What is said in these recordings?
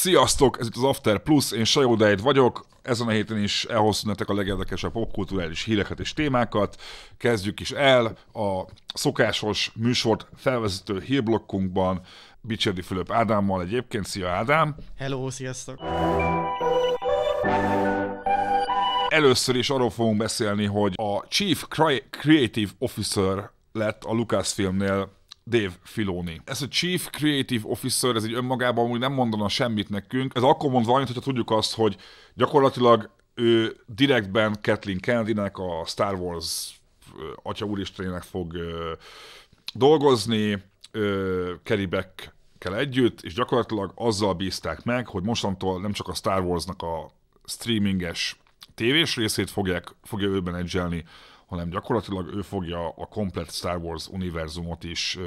Sziasztok, ez itt az After Plus, én Sajó Dejt vagyok. Ezen a héten is elhoztunk nektek a legérdekesebb popkulturális híreket és témákat. Kezdjük is el a szokásos műsort felvezető hírblokkunkban Bicserdi Fülöp Ádámmal egyébként. Szia Ádám! Hello, sziasztok! Először is arról fogunk beszélni, hogy a Chief Creative Officer lett a Lucasfilmnél Dave Filoni. Ez a Chief Creative Officer, ez így önmagában úgy nem mondana semmit nekünk. Ez akkor mond valamit, hogyha tudjuk azt, hogy gyakorlatilag ő direktben Kathleen Kennedynek, a Star Wars atya úristenének fog dolgozni, Kerry kell együtt, és gyakorlatilag azzal bízták meg, hogy mostantól nem csak a Star Warsnak a streaminges tévés részét fogják, fogja ő menedzselni, hanem gyakorlatilag ő fogja a komplet Star Wars univerzumot is,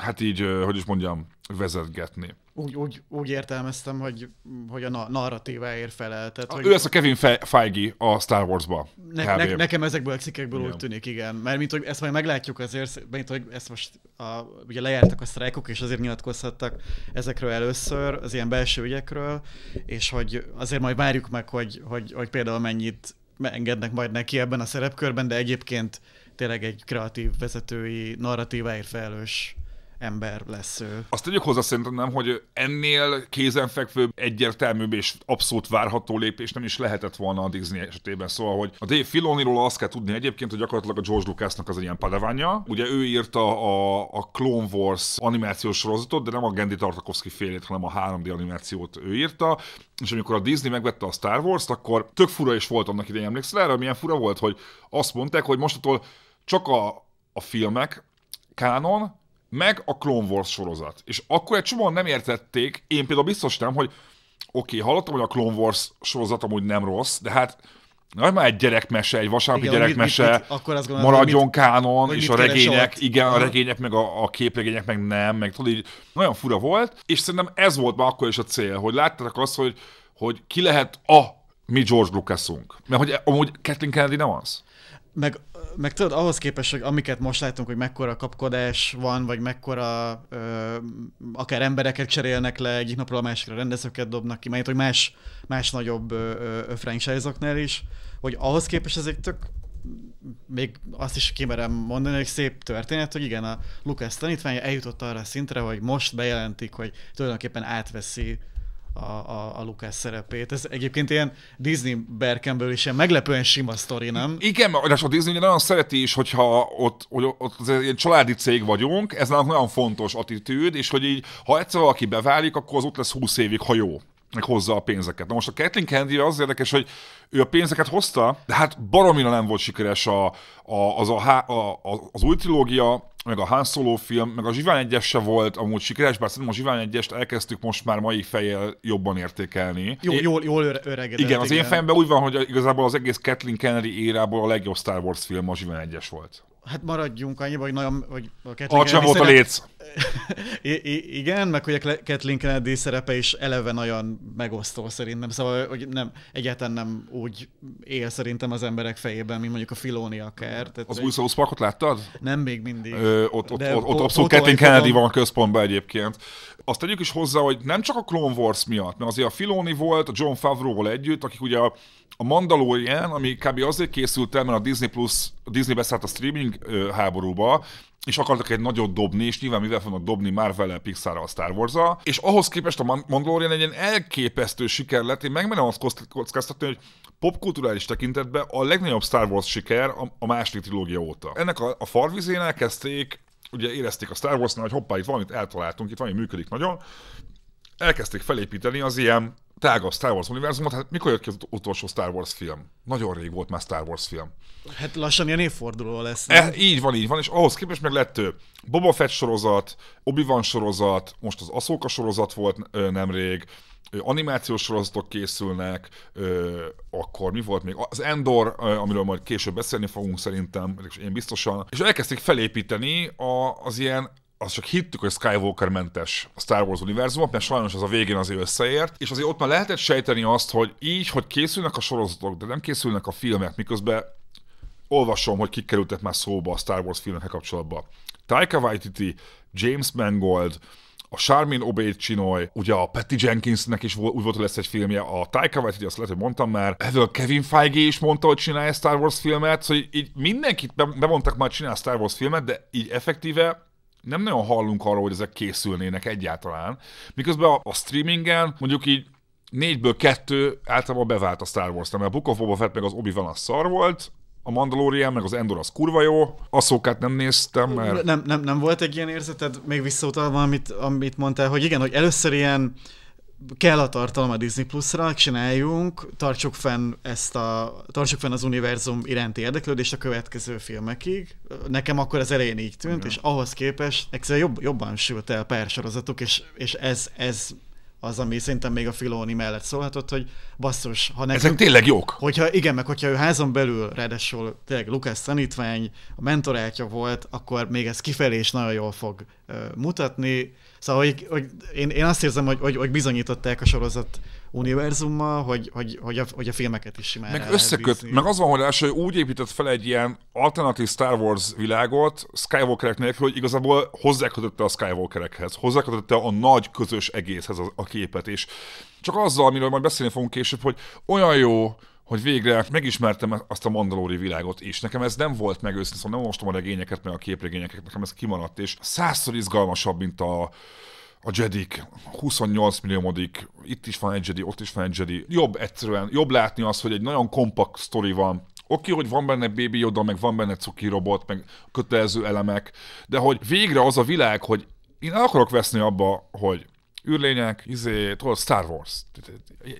hát így, hogy is mondjam, vezetgetni. Úgy, úgy, úgy értelmeztem, hogy, hogy a narratíváért felel. Tehát, a, hogy... Ő lesz a Kevin Feige a Star Wars-ba. Ne, ne, nekem ezekből a cikkekből igen. úgy tűnik, igen. Mert mint, hogy ezt majd meglátjuk azért, mint, hogy ezt most a, ugye lejártak a sztrájkok, és azért nyilatkozhattak ezekről először, az ilyen belső ügyekről, és hogy azért majd várjuk meg, hogy, hogy, hogy például mennyit engednek majd neki ebben a szerepkörben, de egyébként tényleg egy kreatív vezetői narratíváért felelős ember lesz ő. Azt tegyük hozzá szerintem, nem, hogy ennél kézenfekvőbb, egyértelműbb és abszolút várható lépés nem is lehetett volna a Disney esetében. Szóval, hogy a Dave Filoniról azt kell tudni egyébként, hogy gyakorlatilag a George Lucasnak az egy ilyen padaványa. Ugye ő írta a, a Clone Wars animációs sorozatot, de nem a Gendi Tartakovsky félét, hanem a 3D animációt ő írta. És amikor a Disney megvette a Star Wars-t, akkor tök fura is volt annak idején, emlékszel erre, milyen fura volt, hogy azt mondták, hogy mostantól csak a, a filmek kánon, meg a Clone Wars sorozat. És akkor egy csomóan nem értették, én például biztos nem, hogy oké, okay, hallottam, hogy a Clone Wars sorozat amúgy nem rossz, de hát nagy már egy gyerekmese, egy vasárnapi igen, gyerekmese, mit, mit, mit, akkor azt gondolom, maradjon mit, kánon, és a regények, ott. igen, a regények, meg a, a képregények, meg nem, meg tudod, így nagyon fura volt, és szerintem ez volt már akkor is a cél, hogy láttatok azt, hogy, hogy ki lehet a mi George Lucasunk. Mert hogy amúgy Kathleen Kennedy nem az. Meg meg tudod, ahhoz képest, hogy amiket most látunk, hogy mekkora kapkodás van, vagy mekkora ö, akár embereket cserélnek le egyik napról a másikra, rendezőket dobnak ki, mert hogy más, más nagyobb franchise-oknál is, hogy ahhoz képest ez egy tök még azt is kimerem mondani, hogy szép történet, hogy igen, a Lucas tanítványa eljutott arra a szintre, hogy most bejelentik, hogy tulajdonképpen átveszi a, a, a Lukás szerepét. Ez egyébként ilyen Disney berkemből is ilyen meglepően sima sztori, nem? Igen, mert a Disney nagyon szereti is, hogyha ott, hogy ott az egy családi cég vagyunk, ez nálunk nagyon fontos attitűd, és hogy így, ha egyszer valaki beválik, akkor az ott lesz 20 évig, ha jó meg hozza a pénzeket. Na most a Kathleen Kennedy az érdekes, hogy ő a pénzeket hozta, de hát baromira nem volt sikeres a, a, az, a, a, az új trilógia, meg a Han Solo film, meg a Zsivány egyes se volt amúgy sikeres, bár szerintem a Zsivány egyest elkezdtük most már mai fejjel jobban értékelni. Jó, é- jól, jól öregedett. Igen, az igen. én fejemben úgy van, hogy igazából az egész Kathleen Kennedy érából a legjobb Star Wars film a Zsivány egyes volt. Hát maradjunk annyiba, hogy nagyon... vagy a Arcsán volt a léc. I- igen, meg hogy a Kathleen Kennedy szerepe is eleve nagyon megosztó szerintem, szóval hogy nem, egyáltalán nem úgy él szerintem az emberek fejében, mint mondjuk a Filoni akár. Tehát az új South Parkot láttad? Nem még mindig. Ö, ott, ott, ott, ott abszolút Kathleen Kennedy van a központban egyébként. Azt tegyük is hozzá, hogy nem csak a Clone Wars miatt, mert azért a Filoni volt a John Favreau-val együtt, akik ugye a, a Mandalorian, ami kb. azért készült el, mert a Disney Plus, a Disney beszállt a streaming háborúba, és akartak egy nagyot dobni, és nyilván mivel fognak dobni már vele Pixar a Star wars -a. és ahhoz képest a Mandalorian egy ilyen elképesztő siker lett, én megmerem azt kockáztatni, hogy popkulturális tekintetben a legnagyobb Star Wars siker a, a második trilógia óta. Ennek a, a farvizén elkezdték, ugye érezték a Star Wars-nál, hogy hoppá, itt valamit eltaláltunk, itt valami működik nagyon, elkezdték felépíteni az ilyen a Star Wars univerzumot, hát mikor jött ki az utolsó Star Wars film? Nagyon rég volt már Star Wars film. Hát lassan ilyen évforduló lesz. E, így van, így van, és ahhoz képest meg lett ő Boba Fett sorozat, Obi-Wan sorozat, most az Ahsoka sorozat volt nemrég, animációs sorozatok készülnek, akkor mi volt még? Az Endor, amiről majd később beszélni fogunk szerintem, és én biztosan. És elkezdték felépíteni a, az ilyen az csak hittük, hogy Skywalker mentes a Star Wars univerzumot, mert sajnos az a végén azért összeért, és azért ott már lehetett sejteni azt, hogy így, hogy készülnek a sorozatok, de nem készülnek a filmek, miközben olvasom, hogy kikerültek már szóba a Star Wars filmekkel kapcsolatban. Taika Waititi, James Mangold, a Charmin Obeid Chinoy, ugye a Patty Jenkinsnek is volt, úgy volt, hogy lesz egy filmje, a Taika Waititi, azt lehet, hogy mondtam már, ezzel Kevin Feige is mondta, hogy csinálja Star Wars filmet, szóval így, így mindenkit bemondtak már, csinál Star Wars filmet, de így effektíve nem nagyon hallunk arról, hogy ezek készülnének egyáltalán. Miközben a, a streamingen mondjuk így négyből kettő általában bevált a Star wars t mert a Book of Boba Fett meg az Obi-Wan a szar volt, a Mandalorian, meg az Endor az kurva jó, A szókát nem néztem, mert... Nem, nem, nem volt egy ilyen érzeted, még visszautalva, amit, amit mondtál, hogy igen, hogy először ilyen kell a tartalom a Disney Plus-ra, csináljunk, tartsuk fenn, ezt a, tartsuk fenn az univerzum iránti érdeklődést a következő filmekig. Nekem akkor az elején így tűnt, Igen. és ahhoz képest egyszerűen jobb, jobban sült el pár sorozatuk, és, és ez, ez az, ami szerintem még a Filoni mellett szólhatott, hogy basszus, ha nekünk... Ezek tényleg jók. Hogyha, igen, meg hogyha ő házon belül, ráadásul tényleg Lukás tanítvány, a mentorátja volt, akkor még ez kifelé is nagyon jól fog uh, mutatni. Szóval hogy, hogy én, én azt érzem, hogy, hogy, hogy bizonyították a sorozat univerzummal, hogy, hogy, hogy, a, hogy a filmeket is simán Meg összeköt, bízni. meg az van, hogy első úgy épített fel egy ilyen alternatív Star Wars világot Skywalkerek nélkül, hogy igazából hozzákötötte a Skywalkerekhez, hozzákötötte a nagy közös egészhez a, a képet, és csak azzal, amiről majd beszélni fogunk később, hogy olyan jó, hogy végre megismertem azt a mandalóri világot is. Nekem ez nem volt meg őszintén, szóval nem olvastam a regényeket, meg a képregényeket, nekem ez kimaradt, és százszor izgalmasabb, mint a a Jedik, 28 millió modik, itt is van egy Jedi, ott is van egy Jedi. Jobb egyszerűen, jobb látni az, hogy egy nagyon kompakt sztori van, Oké, okay, hogy van benne Baby Yoda, meg van benne Cuki robot, meg kötelező elemek, de hogy végre az a világ, hogy én el akarok veszni abba, hogy űrlények, izé, tudod, Star Wars,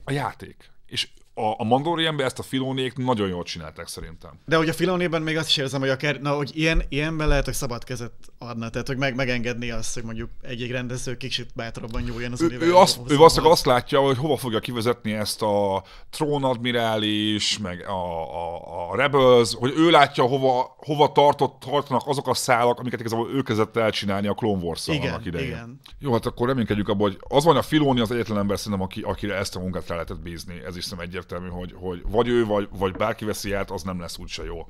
a játék. És a, a Mandalorianben ezt a Filónék nagyon jól csinálták szerintem. De hogy a Filónében még azt is érzem, hogy akár, na, hogy ilyen, ilyenben lehet, hogy szabad kezet adna, tehát hogy meg, megengedni azt, hogy mondjuk egy-egy rendező kicsit bátrabban nyúljon az ő, ő, azt, ő azt, azt látja, hogy hova fogja kivezetni ezt a trónadmirális, meg a, a, a Rebels, hogy ő látja, hova, hova tartott, tartanak azok a szálak, amiket igazából ő kezdett elcsinálni csinálni a Clone wars igen, annak idején. Igen. Jó, hát akkor reménykedjük abban, hogy az van a Filóni az egyetlen ember szerintem, aki, akire ezt a munkát rá lehetett bízni. Ez is szerintem egy egyértelmű, hogy, hogy vagy ő, vagy, vagy bárki veszi át, az nem lesz úgyse jó.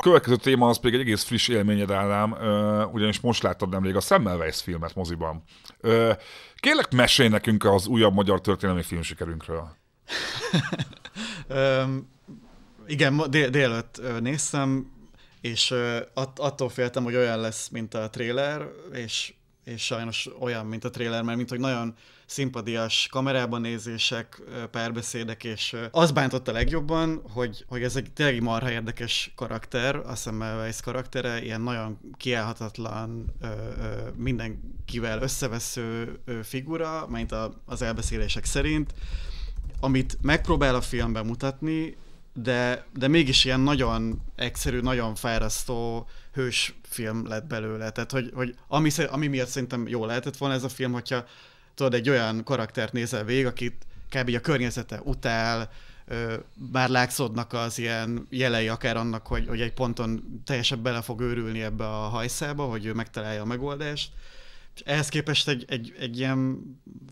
Következő téma az pedig egy egész friss élményed állám, ugyanis most láttad nemrég a Semmelweis filmet moziban. Kérlek, mesélj nekünk az újabb magyar történelmi filmsikerünkről. igen, dél- délőtt néztem, és att- attól féltem, hogy olyan lesz, mint a trailer, és és sajnos olyan, mint a trailer, mert mint hogy nagyon szimpadias kamerában nézések, párbeszédek, és az a legjobban, hogy, hogy ez egy tényleg marha érdekes karakter, a Semmelweis karaktere, ilyen nagyon kiállhatatlan, mindenkivel összevesző figura, mint az elbeszélések szerint, amit megpróbál a filmben mutatni, de, de mégis ilyen nagyon egyszerű, nagyon fárasztó hős film lett belőle. Tehát, hogy, hogy ami, ami miatt szerintem jó lehetett volna ez a film, hogyha tudod, egy olyan karaktert nézel végig, akit kb. a környezete utál, már látszódnak az ilyen jelei akár annak, hogy, hogy egy ponton teljesen bele fog őrülni ebbe a hajszába, hogy ő megtalálja a megoldást. És ehhez képest egy, egy, egy ilyen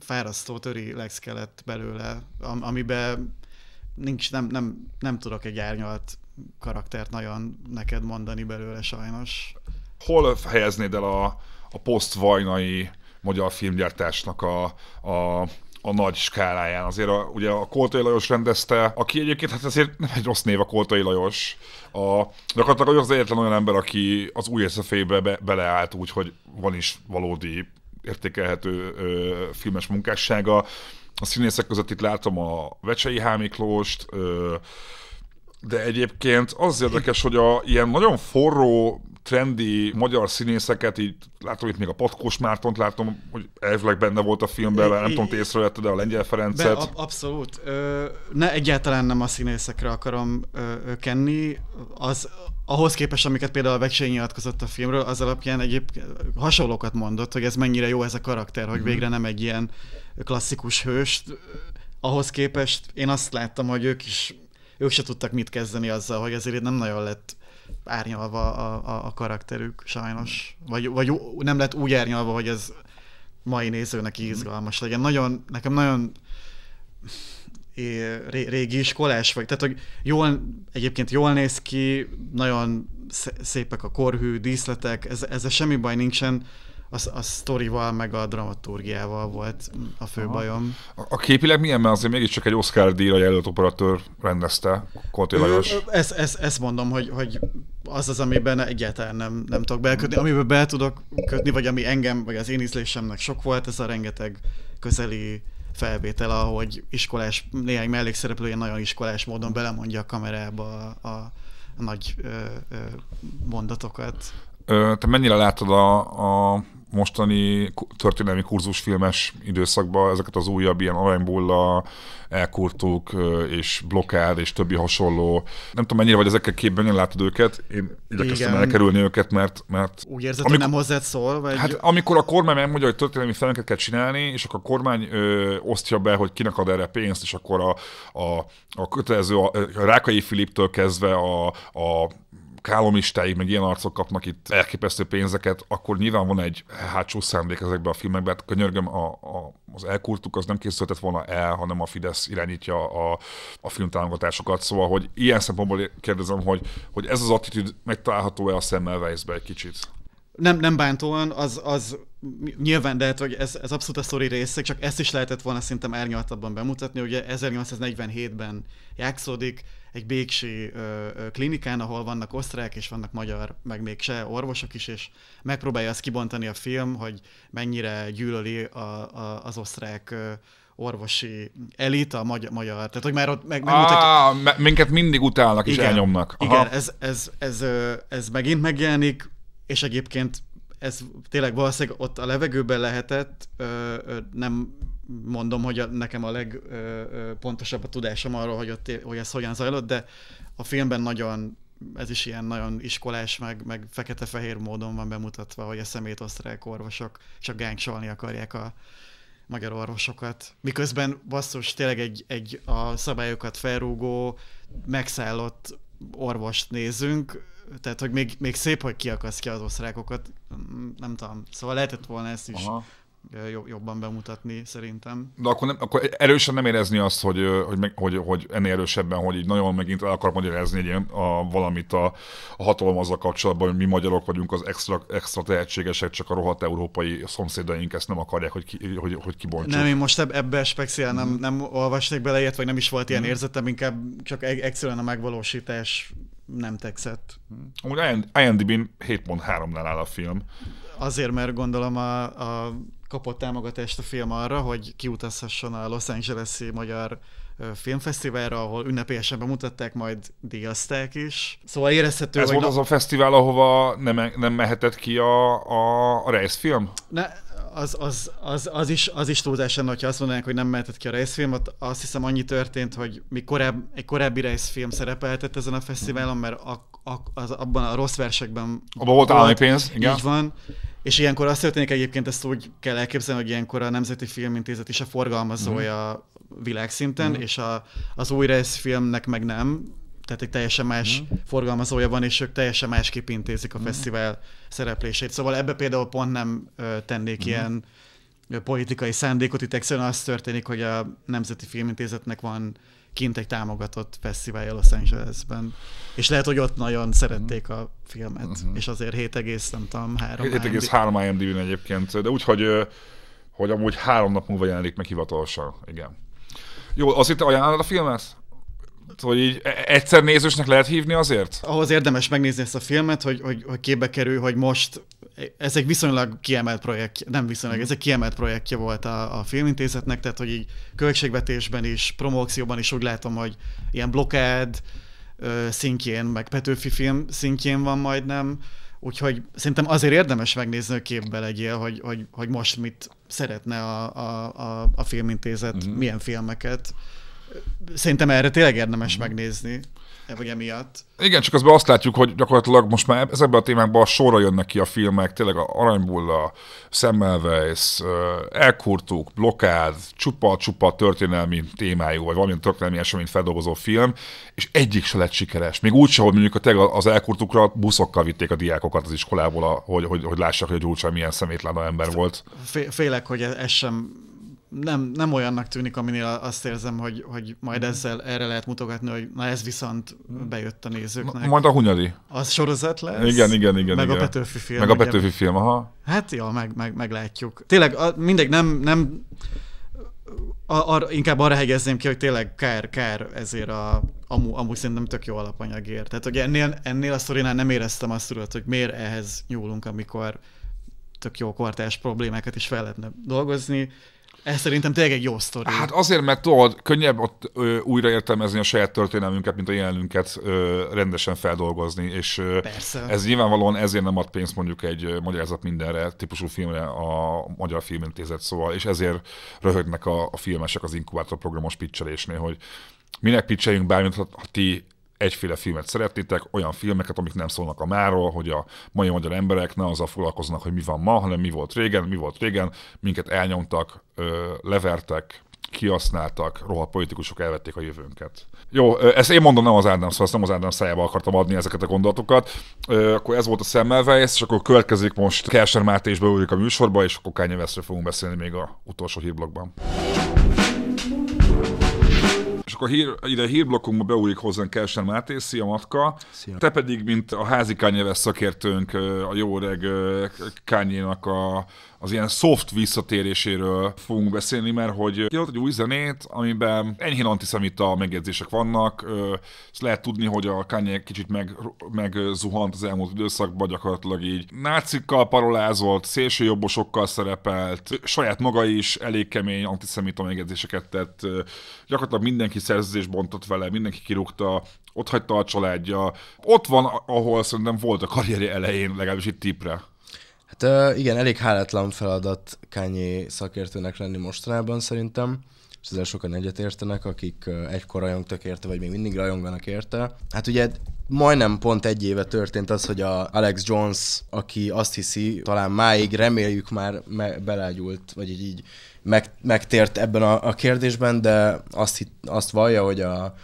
fárasztó töri lex kellett belőle, am, amiben nincs, nem, nem, nem tudok egy árnyalt karaktert nagyon neked mondani belőle sajnos. Hol helyeznéd el a, a posztvajnai magyar filmgyártásnak a, a, a nagy skáláján. Azért a, ugye a Koltai Lajos rendezte, aki egyébként hát azért nem egy rossz név a Koltai Lajos. A, gyakorlatilag az egyetlen olyan ember, aki az új eszefébe be, beleállt úgy, hogy van is valódi értékelhető ö, filmes munkássága. A színészek között itt látom a Vecsei Hámiklóst, de egyébként az érdekes, hogy a ilyen nagyon forró trendi magyar színészeket, így látom itt még a Patkós Mártont, látom, hogy elvileg benne volt a filmben, nem tudom, te észrevette, de a Lengyel Ferencet. Be, ab, abszolút. Ö, ne, egyáltalán nem a színészekre akarom ö, kenni. Az, ahhoz képest, amiket például a Veksé nyilatkozott a filmről, az alapján egyébként hasonlókat mondott, hogy ez mennyire jó ez a karakter, hogy mhm. végre nem egy ilyen klasszikus hős. Ahhoz képest én azt láttam, hogy ők is ők se tudtak mit kezdeni azzal, hogy ezért nem nagyon lett árnyalva a, a, a karakterük, sajnos. Vagy, vagy nem lett úgy árnyalva, hogy ez mai nézőnek mhm. izgalmas legyen. Nagyon, nekem nagyon ré, régi iskolás vagy. Tehát, hogy jól, egyébként jól néz ki, nagyon szépek a korhű, díszletek, ez, ez semmi baj nincsen, a, a sztorival, meg a dramaturgiával volt a fő Aha. bajom. A, a képileg milyen, mert azért mégiscsak egy Oscar díjra jelölt operatőr rendezte, Konti Lajos. Ezt, ez ez mondom, hogy, hogy az az, amiben egyáltalán nem, nem tudok belkötni. Amiben be tudok kötni, vagy ami engem, vagy az én ízlésemnek sok volt, ez a rengeteg közeli felvétel, ahogy iskolás, néhány mellékszereplője nagyon iskolás módon belemondja a kamerába a, a, a nagy ö, ö, mondatokat. te mennyire látod a, a mostani történelmi kurzusfilmes időszakban ezeket az újabb ilyen aranybulla, elkurtuk és blokád és többi hasonló. Nem tudom, mennyire vagy ezekkel képben, én látod őket. Én igyekeztem elkerülni őket, mert... mert Úgy érzed, amikor, hogy nem hozzád szól? Vagy... Hát amikor a kormány megmondja, hogy történelmi filmeket kell csinálni, és akkor a kormány ö, osztja be, hogy kinek ad erre pénzt, és akkor a, a, a kötelező, a, a Rákai Filiptől kezdve a, a kálomistáig, meg ilyen arcok kapnak itt elképesztő pénzeket, akkor nyilván van egy hátsó szándék ezekbe a filmekben. Hát könyörgöm, a, a, az elkurtuk az nem készültett volna el, hanem a Fidesz irányítja a, a filmtámogatásokat. Szóval, hogy ilyen szempontból kérdezem, hogy, hogy ez az attitűd megtalálható-e a szemmel egy kicsit? Nem, nem bántóan, az, az nyilván, de hát, hogy ez, ez abszolút a sztori része, csak ezt is lehetett volna szerintem árnyaltabban bemutatni, ugye 1847-ben játszódik, egy béksi ö, ö, klinikán, ahol vannak osztrák és vannak magyar, meg még se orvosok is, és megpróbálja azt kibontani a film, hogy mennyire gyűlöli a, a, az osztrák ö, orvosi elit, a magyar, magyar. Tehát, hogy már ott meg, megmutatja... Ah, minket mindig utálnak és igen, elnyomnak. Aha. Igen, ez, ez, ez, ez, ez megint megjelenik, és egyébként ez tényleg valószínűleg ott a levegőben lehetett, ö, ö, nem mondom, hogy a, nekem a legpontosabb a tudásom arról, hogy, ott, hogy ez hogyan zajlott, de a filmben nagyon, ez is ilyen nagyon iskolás, meg, meg fekete-fehér módon van bemutatva, hogy a szemét osztrák orvosok csak gáncsolni akarják a magyar orvosokat. Miközben basszus, tényleg egy, egy a szabályokat felrúgó, megszállott orvost nézünk, tehát hogy még, még szép, hogy kiakasztja az osztrákokat, mm, nem tudom, szóval lehetett volna ezt is Aha. Eh, jobban bemutatni szerintem. De akkor, nem, akkor erősen nem érezni azt, hogy, hogy, hogy, hogy ennél erősebben, hogy így nagyon megint el akar magyarázni egy ilyen, a, valamit a, a hatalom azzal kapcsolatban, hogy mi magyarok vagyunk az extra, extra tehetségesek, csak a rohadt európai szomszédaink ezt nem akarják, hogy, ki, hogy, hogy kibontsuk. Nem, én most ebbe speciál nem, nem olvasnék ilyet, vagy nem is volt ilyen mm. érzetem, inkább csak egyszerűen a megvalósítás nem tetszett. Amúgy IMDb-n 7.3-nál áll a film. Azért, mert gondolom a, a kapott támogatást a film arra, hogy kiutazhasson a Los Angeles-i Magyar Filmfesztiválra, ahol ünnepélyesen bemutatták, majd díjazták is. Szóval érezhető, Ez hogy... volt az a fesztivál, ahova nem, e- nem mehetett ki a, a, a rejszfilm? Ne, az, az, az, az, is, az is túlzás lenne, hogyha azt mondanánk, hogy nem mehetett ki a rejszfilmot. Azt hiszem annyi történt, hogy mi koráb, egy korábbi rejszfilm szerepelhetett ezen a fesztiválon, mert a, a, az, abban a rossz versekben... Abban volt állami pénz, igen. Így van és ilyenkor az történik egyébként, ezt úgy kell elképzelni, hogy ilyenkor a Nemzeti Filmintézet is a forgalmazója mm. világszinten, mm. és a, az új filmnek meg nem, tehát egy teljesen más mm. forgalmazója van, és ők teljesen másképp intézik a mm. fesztivál szereplését. Szóval ebbe például pont nem ö, tennék mm. ilyen ö, politikai szándékot, itt egyszerűen az történik, hogy a Nemzeti Filmintézetnek van kint egy támogatott fesztiválja Los Angelesben. És lehet, hogy ott nagyon mhm. szerették a filmet, uh-huh. és azért 7, nem tudom, 3 7,3 IMDb-n egyébként, de úgy, hogy, hogy amúgy három nap múlva jelenik meg hivatalosan, igen. Jó, azt te ajánlod a filmet? hogy így e- e- egyszer nézősnek lehet hívni azért? Ahhoz érdemes megnézni ezt a filmet, hogy, hogy, hogy képbe kerül, hogy most ez egy viszonylag kiemelt projekt, nem viszonylag, ez egy kiemelt projektje volt a, a filmintézetnek, tehát hogy így költségvetésben is, promócióban is úgy látom, hogy ilyen blokád szintjén, meg Petőfi film szintjén van majdnem, úgyhogy szerintem azért érdemes megnézni, hogy képbe legyél, hogy, hogy, hogy most mit szeretne a, a, a, a filmintézet, uh-huh. milyen filmeket. Szerintem erre tényleg érdemes megnézni, e, vagy emiatt. Igen, csak közben azt látjuk, hogy gyakorlatilag most már ezekben a témákban a sorra jönnek ki a filmek, tényleg a Aranybulla, Semmelweis, Elkurtuk, Blokád, csupa-csupa történelmi témájú, vagy valamilyen történelmi eseményt feldolgozó film, és egyik se lett sikeres. Még úgy sem, hogy mondjuk a az Elkurtukra buszokkal vitték a diákokat az iskolából, hogy, hogy, hogy lássák, hogy a Gyurcsán milyen szemétláda ember volt. Félek, hogy ez sem nem, nem olyannak tűnik, aminél azt érzem, hogy, hogy majd mhm. ezzel erre lehet mutogatni, hogy na ez viszont mhm. bejött a nézőknek. Majd a Hunyadi. Az sorozat lesz. Igen, igen, igen. Meg igen. a Petőfi film. Meg a Petőfi film, aha. Hát ja, meg, meg, meglátjuk. Tényleg, mindegy, nem, nem a, ar, inkább arra hegyezném ki, hogy tényleg kár, kár ezért a, amú, amúgy szerintem tök jó alapanyagért. Tehát, hogy ennél, ennél a sztorinál nem éreztem azt tudod, hogy miért ehhez nyúlunk, amikor tök jó kortás problémákat is fel lehetne dolgozni. Ez szerintem tényleg egy jó sztori. Hát azért, mert tudod, könnyebb ott ö, újra értelmezni a saját történelmünket, mint a jelenünket ö, rendesen feldolgozni, és ö, Persze. ez nyilvánvalóan ezért nem ad pénzt mondjuk egy Magyarázat mindenre típusú filmre a Magyar Filmintézet, szóval, és ezért röhögnek a, a filmesek az inkubátor programos pitchelésnél, hogy minek picseljünk bármit, ha ti egyféle filmet szeretnétek, olyan filmeket, amik nem szólnak a máról, hogy a mai magyar emberek ne azzal foglalkoznak, hogy mi van ma, hanem mi volt régen, mi volt régen, minket elnyomtak, levertek, kihasználtak, rohadt politikusok elvették a jövőnket. Jó, ezt én mondom, nem az Ádám szóval ezt nem az Ádám szájába akartam adni ezeket a gondolatokat. Akkor ez volt a szemmelvejsz, és akkor következik most Kerser Máté is beújjuk a műsorba, és akkor Kányi fogunk beszélni még a utolsó hírblokkban és akkor hír, ide hírblokkunkba beúlik hozzánk Kelsen Máté, szia Matka, szia. te pedig, mint a házi kányeves szakértőnk, a jó öreg kányénak a az ilyen soft visszatéréséről fogunk beszélni, mert hogy kiadott egy új zenét, amiben enyhén antiszemita megjegyzések vannak, ezt lehet tudni, hogy a Kanye kicsit meg, megzuhant az elmúlt időszakban gyakorlatilag így. Nácikkal parolázolt, szélsőjobbosokkal szerepelt, saját maga is elég kemény antiszemita megjegyzéseket tett, gyakorlatilag mindenki szerződést bontott vele, mindenki kirúgta, ott hagyta a családja, ott van, ahol szerintem volt a karrierje elején, legalábbis itt tipre. Hát igen, elég hálátlan feladat Kanye szakértőnek lenni mostanában szerintem és ezzel sokan egyetértenek, akik egykor rajongtak érte, vagy még mindig rajonganak érte. Hát ugye majdnem pont egy éve történt az, hogy a Alex Jones, aki azt hiszi, talán máig reméljük már me- belágyult, vagy így, így meg- megtért ebben a, a kérdésben, de azt, hit- azt vallja, hogy a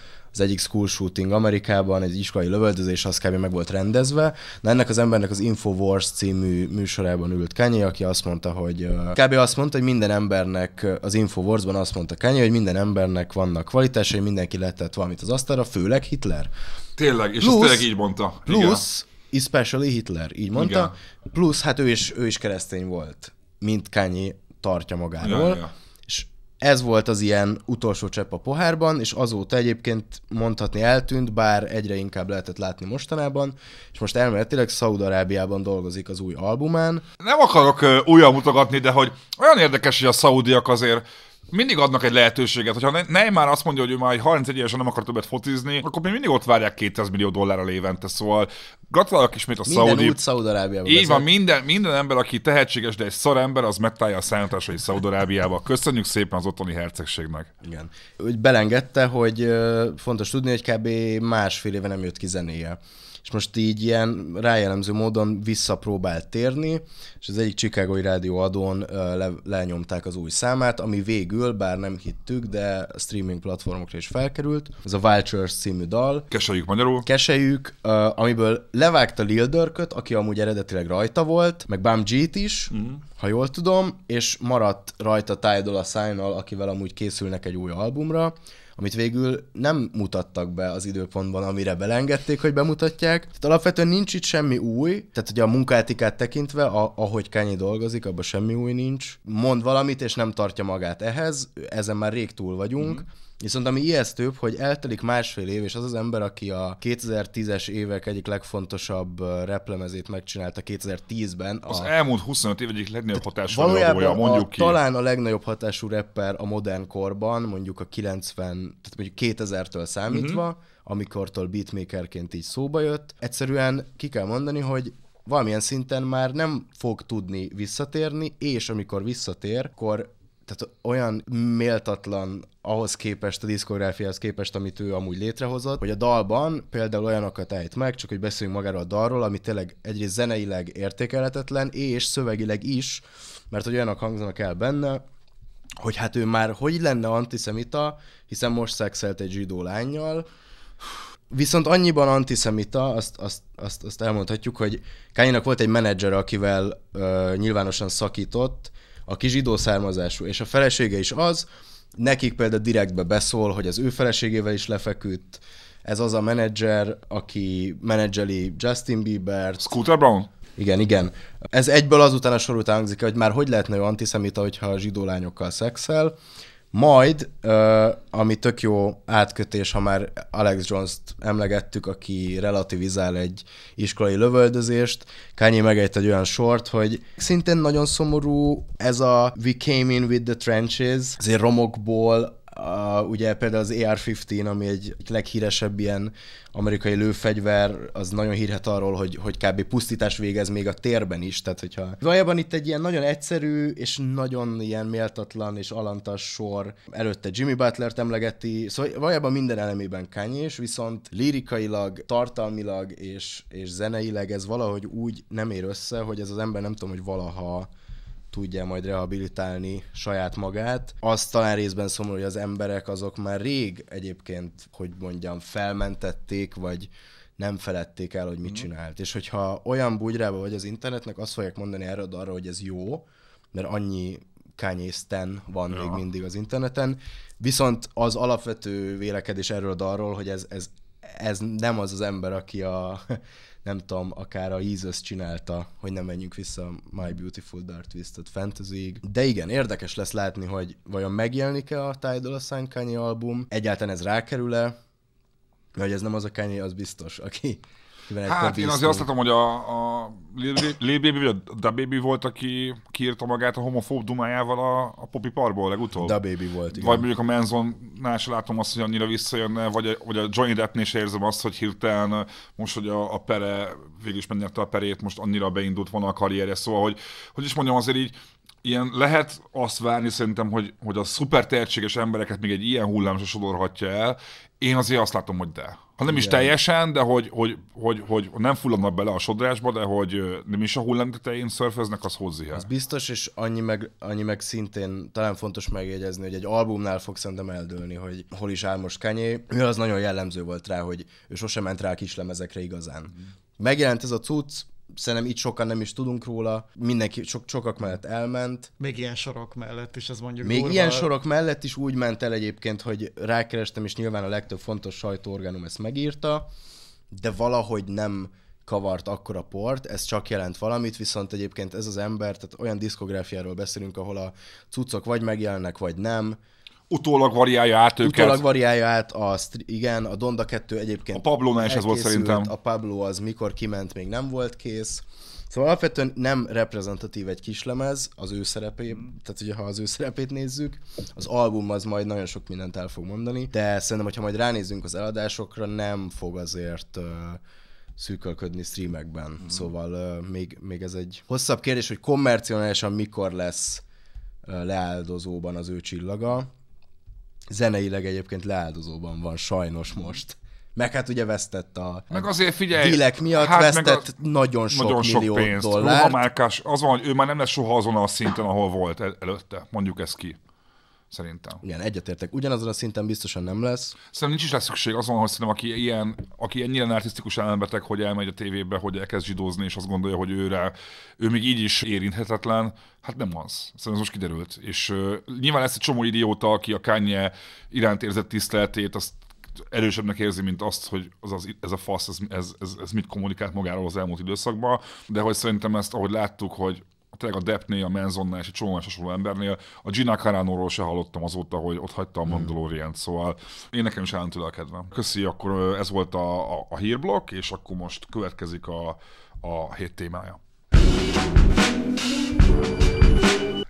az egyik school shooting Amerikában, egy iskolai lövöldözés, az kb. meg volt rendezve. Na ennek az embernek az Infowars című műsorában ült Kanye, aki azt mondta, hogy kb. azt mondta, hogy minden embernek, az Infowarsban azt mondta Kanye, hogy minden embernek vannak kvalitásai, mindenki letett valamit az asztalra, főleg Hitler. Tényleg, és plusz, ezt tényleg így mondta. Plusz, Igen. especially Hitler, így mondta. Igen. Plusz, hát ő is, ő is keresztény volt, mint Kanye tartja magáról. Ja, ja ez volt az ilyen utolsó csepp a pohárban, és azóta egyébként mondhatni eltűnt, bár egyre inkább lehetett látni mostanában, és most elméletileg Szaúd-Arábiában dolgozik az új albumán. Nem akarok újra mutogatni, de hogy olyan érdekes, hogy a szaudiak azért mindig adnak egy lehetőséget. Hogyha Neymar azt mondja, hogy ő már 31 évesen nem akar többet fotizni, akkor még mindig ott várják 200 millió dollárra évente. Szóval gratulálok ismét a minden Szaudi. út Így van, minden, minden ember, aki tehetséges, de egy szar ember, az megtalálja a szállításai Szaudarábiába. Köszönjük szépen az ottani hercegségnek. Igen. Úgy belengedte, hogy fontos tudni, hogy kb. másfél éve nem jött ki zenéje és most így ilyen rájellemző módon visszapróbált térni, és az egyik Chicagói rádió adón le, lenyomták az új számát, ami végül, bár nem hittük, de a streaming platformokra is felkerült. Ez a Vultures című dal. Keseljük magyarul. Keseljük, amiből levágta Lil Durköt, aki amúgy eredetileg rajta volt, meg Bam G-t is, uh-huh. ha jól tudom, és maradt rajta Tidal a Sign-al, akivel amúgy készülnek egy új albumra, amit végül nem mutattak be az időpontban, amire belengedték, hogy bemutatják. Tehát alapvetően nincs itt semmi új, tehát ugye a munkátikát tekintve, a, ahogy Kányi dolgozik, abban semmi új nincs. Mond valamit, és nem tartja magát ehhez, ezen már rég túl vagyunk. Mm-hmm Viszont ami ijesztőbb, hogy eltelik másfél év, és az az ember, aki a 2010-es évek egyik legfontosabb replemezét megcsinálta 2010-ben. Az a... elmúlt 25 év egyik legnagyobb hatású Valójában mondjuk a, ki. Talán a legnagyobb hatású rapper a modern korban, mondjuk a 90, tehát mondjuk 2000-től számítva, uh-huh. amikortól beatmakerként így szóba jött. Egyszerűen ki kell mondani, hogy valamilyen szinten már nem fog tudni visszatérni, és amikor visszatér, akkor tehát olyan méltatlan ahhoz képest, a diszkográfiához képest, amit ő amúgy létrehozott, hogy a dalban például olyanokat ejt meg, csak hogy beszéljünk magáról a dalról, ami tényleg egyrészt zeneileg értékelhetetlen, és szövegileg is, mert hogy olyanok hangzanak el benne, hogy hát ő már hogy lenne antiszemita, hiszen most szexelt egy zsidó lányjal, Viszont annyiban antiszemita, azt, azt, azt, azt elmondhatjuk, hogy Kányénak volt egy menedzser, akivel ö, uh, nyilvánosan szakított, aki zsidó származású, és a felesége is az, nekik például direktbe beszól, hogy az ő feleségével is lefeküdt, ez az a menedzser, aki menedzseli Justin bieber Scooter Brown? Igen, igen. Ez egyből azután a sor után hangzik, hogy már hogy lehetne ő antiszemita, hogyha a zsidó lányokkal szexel, majd, ami tök jó átkötés, ha már Alex Jones-t emlegettük, aki relativizál egy iskolai lövöldözést, Kanye megejt egy olyan sort, hogy szintén nagyon szomorú ez a We came in with the trenches, azért romokból a, ugye például az AR-15, ami egy, egy leghíresebb ilyen amerikai lőfegyver, az nagyon hírhet arról, hogy, hogy kb. pusztítás végez még a térben is, tehát hogyha... Valójában itt egy ilyen nagyon egyszerű és nagyon ilyen méltatlan és alantas sor. Előtte Jimmy butler emlegeti, szóval valójában minden elemében kányés, viszont lirikailag, tartalmilag és, és zeneileg ez valahogy úgy nem ér össze, hogy ez az ember nem tudom, hogy valaha tudja majd rehabilitálni saját magát. Az talán részben szomorú, hogy az emberek azok már rég egyébként, hogy mondjam, felmentették, vagy nem feledték el, hogy mit mm. csinált. És hogyha olyan bugyrába vagy az internetnek, azt fogják mondani erre arra, hogy ez jó, mert annyi kányészten van ja. még mindig az interneten, viszont az alapvető vélekedés erről a dalról, hogy ez, ez, ez nem az az ember, aki a nem tudom, akár a Jesus csinálta, hogy nem menjünk vissza My Beautiful Dark Twisted Fantasy-ig. De igen, érdekes lesz látni, hogy vajon megjelenik-e a Tidal a Kanye album, egyáltalán ez rákerül-e, vagy ez nem az a Kanye, az biztos, aki Hát én azért azt látom, hogy a, a Lil Baby vagy a Da Baby volt, aki kiírta magát a homofób dumájával a, a Poppy Parból legutóbb. Da Baby volt, igen. Vagy mondjuk a Menzon nás látom azt, hogy annyira visszajönne, vagy a, vagy a Johnny Deppnél is érzem azt, hogy hirtelen most, hogy a, a pere, végül is a perét, most annyira beindult volna a karrierje, szóval, hogy, hogy is mondjam, azért így ilyen lehet azt várni szerintem, hogy, hogy a szuper tehetséges embereket még egy ilyen hullám se sodorhatja el. Én azért azt látom, hogy de. Ha nem is teljesen, de hogy, hogy, hogy, hogy nem fulladnak bele a sodrásba, de hogy nem is a hullám tetején szörföznek, az hozzá. Ez biztos, és annyi meg, annyi meg szintén talán fontos megjegyezni, hogy egy albumnál fog szerintem eldőlni, hogy hol is áll most Kanye. Ő az nagyon jellemző volt rá, hogy ő sosem ment rá a kislemezekre igazán. Mm. Megjelent ez a cucc, Szerintem itt sokan nem is tudunk róla. Mindenki so, sokak mellett elment. Még ilyen sorok mellett is, ez mondjuk Még durva. ilyen sorok mellett is úgy ment el egyébként, hogy rákerestem, és nyilván a legtöbb fontos sajtóorganum ezt megírta, de valahogy nem kavart akkora port, ez csak jelent valamit, viszont egyébként ez az ember, tehát olyan diszkográfiáról beszélünk, ahol a cuccok vagy megjelennek, vagy nem, Utólag variálja át őket. Utólag variálja át, a, igen, a Donda 2 egyébként A Pablo is volt szerintem. A Pablo az mikor kiment, még nem volt kész. Szóval alapvetően nem reprezentatív egy kislemez az ő szerepé, tehát ugye ha az ő szerepét nézzük, az album az majd nagyon sok mindent el fog mondani, de szerintem, hogyha majd ránézzünk az eladásokra, nem fog azért uh, szűkölködni streamekben. Mm. Szóval uh, még, még ez egy hosszabb kérdés, hogy kommercionálisan mikor lesz uh, leáldozóban az ő csillaga zeneileg egyébként leáldozóban van sajnos most. Meg hát ugye vesztett a meg azért figyelj, dílek miatt, hát vesztett a, nagyon sok nagyon millió pénzt. dollárt. az van, hogy ő már nem lesz soha azon a szinten, ahol volt el, előtte, mondjuk ezt ki szerintem. Igen, egyetértek. Ugyanazon a szinten biztosan nem lesz. Szerintem nincs is lesz szükség azon, hogy szerintem aki, ilyen, aki ennyire narcisztikus ellenbeteg, hogy elmegy a tévébe, hogy elkezd zsidózni, és azt gondolja, hogy őre, ő még így is érinthetetlen, hát nem az. Szerintem ez most kiderült. És uh, nyilván lesz egy csomó idióta, aki a Kanye iránt érzett tiszteletét, azt erősebbnek érzi, mint azt, hogy az, az, ez a fasz, ez, ez, ez, ez mit kommunikált magáról az elmúlt időszakban, de hogy szerintem ezt, ahogy láttuk, hogy tényleg a Deppnél, a Menzonnál és egy csomó más hasonló embernél. A Gina carano se hallottam azóta, hogy ott hagyta a hmm. Mandalorian-t, szóval én nekem is állam a kedvem. Köszi, akkor ez volt a, a, a hírblokk, és akkor most következik a, a hét témája.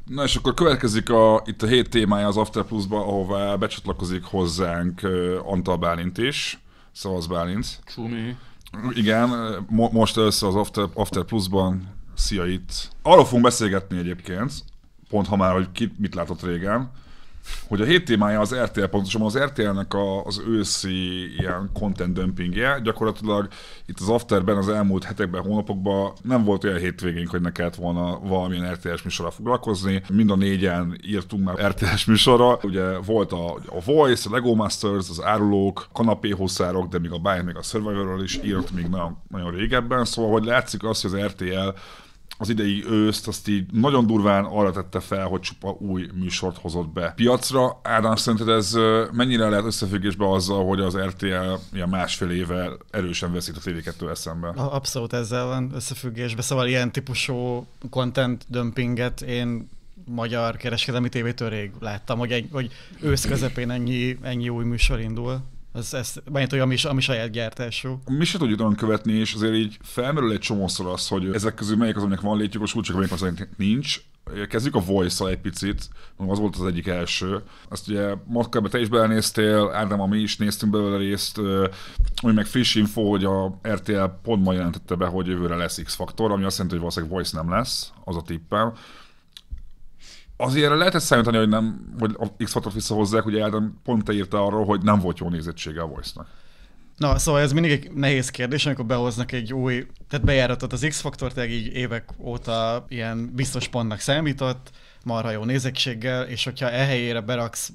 Na és akkor következik a, itt a hét témája az After Plus-ba, ahová becsatlakozik hozzánk Antal Bálint is. szavaz Bálint. Csumi. Igen, mo- most össze az After, After Plus-ban Szia itt! Arról fogunk beszélgetni egyébként, pont ha már, hogy ki mit látott régen, hogy a hét témája az RTL, pontosabban az RTL-nek a, az őszi ilyen content dumpingje. Gyakorlatilag itt az Afterben az elmúlt hetekben, hónapokban nem volt olyan hétvégénk, hogy ne kellett volna valamilyen rtl es műsorra foglalkozni. Mind a négyen írtunk már rtl es műsorra. Ugye volt a, a Voice, a Lego Masters, az Árulók, Kanapéhosszárok, de még a Bayern, még a Survivorról is írt még nagyon, nagyon régebben. Szóval, hogy látszik az, hogy az RTL az idei őszt azt így nagyon durván arra tette fel, hogy csupa új műsort hozott be piacra. Ádám, szerinted ez mennyire lehet összefüggésbe azzal, hogy az RTL ilyen másfél éve erősen veszít a TV2 eszembe? Abszolút ezzel van összefüggésbe, szóval ilyen típusú content dömpinget én magyar kereskedelmi tévétől rég láttam, hogy, egy, hogy ősz közepén ennyi, ennyi új műsor indul az, ez, mert hogy ami, ami saját gyártású. Mi se tudjuk nagyon követni, és azért így felmerül egy csomószor az, hogy ezek közül melyik az, aminek van csak melyik az, aminek nincs. Kezdjük a voice egy picit, az volt az egyik első. Azt ugye Matkában te is belenéztél, Ádám, mi is néztünk belőle részt, ami meg friss info, hogy a RTL pont ma jelentette be, hogy jövőre lesz X-faktor, ami azt jelenti, hogy valószínűleg voice nem lesz, az a tippem azért ezt számítani, hogy, nem, hogy a X-Factor visszahozzák, ugye Ádám pont te írta arról, hogy nem volt jó nézettsége a Voice-nak. Na, szóval ez mindig egy nehéz kérdés, amikor behoznak egy új, tehát bejáratot az x faktor tehát így évek óta ilyen biztos pontnak számított, marha jó nézettséggel, és hogyha e helyére beraksz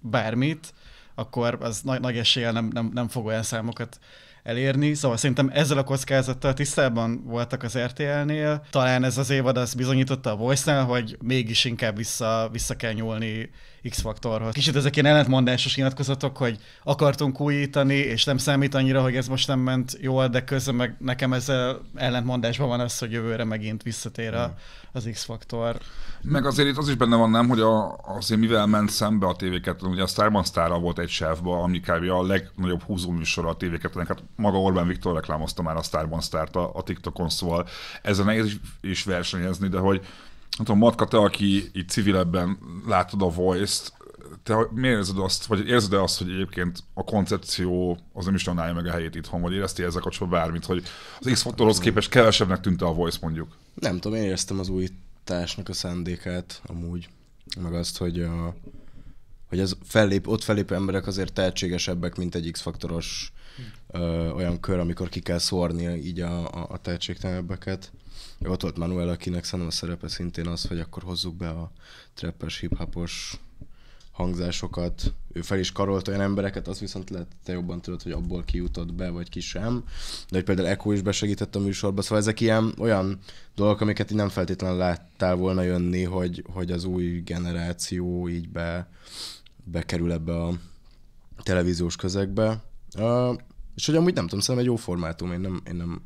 bármit, akkor az nagy, nagy eséllyel nem, nem, nem fog olyan számokat elérni, szóval szerintem ezzel a kockázattal tisztában voltak az RTL-nél. Talán ez az évad azt bizonyította a Voice-nál, hogy mégis inkább vissza, vissza kell nyúlni X-faktorhoz. Kicsit ezek ilyen ellentmondásos nyilatkozatok, hogy akartunk újítani, és nem számít annyira, hogy ez most nem ment jól, de közben meg nekem ez ellentmondásban van az, hogy jövőre megint visszatér a, az X-faktor. Meg azért itt az is benne van, nem, hogy a, azért mivel ment szembe a tv ugye a Starban Starra volt egy sávba, ami kb. a legnagyobb húzóműsora a tv hát maga Orbán Viktor reklámozta már a Star-t a, a TikTokon, szóval ezzel nehéz is, is versenyezni, de hogy nem tudom, Matka, te, aki itt civilebben látod a Voice-t, te miért érzed azt, vagy érzed -e azt, hogy egyébként a koncepció az nem is nagyon állja meg a helyét itthon, vagy érezti ezzel kapcsolatban bármit, hogy az X-faktorhoz képest kevesebbnek tűnt a Voice mondjuk? Nem tudom, én éreztem az újításnak a szándékát amúgy, meg azt, hogy a, hogy az fellép, ott fellépő emberek azért tehetségesebbek, mint egy X-faktoros ö, olyan kör, amikor ki kell szórni így a, a, a tehetségtelenebbeket. Ott volt Manuel, akinek szerintem a szerepe szintén az, hogy akkor hozzuk be a trappes, hiphopos hangzásokat, ő fel is karolt olyan embereket, az viszont lehet, te jobban tudod, hogy abból kijutott be, vagy ki sem. De hogy például Eko is besegített a műsorba, szóval ezek ilyen olyan dolgok, amiket így nem feltétlenül láttál volna jönni, hogy, hogy az új generáció így be, bekerül ebbe a televíziós közegbe. Uh, és hogy amúgy nem tudom, szerintem egy jó formátum, én nem, én nem,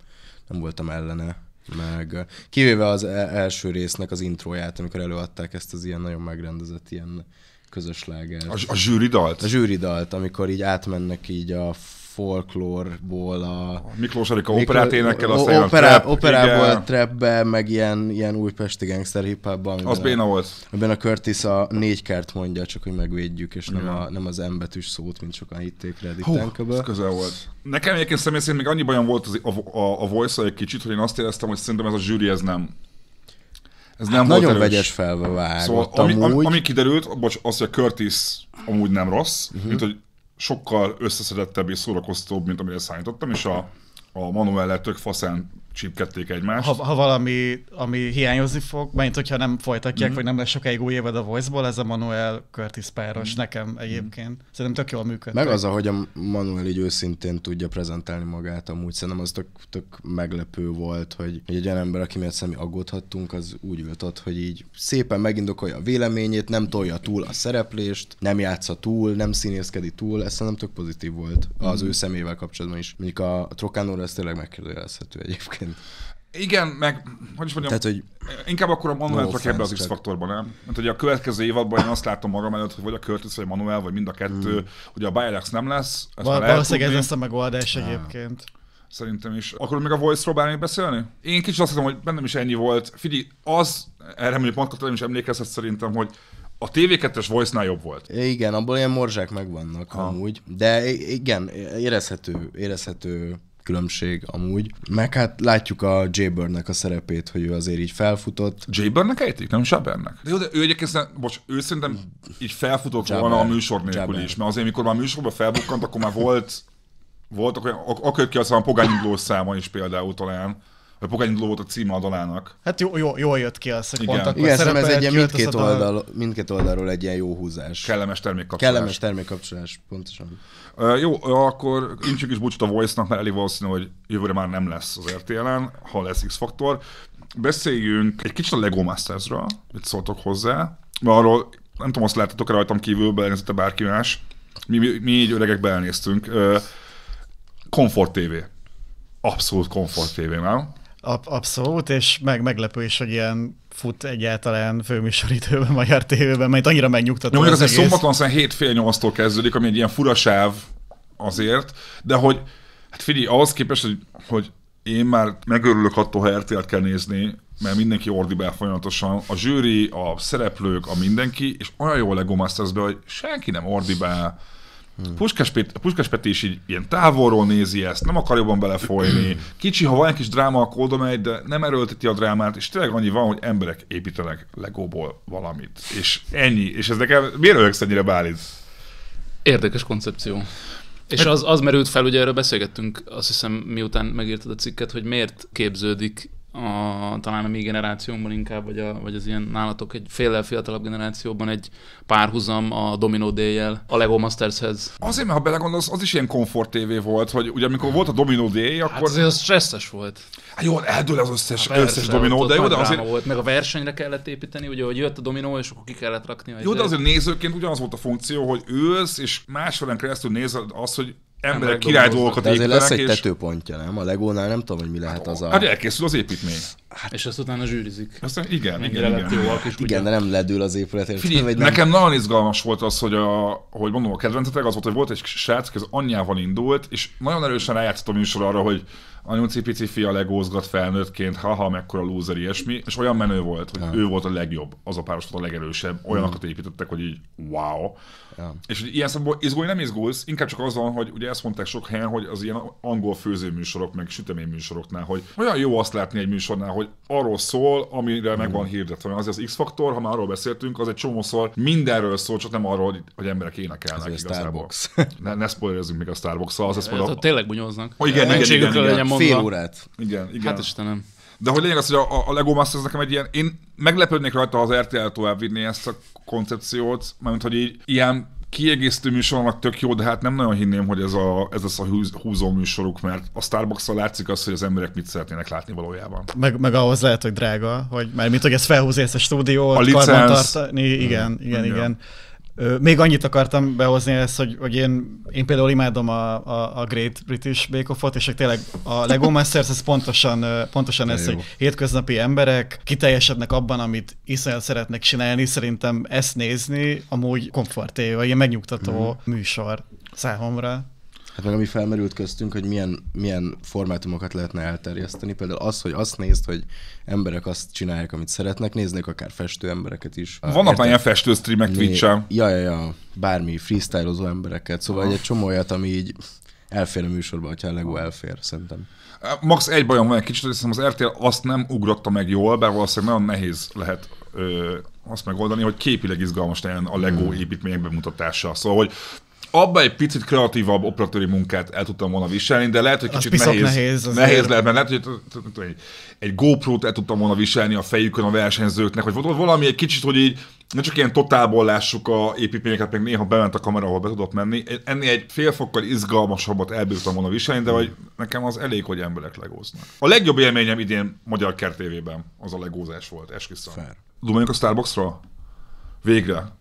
nem voltam ellene meg kivéve az e- első résznek az intróját, amikor előadták ezt az ilyen nagyon megrendezett ilyen közös lágert. A, a dalt? A dalt, amikor így átmennek így a folklórból a... a Miklós Erika operát énekel, aztán opera, a trap, operából, igen. trapbe, meg ilyen, ilyen újpesti gangster hip hopban. Az béna volt. Ebben a Curtis a négy kert mondja, csak hogy megvédjük, és nem, a, nem az embetűs szót, mint sokan hitték Reddit Hú, ez közel volt. Nekem egyébként személy szerint még annyi bajom volt az, a, a, a voice egy kicsit, hogy én azt éreztem, hogy szerintem ez a zsűri ez nem, ez hát nem hát volt nagyon erős. vegyes felve szóval, ami, ami, ami kiderült, bocs, az, hogy a Curtis amúgy nem rossz, uh-huh. mint hogy sokkal összeszedettebb és szórakoztóbb, mint amire számítottam, és a, a Manuel tök faszán csípkedték egymást. Ha, ha valami, ami hiányozni fog, mert hogyha nem folytatják, mm-hmm. vagy nem lesz sokáig új évad a Voice-ból, ez a Manuel Curtis páros mm-hmm. nekem egyébként. Mm-hmm. Szerintem tök jól működik. Meg az, ahogy a Manuel így őszintén tudja prezentálni magát, amúgy szerintem az tök, tök meglepő volt, hogy egy olyan ember, aki miatt semmi aggódhattunk, az úgy ült ott, hogy így szépen megindokolja a véleményét, nem tolja túl a szereplést, nem játsza túl, nem színészkedi túl, ez szerintem tök pozitív volt az mm-hmm. ő szemével kapcsolatban is. Mondjuk a, a Trocánóra ez tényleg megkérdőjelezhető egyébként egyébként. Igen, meg, hogy is mondjam, Tehát, hogy inkább akkor a Manuel no ebbe az X-faktorban, nem? Mert ugye a következő évadban én azt látom magam előtt, hogy vagy a Curtis, vagy a Manuel, vagy mind a kettő, hmm. hogy a Bayerex nem lesz. Ezt Val- valószínűleg ez lesz a megoldás nem. egyébként. Szerintem is. Akkor még a Voice-ról beszélni? Én kicsit azt hiszem, hogy bennem is ennyi volt. Figyelj, az, erre mondjuk pont is emlékezhet szerintem, hogy a TV2-es Voice-nál jobb volt. Igen, abból ilyen morzsák megvannak ha. amúgy. De igen, érezhető, érezhető különbség amúgy. Meg hát látjuk a nek a szerepét, hogy ő azért így felfutott. nek ejtik, nem Jabernek? De jó, de ő egyébként, bocs, ő szerintem így felfutott Jabber, volna a műsor nélkül Jabber. is, mert azért, mikor már műsorba felbukkant, akkor már volt voltak olyan, akkor ki aztán a Pogányi száma is például talán, a Pogány Ló volt a címe a dalának. Hát jó, jó, jól jött ki az, hogy Igen. Igen, ez egy ilyen mindkét, oldal, mindkét oldalról egy ilyen jó húzás. Kellemes termékkapcsolás. Kellemes termékkapcsolás, pontosan. Uh, jó, akkor intsük is búcsút a Voice-nak, mert elég valószínű, hogy jövőre már nem lesz az RTL-en, ha lesz X-faktor. Beszéljünk egy kicsit a Lego Masters-ről, mit szóltok hozzá, mert arról nem tudom, azt láttatok-e rajtam kívül, belenézett bárki más. Mi, mi, mi így öregek belenéztünk. Uh, Comfort TV. Abszolút Comfort TV, nem? Ab- abszolút, és meg meglepő is, hogy ilyen fut egyáltalán főműsoridőben, magyar tévében, mert annyira megnyugtató. nem mondjuk az azért szombaton aztán 7 fél tól kezdődik, ami egy ilyen furasáv azért, de hogy, hát figyelj, ahhoz képest, hogy, hogy én már megörülök attól, ha RTL-t kell nézni, mert mindenki ordibál folyamatosan, a zsűri, a szereplők, a mindenki, és olyan jól legomáztasz be, hogy senki nem ordibál, Hmm. Puskás, Pét- Puskás Peti is így ilyen távolról nézi ezt, nem akar jobban belefolyni. Kicsi, ha van egy kis dráma, akkor oda megy, de nem erőlteti a drámát, és tényleg annyi van, hogy emberek építenek legóból valamit. És ennyi. És ez nekem miért öröksz ennyire Bálint? Érdekes koncepció. És hát- az, az merült fel, ugye erről beszélgettünk, azt hiszem, miután megírtad a cikket, hogy miért képződik a, talán a mi generációmban inkább, vagy, a, vagy az ilyen nálatok egy féllel fiatalabb generációban egy párhuzam a Domino d a Lego Mastershez. Azért, mert ha belegondolsz, az is ilyen komfort tévé volt, hogy ugye amikor volt a Domino D, hát akkor... Hát azért az stresszes volt. Hát jó, eldől az összes, hát összes dominó, de jó, de azért... Volt. Meg a versenyre kellett építeni, ugye, hogy jött a dominó, és akkor ki kellett rakni. Jó, de azért nézőként ugyanaz volt a funkció, hogy ősz, és másfélen keresztül nézed azt, hogy emberek király dolgokat De azért lesz egy és... tetőpontja, nem? A legónál nem tudom, hogy mi lehet az a... Hát elkészül az építmény. Hát, és azt utána zsűrizik. Aztán igen, igen, igen. Lett jó, hát, igen, ugyan. de nem ledül az épület. Figyelj, nem... nekem nagyon izgalmas volt az, hogy, a, hogy mondom, a kedvencetek az volt, hogy volt egy srác, aki az anyjával indult, és nagyon erősen rájátszott a műsor arra, hogy anyuci pici fia legózgat felnőttként, haha, mekkora lúzer, ilyesmi, és olyan menő volt, hogy ja. ő volt a legjobb, az a páros volt a legerősebb, olyanokat mm. építettek, hogy így wow. Ja. És hogy ilyen szemben izgulj, nem izgulsz, inkább csak az van, hogy ugye ezt mondták sok helyen, hogy az ilyen angol főzőműsorok, meg süteményműsoroknál, hogy olyan jó azt látni egy műsornál, hogy arról szól, amire meg mm. van hirdetve. Az az X-faktor, ha már arról beszéltünk, az egy csomószor mindenről szól, csak nem arról, hogy emberek énekelnek. Ez igazából. Starbucks. Ne, ne spoilerezzünk még a Starbucks-szal, az ezt mondom. Tényleg bunyóznak. Oh, igen, igen, igen, igen, igen, elmondva. fél órát. Igen, igen. Hát Istenem. De hogy lényeg az, hogy a, a Lego Masters nekem egy ilyen, én meglepődnék rajta, ha az RTL tovább vinné ezt a koncepciót, mert hogy így ilyen kiegészítő műsornak tök jó, de hát nem nagyon hinném, hogy ez, a, ez az a húzó műsoruk, mert a starbucks látszik az, hogy az emberek mit szeretnének látni valójában. Meg, meg ahhoz lehet, hogy drága, hogy, mert mint hogy ez felhúzni ezt a stúdiót, a licensz... tartani, mm, igen, igen, igen. igen. igen. Még annyit akartam behozni ezt, hogy, hogy én, én például imádom a, a, a Great British Bake Off-ot, és tényleg a Lego Masters ez pontosan, pontosan ez, hogy hétköznapi emberek kiteljesednek abban, amit iszonyat szeretnek csinálni, szerintem ezt nézni amúgy vagy ilyen megnyugtató mm. műsor számomra. Hát meg ami felmerült köztünk, hogy milyen, milyen formátumokat lehetne elterjeszteni. Például az, hogy azt nézd, hogy emberek azt csinálják, amit szeretnek, néznék akár festő embereket is. Vannak már ilyen festő streamek twitch Ja, ja, ja, bármi, freestylozó embereket. Szóval ah. egy csomó olyat, ami így elfér a műsorban, hogyha a Lego elfér, szerintem. Max egy bajom van egy kicsit, hogy az RTL azt nem ugrotta meg jól, bár valószínűleg nagyon nehéz lehet ö, azt megoldani, hogy képileg izgalmas legyen a LEGO hmm. építmények bemutatása. Szóval, hogy abban egy picit kreatívabb operatőri munkát el tudtam volna viselni, de lehet, hogy kicsit nehéz. Nehéz, nehéz lehet, mert lehet, hogy egy, egy GoPro-t el tudtam volna viselni a fejükön a versenyzőknek, hogy volt valami egy kicsit, hogy így nem csak ilyen totálból lássuk a építményeket, meg néha bement a kamera, ahol be tudott menni. Ennél egy fél fokkal izgalmasabbat elbírtam volna viselni, de vagy nekem az elég, hogy emberek legóznak. A legjobb élményem idén Magyar Kert az a legózás volt, esküszöm. Fair. Dumáljunk a Starbucksra? Végre.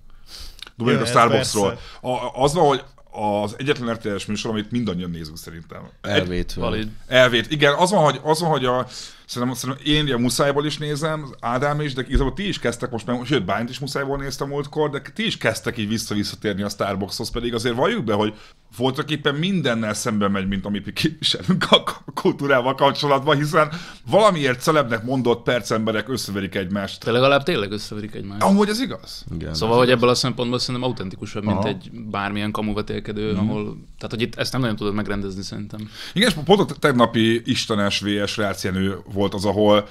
Dublin a Starbucksról. A, az van, hogy az egyetlen RTS műsor, amit mindannyian nézünk szerintem. Elvét. Egy, Elvét. Igen, az van, hogy, az van, hogy a, Szerintem, szerintem én ugye muszájból is nézem, Ádám is, de igazából ti is kezdtek most, mert, sőt, Bányt is muszájból néztem múltkor, de ti is kezdtek így vissza-visszatérni a Starbuckshoz, pedig azért valljuk be, hogy voltak éppen mindennel szemben megy, mint amit képviselünk a kultúrával kapcsolatban, hiszen valamiért celebnek mondott percemberek összeverik egymást. De legalább tényleg összeverik egymást. Amúgy ez igaz. Igen, szóval, hogy ebből a szempontból szerintem autentikusabb, Aha. mint egy bármilyen kamuvetélkedő, mm. ahol... Tehát, hogy itt ezt nem nagyon tudod megrendezni szerintem. Igen, és pont a tegnapi istenes VS rácienő volt az, ahol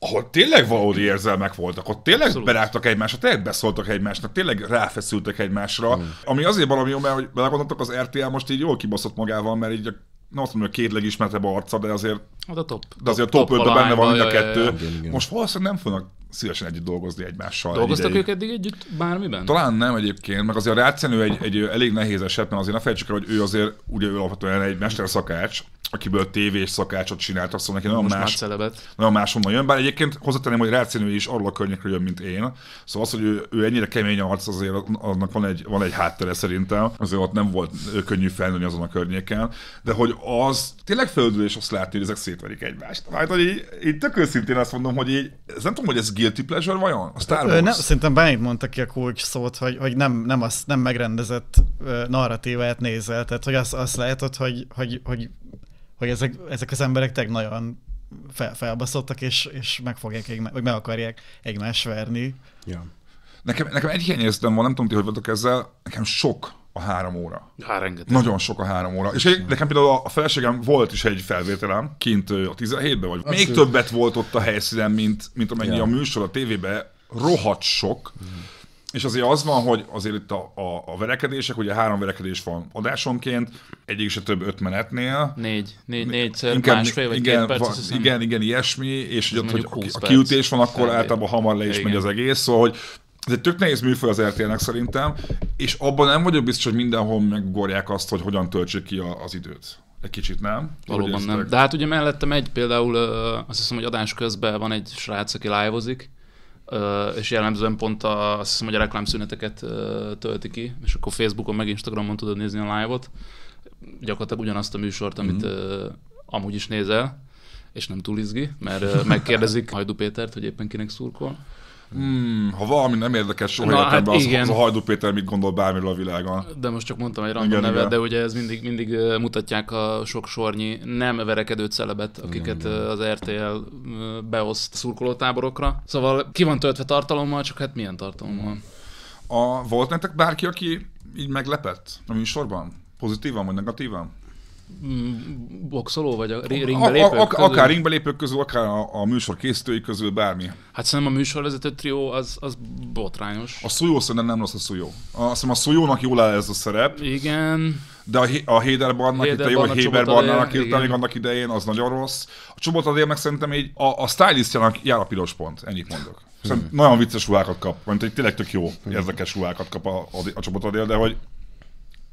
ahol tényleg valódi érzelmek voltak, ott tényleg Abszolút. berágtak egymásra, tényleg beszóltak egymásnak, tényleg ráfeszültek egymásra, mm. ami azért valami jó, mert hogy belegondoltak, az RTL most így jól kibaszott magával, mert így a nem azt mondom, hogy a két legismertebb arca, de azért, hát a top, de azért top, top 5 benne van mind a kettő. Jaj, jaj, jaj. Most valószínűleg nem fognak szívesen együtt dolgozni egymással. Dolgoztak egy ők eddig együtt bármiben? Talán nem egyébként, meg azért a Rácenő egy, egy elég nehéz eset, mert azért ne felejtsük el, hogy ő azért ugye ő alapvetően egy mesterszakács, akiből tévés szakácsot csinált, azt mondom, neki nagyon Most más, nagyon nagyon honnan jön, bár egyébként hozzátenném, hogy Rácinő is arról a környékről jön, mint én. Szóval az, hogy ő, ő ennyire kemény arc, azért annak van egy, van egy háttere szerintem, azért ott nem volt könnyű felnőni azon a környéken, de hogy az tényleg és azt látni, hogy ezek szétverik egymást. Hát, hogy így, így tök őszintén azt mondom, hogy így, ez nem tudom, hogy ez guilty pleasure vajon? A Star Wars? Nem, szerintem bármit mondta ki a kulcs szót, hogy, hogy nem, nem, az, nem megrendezett narratívát nézel, tehát hogy azt, azt lehet, hogy, hogy, hogy hogy ezek, ezek az emberek teg nagyon fel, felbaszottak, és, és meg fogják, vagy meg akarják egymást verni. Ja. Nekem, nekem egy hiányérztem van, nem tudom ti, hogy voltok ezzel, nekem sok a három óra. Há, Nagyon sok a három óra. És egy, nekem például a feleségem volt is egy felvételem kint a 17-ben, vagy Azt még többet volt ott a helyszínen, mint, mint amennyi ja. a műsor a tévében. Rohadt sok. Mm és azért az van, hogy azért itt a, a, a verekedések, ugye három verekedés van adásonként, egyik se több öt menetnél. Négy, négy, négyszer, inkább, másfél vagy igen, két perc, va, igen, igen, ilyesmi, és Ez ott, hogy a, kiütés van, akkor Felvét. általában hamar le is igen. megy az egész, szóval, hogy ez egy tök nehéz műfő az RTL-nek szerintem, és abban nem vagyok biztos, hogy mindenhol meggorják azt, hogy hogyan töltsék ki a, az időt. Egy kicsit nem. Valóban nem. Tök... De hát ugye mellettem egy például, azt hiszem, hogy adás közben van egy srác, aki live és jellemzően pont a, azt hiszem, hogy a reklámszüneteket tölti ki, és akkor Facebookon meg Instagramon tudod nézni a live-ot. Gyakorlatilag ugyanazt a műsort, amit mm. amúgy is nézel, és nem túl izgi, mert megkérdezik Hajdu Pétert, hogy éppen kinek szurkol. Hmm. Ha valami nem érdekes soha Na, hát az, igen. az, a Hajdú Péter mit gondol bármiről a világon. De most csak mondtam egy random igen, nevet, igen. de ugye ez mindig, mindig mutatják a sok sornyi nem verekedő celebet, akiket igen, az RTL beoszt szurkolótáborokra. Szóval ki van töltve tartalommal, csak hát milyen tartalommal? A, volt nektek bárki, aki így meglepett a műsorban? Pozitívan vagy negatívan? Mm, boxoló, vagy a ringbe lépők közül? Akár ringbe lépők közül, akár a, a műsor készítői közül, bármi. Hát szerintem a műsorvezető trió az, az botrányos. A szújó szerintem nem rossz a szújó. Azt hiszem a szújónak jól áll ez a szerep. Igen. De a, a Héder Barnának, itt a jó Héber Barnának írtam még annak idején, az nagyon rossz. A Csobotadél meg szerintem így a, a stylistjának jár a piros pont, ennyit mondok. Szerintem mhm. nagyon vicces ruhákat kap, mint egy tényleg tök jó, mhm. érdekes ruhákat kap a, a, a Csobot de hogy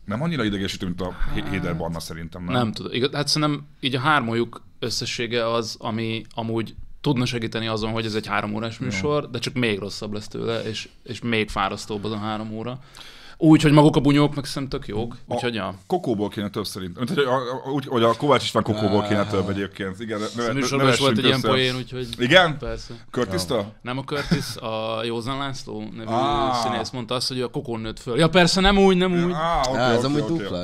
nem annyira idegesítő, mint a hát, Héder Barna szerintem. Nem, nem tudom. Igaz, hát szerintem így a hármójuk összessége az, ami amúgy tudna segíteni azon, hogy ez egy három órás műsor, Jó. de csak még rosszabb lesz tőle, és, és még fárasztóbb az a három óra. Úgy, hogy maguk a bunyók meg szerintem tök jók. Úgyhogy a... Kokóból kéne több szerint. Mint, hogy a, úgy, hogy a Kovács István kokóból kéne ah. több egyébként. Igen, ne, ne, ne volt egy ilyen poén, úgyhogy... Igen? Persze. Körtiszta? Nem a Körtisz, a Józan László nevű ah. színész mondta azt, hogy a kokó nőtt föl. Ja persze, nem úgy, nem úgy. Ah, okay, ez amúgy dupla.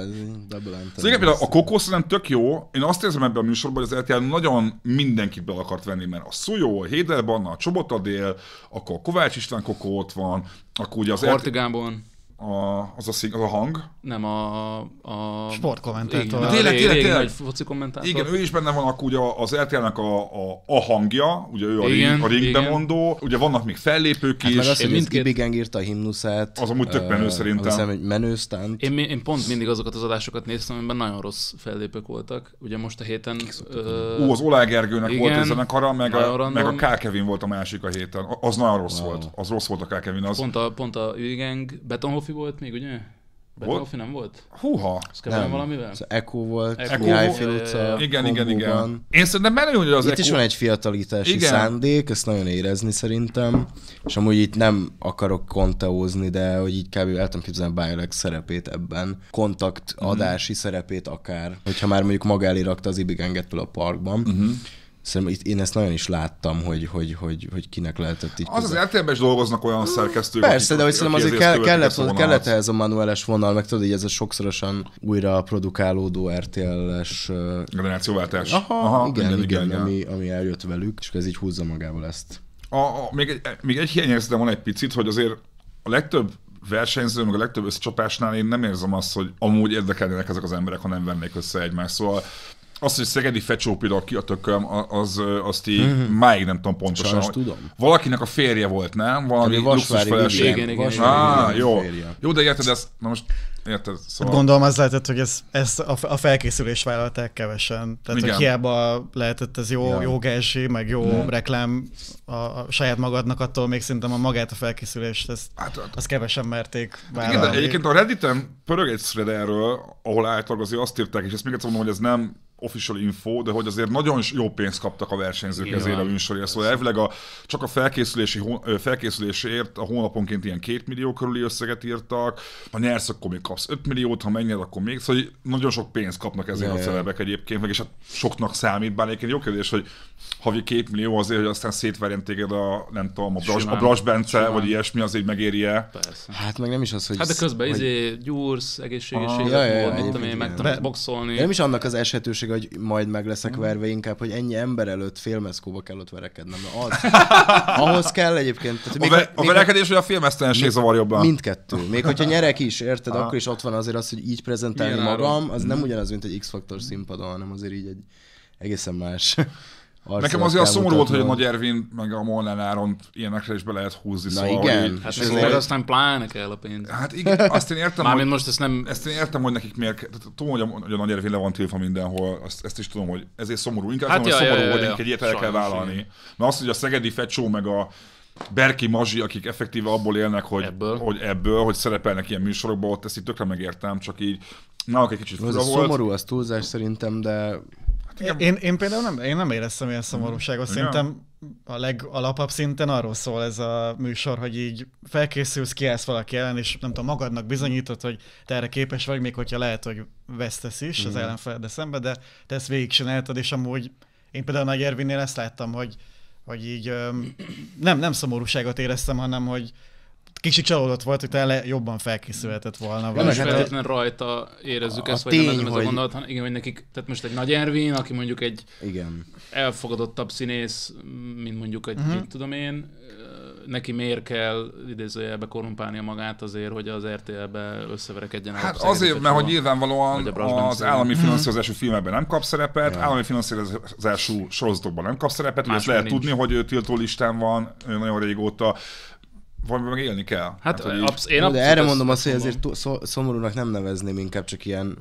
Szóval például a kokó szerintem tök jó. Én azt érzem ebben a műsorban, hogy az RTL nagyon mindenkit be akart venni, mert a Szújó, a Héder Banna, a Csobotadél, akkor a Kovács István kokó ott van, akkor ugye az... Hortigában a, az, a szín, az a hang. Nem, a... a... Sportkommentátor. Tényleg, tényleg, tényleg. Nagy foci kommentátor. Igen, ő is benne van akkor ugye az RTL-nek a, a, a hangja, ugye ő a, igen, ring, a ringbemondó, ugye vannak még fellépők hát is. Meg az, hogy mindkét... írta a himnuszát. Az amúgy tök menő szerintem. Hiszem, egy menő Én, én, pont mindig azokat az adásokat néztem, amiben nagyon rossz fellépők voltak. Ugye most a héten... Ö... Ó, az Olá Gergőnek igen, volt ez zenekara, meg a, meg a K. Kevin volt a másik a héten. Az nagyon rossz wow. volt. Az rossz volt a K. Kevin. Az... Pont a, pont a Ügeng, Betonhoff Profi volt még, ugye? Betelfi nem volt? Húha! Nem valamivel? Az Echo volt, Echo, Mihályfél utca, Igen, igen, igen. Én szerintem nagyon hogy az Itt Echo... is van egy fiatalítási igen. szándék, ezt nagyon érezni szerintem. És amúgy itt nem akarok konteózni, de hogy így kb. el tudom képzelni Bilex szerepét ebben. Kontakt mhm. adási mm. szerepét akár. Hogyha már mondjuk maga rakta az Ibigenget a parkban. Mm-hmm Szerintem itt én ezt nagyon is láttam, hogy, hogy, hogy, hogy kinek lehetett így. Az közel. az rtl is dolgoznak olyan mm, szerkesztők. Persze, de hogy szerintem azért kell, kellett, kellett, kellett ehhez a manuális vonal, meg tudod, így ez a sokszorosan újra produkálódó RTL-es... Generációváltás. Aha, Aha igen, igen, igen, igen, Ami, ami eljött velük, És ez így húzza magával ezt. A, a, még, egy, e, még egy hiányérzetem van egy picit, hogy azért a legtöbb versenyző, meg a legtöbb összecsapásnál én nem érzem azt, hogy amúgy érdekelnének ezek az emberek, ha nem vennék össze egymást. Szóval azt, hogy Szegedi Fecsó például ki a tököm, az, azt így mm-hmm. máig nem tudom pontosan. Sajnos tudom. Valakinek a férje volt, nem? Valami luxus feleség. Igen, igen, igen. Ah, jó. Férje. jó, de érted, ezt na most Érted? Szóval... Hát gondolom az lehetett, hogy ez, ezt a, a felkészülés vállalták kevesen. Tehát, Igen. hogy hiába lehetett ez jó, ja. jó gelsi, meg jó Igen. reklám a, a, saját magadnak, attól még szerintem a magát a felkészülést, ezt, hát, hát, azt kevesen merték vállalni. Hát igen, de egyébként a Redditen pörög egy erről, ahol általában azért azt írták, és ezt még egyszer mondom, hogy ez nem official info, de hogy azért nagyon jó pénzt kaptak a versenyzők Igen. ezért a műsorért. Szóval elvileg a, csak a felkészülési, felkészülésért a hónaponként ilyen 2 millió körüli összeget írtak, ha nyersz, akkor még kapsz 5 milliót, ha megnyer, akkor még, szóval nagyon sok pénzt kapnak ezért Igen. a celebek egyébként, meg és hát soknak számít, bár egyébként jó kérdés, hogy havi 2 millió azért, hogy aztán szétverjen téged a, nem tudom, a, Bras, a Bras Bence, Simán. vagy ilyesmi, azért megérje. Persze. Hát meg nem is az, hogy... Hát de közben hogy... izé, gyúrsz, egészségeség, ah, jaj, jaj, jaj, mit tudom én, megtanulsz boxolni. Nem is annak az esetőség hogy majd meg leszek mm. verve, inkább, hogy ennyi ember előtt filmeszkóba kell ott verekednem. az. Ahhoz kell egyébként. Tehát a, még, ve- a verekedés vagy a filmesztelenség zavar jobban? Mindkettő. Még hogyha nyerek is, érted, ah. akkor is ott van azért az, hogy így prezentálni Milyen magam, az nem mhm. ugyanaz, mint egy X-faktor színpadon, hanem azért így egy egészen más. Arcán Nekem azért a szomorú volt, hogy a Nagy Ervin meg a Molnár Áron ilyenekre is be lehet húzni. Na szóval, igen. Hogy, hát ez szóval... aztán pláne kell a pénz. Hát igen, azt én értem, hogy, most ezt, nem... ezt én értem, hogy nekik miért tudom, hogy a, hogy a Nagy Ervin le van tilfa mindenhol, azt, ezt is tudom, hogy ezért szomorú. Inkább hát tudom, ja, hogy szomorú, ja, ja, ja. egy ilyet el kell vállalni. Mert azt, hogy a Szegedi Fecsó meg a Berki Mazsi, akik effektíve abból élnek, hogy ebből, hogy, ebből, hogy szerepelnek ilyen műsorokban, ott ezt így tökre megértem, csak így Na, egy kicsit fura volt. Szomorú, az túlzás szerintem, de Hát igen. Én, én például nem, én nem éreztem ilyen szomorúságot, Igen. Mhm. szerintem a legalapabb szinten arról szól ez a műsor, hogy így felkészülsz, kiállsz valaki ellen, és nem tudom, magadnak bizonyítod, hogy te erre képes vagy, még hogyha lehet, hogy vesztesz is Igen. az mhm. ellenfelede szembe, de te ezt végigcsináltad, és amúgy én például Nagy Ervinnél ezt láttam, hogy, hogy így nem, nem szomorúságot éreztem, hanem hogy kicsit csalódott volt, hogy talán jobban felkészülhetett volna. Nem is feltétlenül rajta érezzük a ezt, tény, nem ez hogy... a gondolat, hanem igen, hogy nekik, tehát most egy Nagy Ervin, aki mondjuk egy igen. elfogadottabb színész, mint mondjuk egy, uh-huh. mit tudom én, neki miért kell idézőjelbe korumpálnia magát azért, hogy az RTL-be összeverekedjen. Hát azért, mert hogy nyilvánvalóan az állami mhm. finanszírozású filmekben nem kap szerepet, ja. állami finanszírozású sorozatokban nem kap szerepet, és lehet nincs. tudni, hogy ő tiltó listán van nagyon régóta, valami meg élni kell. Hát, hát így... absz- én de erre mondom azt, hogy ezért szomorúnak nem nevezném, inkább csak ilyen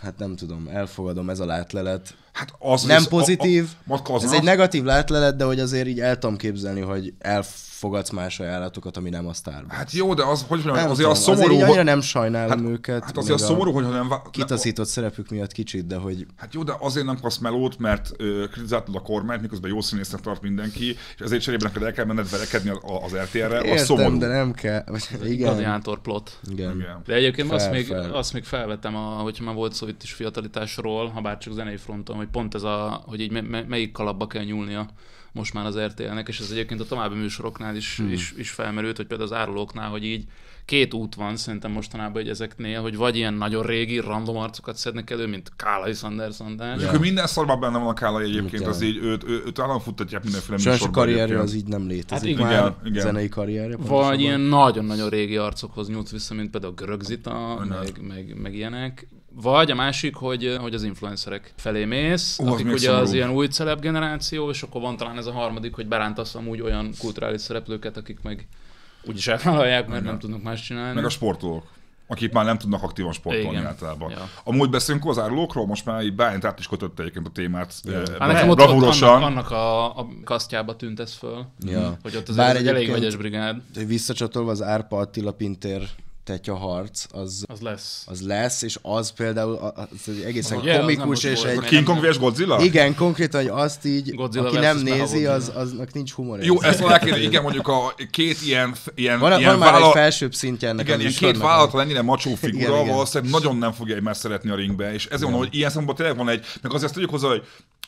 hát nem tudom, elfogadom ez a látlelet. Hát az nem az, pozitív, a, a, a, ez egy negatív látlelet, de hogy azért így el tudom képzelni, hogy elf fogadsz más ajánlatokat, ami nem a Starbucks. Hát jó, de az, hogy mondjam, nem azért tudom, a szomorú... Azért hogy... nem sajnálom hát, őket. Hát azért a szomorú, hogy nem... Kitaszított szerepük miatt kicsit, de hogy... Hát jó, de azért nem kapsz melót, mert kritizáltad a kormányt, miközben jó színésznek tart mindenki, és ezért cserébe neked el kell menned verekedni az rtr re a szomorú. de nem kell. Igen. Igen. plot. Igen. Igen. De egyébként fel, azt, még, fel. azt még felvetem, a, hogyha már volt szó itt is fiatalításról, ha bár csak zenei fronton, hogy pont ez a, hogy így me- me- melyik kalapba kell nyúlnia most már az RTL-nek, és ez egyébként a további műsoroknál is, hmm. is, is felmerült, hogy például az árulóknál, hogy így két út van szerintem mostanában hogy ezeknél, hogy vagy ilyen nagyon régi random arcokat szednek elő, mint Kálai Sanders András. Ja. minden szarban benne van a Kálai egyébként, az így őt, őt, őt állam futtatják mindenféle Sajnos a karrierje az így nem létezik hát igen, már, igen. zenei karrierje. Vagy ilyen nagyon-nagyon régi arcokhoz nyújt vissza, mint például Grögzita, meg, meg, meg ilyenek. Vagy a másik, hogy, eh, hogy az influencerek felé mész, Ó, akik ugye szomorú. az ilyen új celeb generáció, és akkor van talán ez a harmadik, hogy berántasz amúgy olyan kulturális szereplőket, akik meg úgyis elvállalják, mert Igen. nem tudnak más csinálni. Meg a sportolók akik már nem tudnak aktívan sportolni Igen. általában. Ja. Amúgy beszélünk kozárlókról, most már így Bálint át is kötötte egyébként a témát. Ja. Eh, hát nekem ott, ott annak, annak a, a kasztjába tűnt ez föl, ja. hogy ott az Bár egy elég vegyes brigád. Visszacsatolva az Árpa Attila Pintér a harc, az, az lesz. Az lesz, és az például az egy egészen oh, yeah, komikus, és volt, egy... King Kong vs. Godzilla? Igen, konkrétan, hogy azt így, Godzilla aki nem nézi, az, aznak nincs humor. Jó, ezt alá kéne, igen, mondjuk a két ilyen... ilyen van, ilyen van vállal... már egy felsőbb szintje ennek Igen, ilyen két vállalatlan lennyire macsó figura, valószínűleg nagyon nem fogja egymást szeretni a ringbe, és ezért mondom, hogy ilyen szempontból tényleg van egy, meg azért tudjuk hozzá, hogy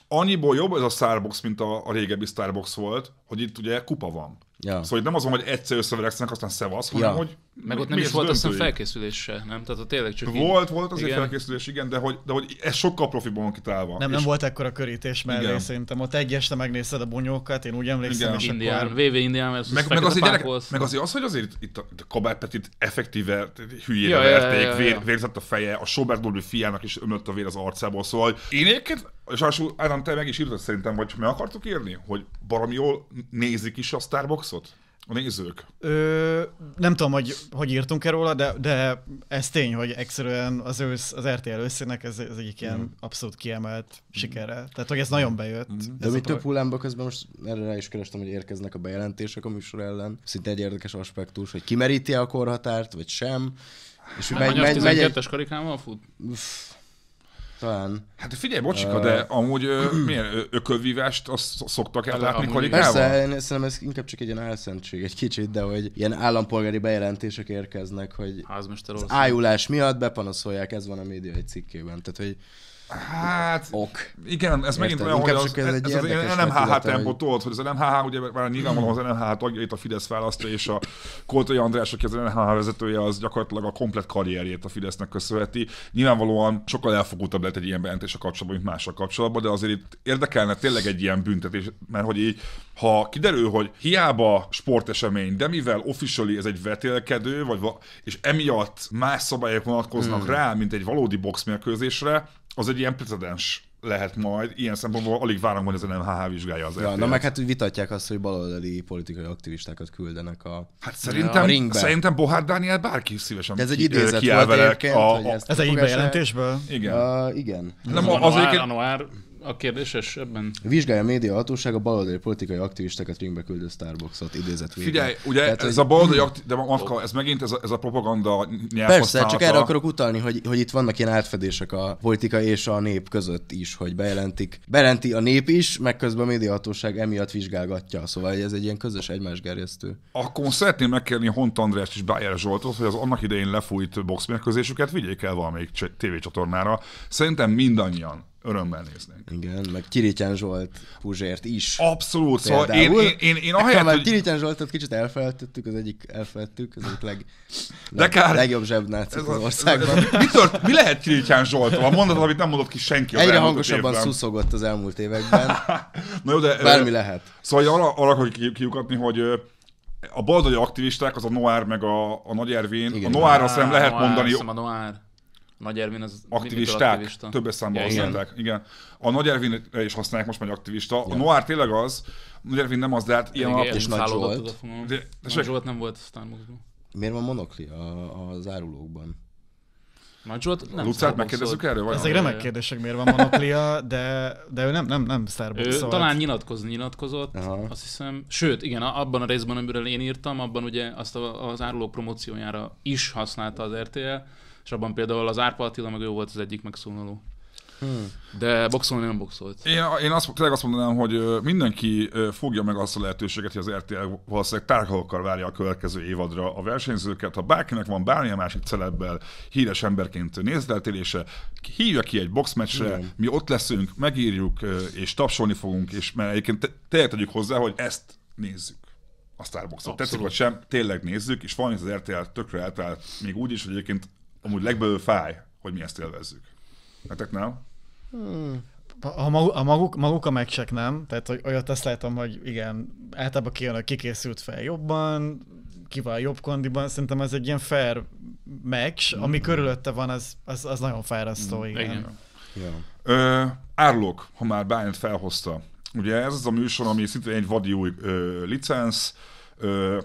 annyiból jobb ez a Starbucks, mint a, a régebbi Starbucks volt, hogy itt ugye kupa van. Ja. Szóval itt nem az van, hogy egyszer összeverekszenek, aztán szevasz, hanem ja. hogy meg ott nem is volt azt hiszem felkészülés se, nem? Tehát a tényleg csak Volt, így, volt azért igen. felkészülés, igen, de hogy, de hogy ez sokkal profiban van kitálva. Nem, és... nem volt ekkora körítés mellé, igen. szerintem. Ott egy este megnézted a bunyókat, én úgy emlékszem, igen. és Indián, akkor... VV Indián, mert meg, meg, azért, gyerek, meg azért az, hogy azért itt a, a Kabár Petit effektíve hülyére ja, verték, ja, ja, ja, vér, vérzett a feje, a Sobert Dolby fiának is ömlött a vér az arcából, szóval én egyébként és Sásul, Ádám, te meg is írtad szerintem, vagy meg akartok írni, hogy baromi jól nézik is a Starbucksot? A nézők? Ö, nem tudom, hogy hogy írtunk-e róla, de, de ez tény, hogy egyszerűen az, ősz, az RTL őszének ez, ez egyik ilyen mm. abszolút kiemelt sikere. Tehát, hogy ez nagyon mhm. bejött. Mm. De mi több hullámba közben most erre rá is kerestem, hogy érkeznek a bejelentések a műsor ellen. Szinte egy érdekes aspektus, hogy kimeríti a korhatárt, vagy sem. És hát, megy, megy, megy, megy, karikával fut? Ff, talán. Hát figyelj, bocsika, uh, de amúgy uh, milyen ökölvívást azt szoktak ellátni kollégával? Persze, én szerintem ez inkább csak egy ilyen álszentség egy kicsit, de hogy ilyen állampolgári bejelentések érkeznek, hogy az ájulás miatt bepanaszolják, ez van a média egy cikkében. Tehát, hogy Hát, ok. igen, ez megint olyan, hogy az, ez, egy ez, az NMHH tempó, tudod, hogy az NMHH, ugye már nyilvánvalóan az NMHH itt a Fidesz választja, és a Koltai András, aki az NMHH vezetője, az gyakorlatilag a komplet karrierjét a Fidesznek köszönheti. Nyilvánvalóan sokkal elfogultabb lett egy ilyen a kapcsolatban, mint mással kapcsolatban, de azért itt érdekelne tényleg egy ilyen büntetés, mert hogy így, ha kiderül, hogy hiába sportesemény, de mivel officially ez egy vetélkedő, vagy és emiatt más szabályok vonatkoznak hmm. rá, mint egy valódi boxmérkőzésre, az egy ilyen precedens lehet majd, ilyen szempontból alig várom, hogy az NMHH vizsgálja az ja, Na meg hát vitatják azt, hogy baloldali politikai aktivistákat küldenek a Hát szerintem, a ringbe. szerintem Bohár Dániel bárki szívesen ez egy idézet ki, volt a, a, ez egy bejelentésből? Igen. Uh, igen. Nem, az, az, az, az, az, az, az, az, az, a kérdéses ebben? Vizsgálja a média hatóság a baloldali politikai aktivistákat ringbe küldő Starbucksot, idézett végre. Figyelj, ugye Tehát, ez ez a baloldali akti... de Matka, ez megint ez a, ez a propaganda Persze, csak erre akarok utalni, hogy, hogy itt vannak ilyen átfedések a politika és a nép között is, hogy bejelentik. Bejelenti a nép is, meg közben a hatóság emiatt vizsgálgatja. Szóval ez egy ilyen közös gerjesztő. Akkor szeretném megkérni Hont Andrást és Bájer Zsoltot, hogy az annak idején lefújt boxmérkőzésüket vigyék el valamelyik tévécsatornára. Szerintem mindannyian örömmel néznénk. Igen, meg Kirityán Zsolt Puzsért is. Abszolút, szóval én, én, én, én ahelyett, hogy... Kirityán Zsoltot kicsit elfelejtettük, az egyik elfelejtettük, az egyik leg, De leg, kár... legjobb zsebnáci az országban. Ez, ez, ez, mi, tört, mi lehet Kirityán Zsoltól? A mondat, amit nem mondott ki senki az Egyre hangosabban évben. szuszogott az elmúlt években. Na jó, de, Bármi lehet. Szóval arra, arra hogy kiukatni, hogy a baloldali aktivisták, az a Noár meg a, a Nagy Ervin. Igen, a Noár azt nem lehet mondani. a Noár nagy Ervin az aktivisták, aktivista? többes számban ja, Igen. igen. A Nagy Ervin is használják most már aktivista. Ja. A Noir tényleg az, a Nagy Ervin nem az, de hát ilyen igen, alapos Nagy Zsolt. De, Nagy Zsolt nem volt Starbucksban. Miért van monokli a, a zárulókban? Nagy Zsolt nem Lucát megkérdezzük erről? Vagy Ezek remek kérdések, miért van monoklia, de, de ő nem, nem, nem Starbucks ő talán nyilatkozni nyilatkozott, Aha. azt hiszem. Sőt, igen, abban a részben, amiről én írtam, abban ugye azt a, az áruló promóciójára is használta az RTL, és abban például az Árpa Attila meg ő volt az egyik megszólaló. Hmm. De boxolni nem boxolt. Én, én azt, tényleg azt mondanám, hogy mindenki fogja meg azt a lehetőséget, hogy az RTL valószínűleg tárgyalókkal várja a következő évadra a versenyzőket. Ha bárkinek van bármilyen másik celebbel híres emberként nézdeltélése, hívja ki egy boxmeccsre, hmm. mi ott leszünk, megírjuk és tapsolni fogunk, és mert egyébként tényleg tegyük hozzá, hogy ezt nézzük a Starbucks-ot. Tetszik vagy sem, tényleg nézzük, és van ez az RTL tökre eltállt, még úgy is, hogy egyébként amúgy legbelül fáj, hogy mi ezt élvezzük. Nektek nem? Hmm. A, maguk, maguk, maguk a megsek nem, tehát hogy olyat azt látom, hogy igen, általában kijön, a kikészült fel jobban, kivel jobb kondiban, szerintem ez egy ilyen fair meccs, mm. ami körülötte van, az, az, az nagyon fárasztó, mm. igen. igen. Yeah. Ö, árulok, ha már Bányt felhozta. Ugye ez az a műsor, ami szintén egy vadi új ö, licensz, ö,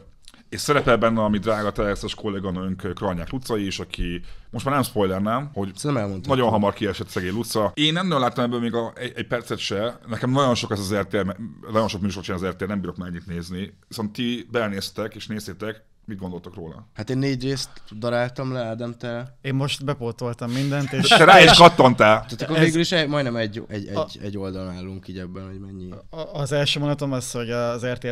és szerepel benne a mi drága telexes kolléganőnk Kranyák Luca is, aki most már nem spoilernám, hogy nem nagyon hamar kiesett szegény Luca. Én nem nagyon láttam ebből még a, egy, egy, percet se. Nekem nagyon sok ez az RTL, nagyon sok műsor csinál az RTL, nem bírok már ennyit nézni. Viszont ti belnéztek és néztétek, Mit gondoltok róla? Hát én négy részt daráltam le, Ádám, te... Én most bepótoltam mindent, és... Te rá is kattantál! Tehát akkor ez... végül is egy, majdnem egy, egy, egy, a... egy oldalon állunk így ebben, hogy mennyi... A, az első mondatom az, hogy az RTL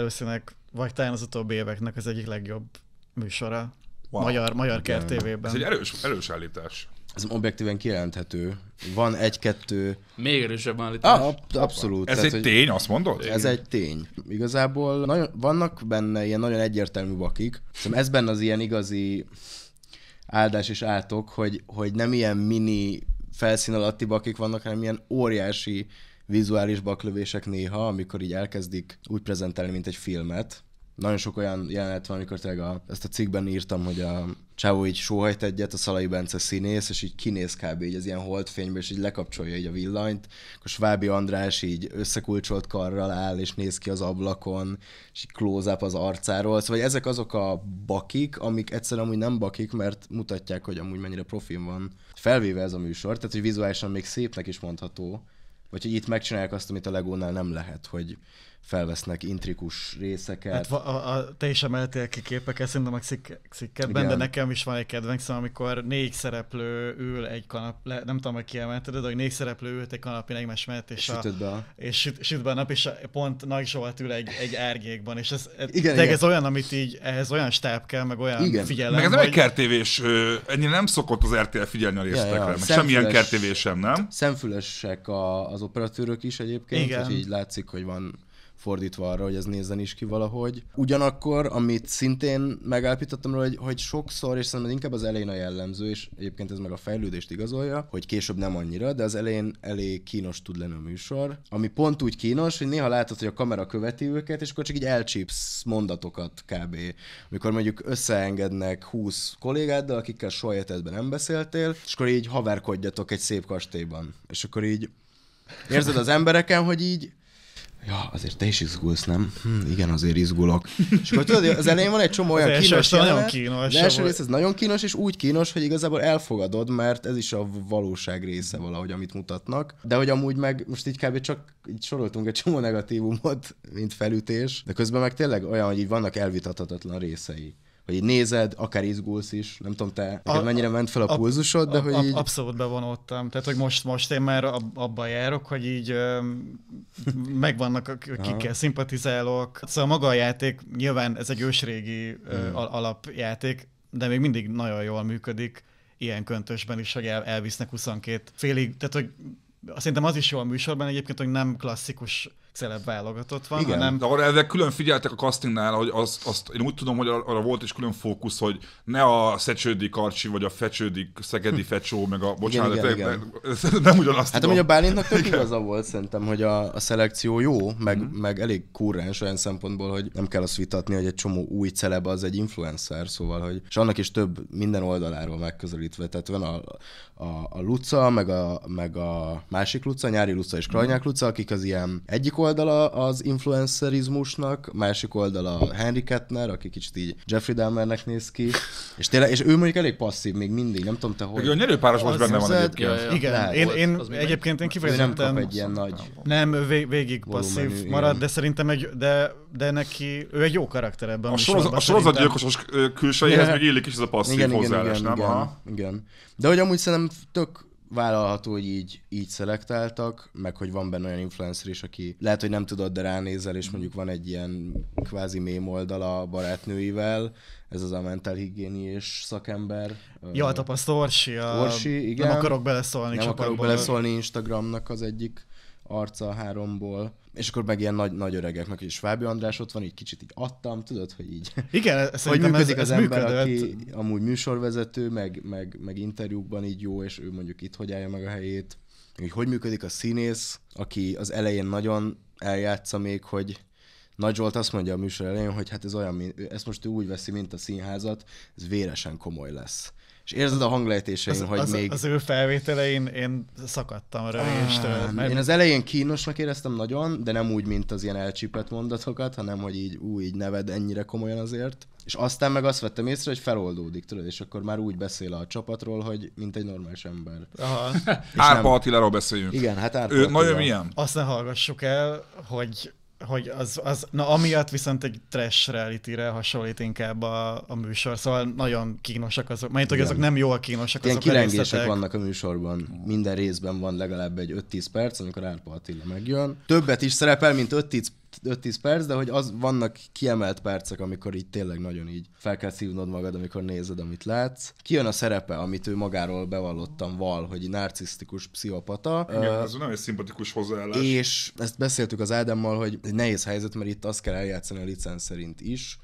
vagy talán az utóbbi éveknek az egyik legjobb műsora. Wow. Magyar, magyar kertévében. Ez egy erős, erős állítás. Ez objektíven kijelenthető. Van egy-kettő... Még erősebb állítás. Ah, ab- abszolút. Ez Tehát, egy tény, azt mondod? Ez Igen. egy tény. Igazából nagyon, vannak benne ilyen nagyon egyértelmű bakik. Szerintem szóval ez benne az ilyen igazi áldás és átok, hogy, hogy nem ilyen mini felszín alatti bakik vannak, hanem ilyen óriási vizuális baklövések néha, amikor így elkezdik úgy prezentálni, mint egy filmet, nagyon sok olyan jelenet van, amikor tényleg a, ezt a cikkben írtam, hogy a csávó így sóhajt egyet, a Szalai Bence színész, és így kinéz kb. így az ilyen holdfényből, és így lekapcsolja így a villanyt, akkor Svábi András így összekulcsolt karral áll, és néz ki az ablakon, és így close az arcáról. Szóval ezek azok a bakik, amik egyszerűen amúgy nem bakik, mert mutatják, hogy amúgy mennyire profin van felvéve ez a műsor, tehát hogy vizuálisan még szépnek is mondható, vagy hogy itt megcsinálják azt, amit a Legónál nem lehet, hogy felvesznek intrikus részeket. Hát a, a, te is emeltél ki képeket, szerintem a cikk, de nekem is van egy kedvenc szóval amikor négy szereplő ül egy kanap, le, nem tudom, hogy kiemelted, de hogy négy szereplő ült egy kanapin egymás mellett, és, sütöd be. A, és süt, süt be a nap, és a, pont Nagy Zsolt ül egy, egy árgékban, és ez, ez, igen, igen. ez olyan, amit így, ehhez olyan stáb kell, meg olyan igen. figyelem. Meg ez nem hogy... egy kertévés, ennyi nem szokott az RTL figyelni a részletekre, ja, ja. meg szemfüles, semmilyen kertévés sem, nem? Szemfülesek a, az operatőrök is egyébként, igen. így látszik, hogy van fordítva arra, hogy ez nézzen is ki valahogy. Ugyanakkor, amit szintén megállapítottam róla, hogy, hogy sokszor, és szerintem inkább az elején a jellemző, és egyébként ez meg a fejlődést igazolja, hogy később nem annyira, de az elején elég kínos tud lenni a műsor, ami pont úgy kínos, hogy néha látod, hogy a kamera követi őket, és akkor csak így elcsípsz mondatokat kb. Mikor mondjuk összeengednek 20 kollégáddal, akikkel soha nem beszéltél, és akkor így haverkodjatok egy szép kastélyban. És akkor így érzed az embereken, hogy így ja, azért te is izgulsz, nem? Hm, igen, azért izgulok. És akkor tudod, az elején van egy csomó olyan az kínos jelenet, nagyon kínos. Az első rész ez nagyon kínos, és úgy kínos, hogy igazából elfogadod, mert ez is a valóság része valahogy, amit mutatnak. De hogy amúgy meg most így kb. csak így soroltunk egy csomó negatívumot, mint felütés, de közben meg tényleg olyan, hogy így vannak elvitathatatlan részei hogy így nézed, akár izgulsz is, nem tudom te, a, mennyire ment fel a, a pulzusod, de a, hogy így... Abszolút bevonódtam, tehát hogy most, most én már abban járok, hogy így megvannak, akikkel szimpatizálok. Szóval maga a játék, nyilván ez egy ősrégi hmm. alapjáték, de még mindig nagyon jól működik ilyen köntösben is, hogy el, elvisznek 22 félig, tehát hogy szerintem az is jó a műsorban egyébként, hogy nem klasszikus celeb válogatott van, Igen. hanem... De arra ezek külön figyeltek a castingnál, hogy azt, azt én úgy tudom, hogy arra volt is külön fókusz, hogy ne a Szecsődi Karcsi, vagy a Fecsődi Szegedi hm. Fecsó, meg a... Bocsánat, igen, igen, igen. Ne, nem ugyanazt Hát amúgy a Bálintnak tök igaza volt szerintem, hogy a, a szelekció jó, meg, mm. meg elég kurrens olyan szempontból, hogy nem kell azt vitatni, hogy egy csomó új celeb az egy influencer, szóval, hogy... És annak is több minden oldaláról megközelítve, tehát van a, a, a Luca, meg a, meg a másik Luca, Nyári Luca és Krajnyák Luca, akik az ilyen egyik oldala az influencerizmusnak, másik oldala a Henry Kettner, aki kicsit így Jeffrey Dahmernek néz ki, és, tényleg, és ő mondjuk elég passzív még mindig, nem tudom te hogy. Ugye a nyerőpáros most benne van egyébként. Igen, Lehet, én, én az egyébként én kifejezetten... Nem kap egy ilyen nagy... Nem, végig passzív menü, marad, igen. de szerintem egy, de, de neki, ő egy jó karakter ebben. A, sorozat, a sorozatgyilkosos külsejéhez még illik is ez a passzív igen, hozzáállás, igen, nem? Igen, igen. De hogy amúgy szerintem tök vállalható, hogy így, így szelektáltak, meg hogy van benne olyan influencer is, aki lehet, hogy nem tudod, de ránézel, és mondjuk van egy ilyen kvázi mém oldala barátnőivel, ez az a mentál és szakember. Ja, tapaszt Orsi. A... Orsi, igen. Nem akarok beleszólni. Nem akarok beleszólni Instagramnak az egyik arca a háromból, és akkor meg ilyen nagy, nagy öregeknek hogy svábi András ott van, így kicsit így adtam, tudod, hogy így. Igen, hogy működik ez, ez az ember, működött. aki amúgy műsorvezető, meg, meg, meg interjúkban így jó, és ő mondjuk itt hogy állja meg a helyét. Így hogy működik a színész, aki az elején nagyon eljátsza még, hogy nagy Zsolt azt mondja a műsor elején, hogy hát ez olyan, ezt most ő úgy veszi, mint a színházat, ez véresen komoly lesz és érzed a hanglejtéseim, hogy az, még... Az ő felvételein én szakadtam rá, Ah, mert... Én az elején kínosnak éreztem nagyon, de nem úgy, mint az ilyen elcsípett mondatokat, hanem hogy így úgy így neved ennyire komolyan azért. És aztán meg azt vettem észre, hogy feloldódik, tudod, és akkor már úgy beszél a csapatról, hogy mint egy normális ember. Aha. Árpa nem... Attiláról beszéljünk. Igen, hát Árpa Ő nagyon milyen? Azt ne hallgassuk el, hogy hogy az, az, na amiatt viszont egy trash reality-re hasonlít inkább a, a műsor, szóval nagyon kínosak azok, mert hogy azok nem jól kínosak Ilyen azok Kilengések a vannak a műsorban, minden részben van legalább egy 5-10 perc, amikor Árpa Attila megjön. Többet is szerepel, mint 5-10 5-10 perc, de hogy az vannak kiemelt percek, amikor így tényleg nagyon így fel kell szívnod magad, amikor nézed, amit látsz. Kijön a szerepe, amit ő magáról bevallottan val, hogy narcisztikus pszichopata. Igen, uh, ez nagyon szimpatikus hozzáállás. És ezt beszéltük az Ádámmal, hogy nehéz helyzet, mert itt azt kell eljátszani a licenc szerint is,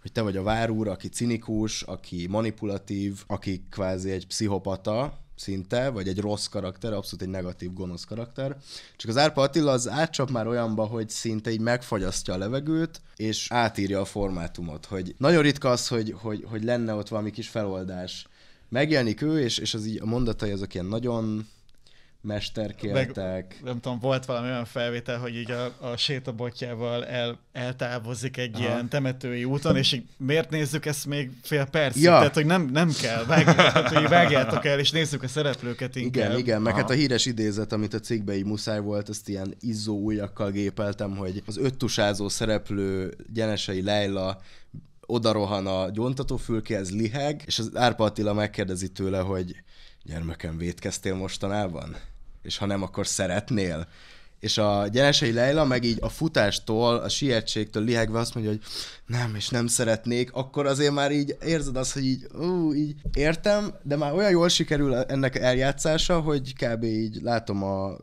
hogy te vagy a várúr, aki cinikus, aki manipulatív, aki kvázi egy pszichopata, szinte, vagy egy rossz karakter, abszolút egy negatív, gonosz karakter. Csak az Árpa Attila az átcsap már olyanba, hogy szinte így megfagyasztja a levegőt, és átírja a formátumot, hogy nagyon ritka az, hogy, hogy, hogy lenne ott valami kis feloldás. Megjelenik ő, és, és az így a mondatai azok ilyen nagyon mesterkértek. Meg, nem tudom, volt valami olyan felvétel, hogy így a, a sétabotjával el, eltávozik egy Aha. ilyen temetői úton, és így miért nézzük ezt még fél percig? Ja. Tehát, hogy nem, nem kell, vágjátok, hogy vágjátok el, és nézzük a szereplőket inkább. Igen, igen, meg hát Aha. hát a híres idézet, amit a cikkbe így muszáj volt, ezt ilyen izzó ujjakkal gépeltem, hogy az öttusázó szereplő Gyenesei Leila odarohan a gyóntatófülkéhez, liheg, és az Árpa Attila megkérdezi tőle, hogy gyermekem, vétkeztél mostanában? És ha nem, akkor szeretnél? És a Gyenesei Leila meg így a futástól, a sietségtől lihegve azt mondja, hogy nem, és nem szeretnék, akkor azért már így érzed azt, hogy így, ú, így értem, de már olyan jól sikerül ennek eljátszása, hogy kb. így látom a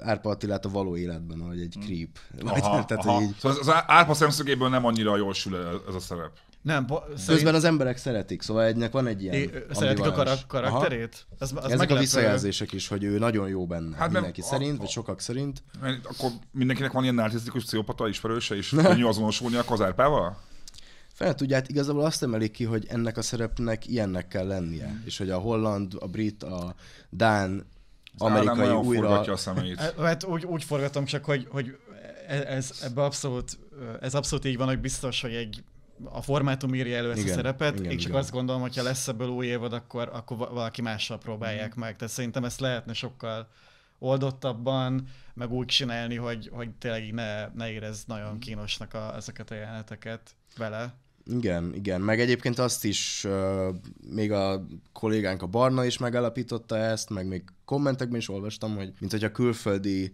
Árpa Attilát a való életben, hogy egy mm. creep. Aha, Vagy, tehát aha. Így... Szóval az Árpa szemszögéből nem annyira jól sül ez a szerep. Nem, po- Közben szerint... az emberek szeretik, szóval egynek van egy ilyen... É, szeretik a karak- karakterét? Ez, ez Ezek meglepő. a visszajelzések is, hogy ő nagyon jó benne hát mindenki nem, szerint, a, vagy sokak szerint. Mert akkor mindenkinek van ilyen narcisztikus pszichopata ismerőse, és könnyű azonosulni a kazárpával? Fel hát igazából azt emelik ki, hogy ennek a szerepnek ilyennek kell lennie, mm. és hogy a holland, a brit, a dán, az amerikai Ádám újra... forgatja a szemeit. Hát úgy, úgy forgatom csak, hogy, hogy ez, ebbe abszolút, ez abszolút így van, hogy biztos, hogy egy a formátum írja elő ezt igen, a szerepet. Igen, Én csak igen. azt gondolom, hogy ha lesz ebből új évad, akkor, akkor valaki mással próbálják mm. meg. Tehát szerintem ezt lehetne sokkal oldottabban, meg úgy csinálni, hogy, hogy tényleg ne, ne érezd nagyon mhm. kínosnak a, ezeket a jeleneteket vele. Igen, igen. Meg egyébként azt is uh, még a kollégánk a Barna is megállapította ezt, meg még kommentekben is olvastam, hogy mint hogy a külföldi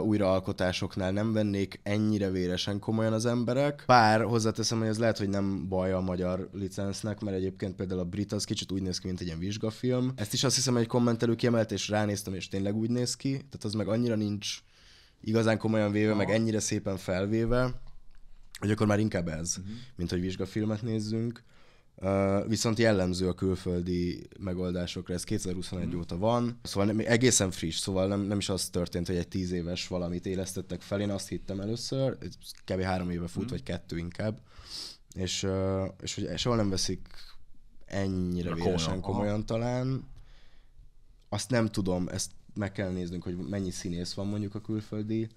újraalkotásoknál nem vennék ennyire véresen komolyan az emberek. Pár hozzáteszem, hogy ez lehet, hogy nem baj a magyar licensznek, mert egyébként például a brit az kicsit úgy néz ki, mint egy ilyen vizsgafilm. Ezt is azt hiszem, egy kommentelő kiemelt, és ránéztem, és tényleg úgy néz ki. Tehát az meg annyira nincs igazán komolyan véve, ha. meg ennyire szépen felvéve, hogy akkor már inkább ez, uh-huh. mint hogy vizsgafilmet nézzünk viszont jellemző a külföldi megoldásokra, ez 2021 mm. óta van, szóval nem, egészen friss, szóval nem, nem is az történt, hogy egy tíz éves valamit élesztettek fel, én azt hittem először, kb. három éve fut, mm. vagy kettő inkább, és, és hogy soha nem veszik ennyire véresen komolyan aha. talán, azt nem tudom, ezt meg kell néznünk, hogy mennyi színész van mondjuk a külföldi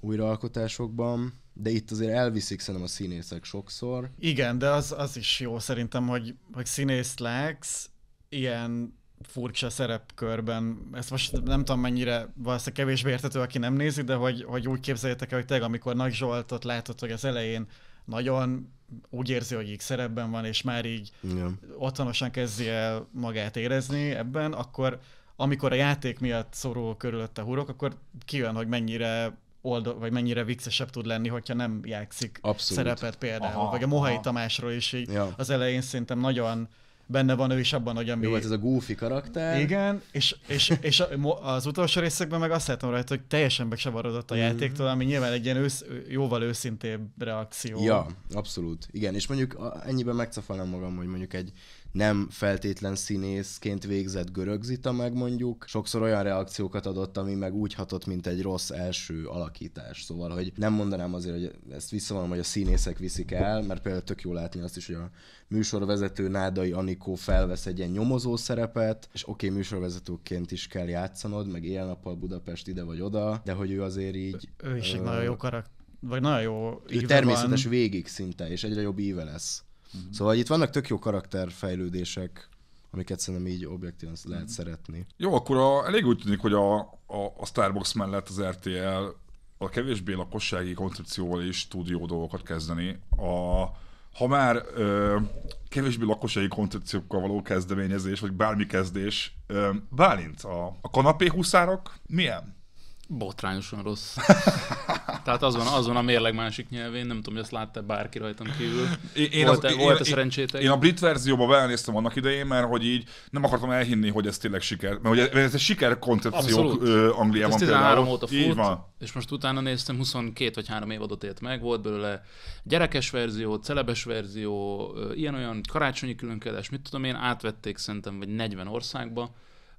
újraalkotásokban, de itt azért elviszik szerintem a színészek sokszor. Igen, de az, az is jó szerintem, hogy, hogy színész lex, ilyen furcsa szerepkörben. Ezt most nem tudom mennyire, valószínűleg kevésbé értető, aki nem nézi, de hogy, hogy úgy képzeljétek el, hogy tényleg amikor Nagy Zsoltot látod, hogy az elején nagyon úgy érzi, hogy így szerepben van, és már így yeah. otthonosan kezdi el magát érezni ebben, akkor amikor a játék miatt szorul körülötte hurok, akkor kijön, hogy mennyire oldal, vagy mennyire viccesebb tud lenni, hogyha nem játszik Abszolút. szerepet például. Aha, vagy a Mohai aha. Tamásról is így ja. az elején szerintem nagyon benne van ő is abban, hogy ami... Jó, ez a goofy karakter. Igen, és, és, és az utolsó részekben meg azt látom rajta, hogy teljesen megsabarodott a mm. játéktól, ami nyilván egy ilyen ősz, jóval őszintébb reakció. Ja, abszolút. Igen, és mondjuk ennyiben megcafalnám magam, hogy mondjuk egy nem feltétlen színészként végzett görögzita meg mondjuk, sokszor olyan reakciókat adott, ami meg úgy hatott, mint egy rossz első alakítás. Szóval, hogy nem mondanám azért, hogy ezt visszavonom, hogy a színészek viszik el, mert például tök jó látni azt is, hogy a műsorvezető Nádai Anikó felvesz egy ilyen nyomozó szerepet, és oké, okay, műsorvezetőként is kell játszanod, meg éjjel-nappal Budapest ide vagy oda, de hogy ő azért így... Ő is egy ö... nagyon jó karakter vagy nagyon jó Ő természetes van. végig szinte, és egyre jobb íve lesz. Uh-huh. Szóval itt vannak tök jó karakterfejlődések, amiket szerintem így objektíven lehet mm-hmm. szeretni. Jó, akkor a, elég úgy tűnik, hogy a, a, a Starbucks mellett az RTL a kevésbé lakossági koncepcióval is tud jó dolgokat kezdeni. A, ha már ö, kevésbé lakossági koncepciókkal való kezdeményezés, vagy bármi kezdés, ö, Bálint, a, a kanapé huszárok milyen? Botrányosan rossz. Tehát az van, az van a mérleg másik nyelvén, nem tudom, hogy ezt látta bárki rajtam kívül. Én volt-e, az, volt-e én, szerencsétek? Én a brit verzióba belenéztem annak idején, mert hogy így nem akartam elhinni, hogy ez tényleg siker. Mert hogy ez egy siker koncepció Angliában hát 13 óta fut, így van. és most utána néztem, 22 vagy 3 évadot élt meg, volt belőle gyerekes verzió, celebes verzió, ilyen-olyan karácsonyi különkedés, mit tudom én, átvették szerintem vagy 40 országba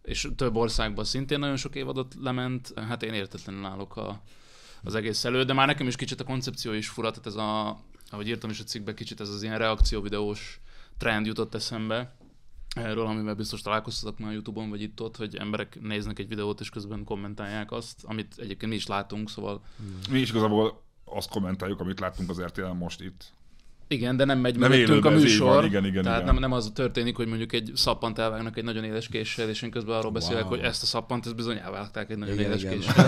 és több országban szintén nagyon sok évadot lement, hát én értetlenül állok a, az egész elő, de már nekem is kicsit a koncepció is fura, tehát ez a, ahogy írtam is a cikkbe, kicsit ez az ilyen reakcióvideós trend jutott eszembe, erről, amivel biztos találkoztatok már Youtube-on, vagy itt-ott, hogy emberek néznek egy videót, és közben kommentálják azt, amit egyébként mi is látunk, szóval... Mi is igazából azt kommentáljuk, amit látunk az rtl most itt. Igen, de nem megy nem mögöttünk a műsor. Van, igen, igen, tehát igen. Nem, nem az történik, hogy mondjuk egy szappant elvágnak egy nagyon éles késsel, és én közben arról beszélek, wow. hogy ezt a szappant, ezt bizony elvágták egy nagyon igen, éles igen. késsel.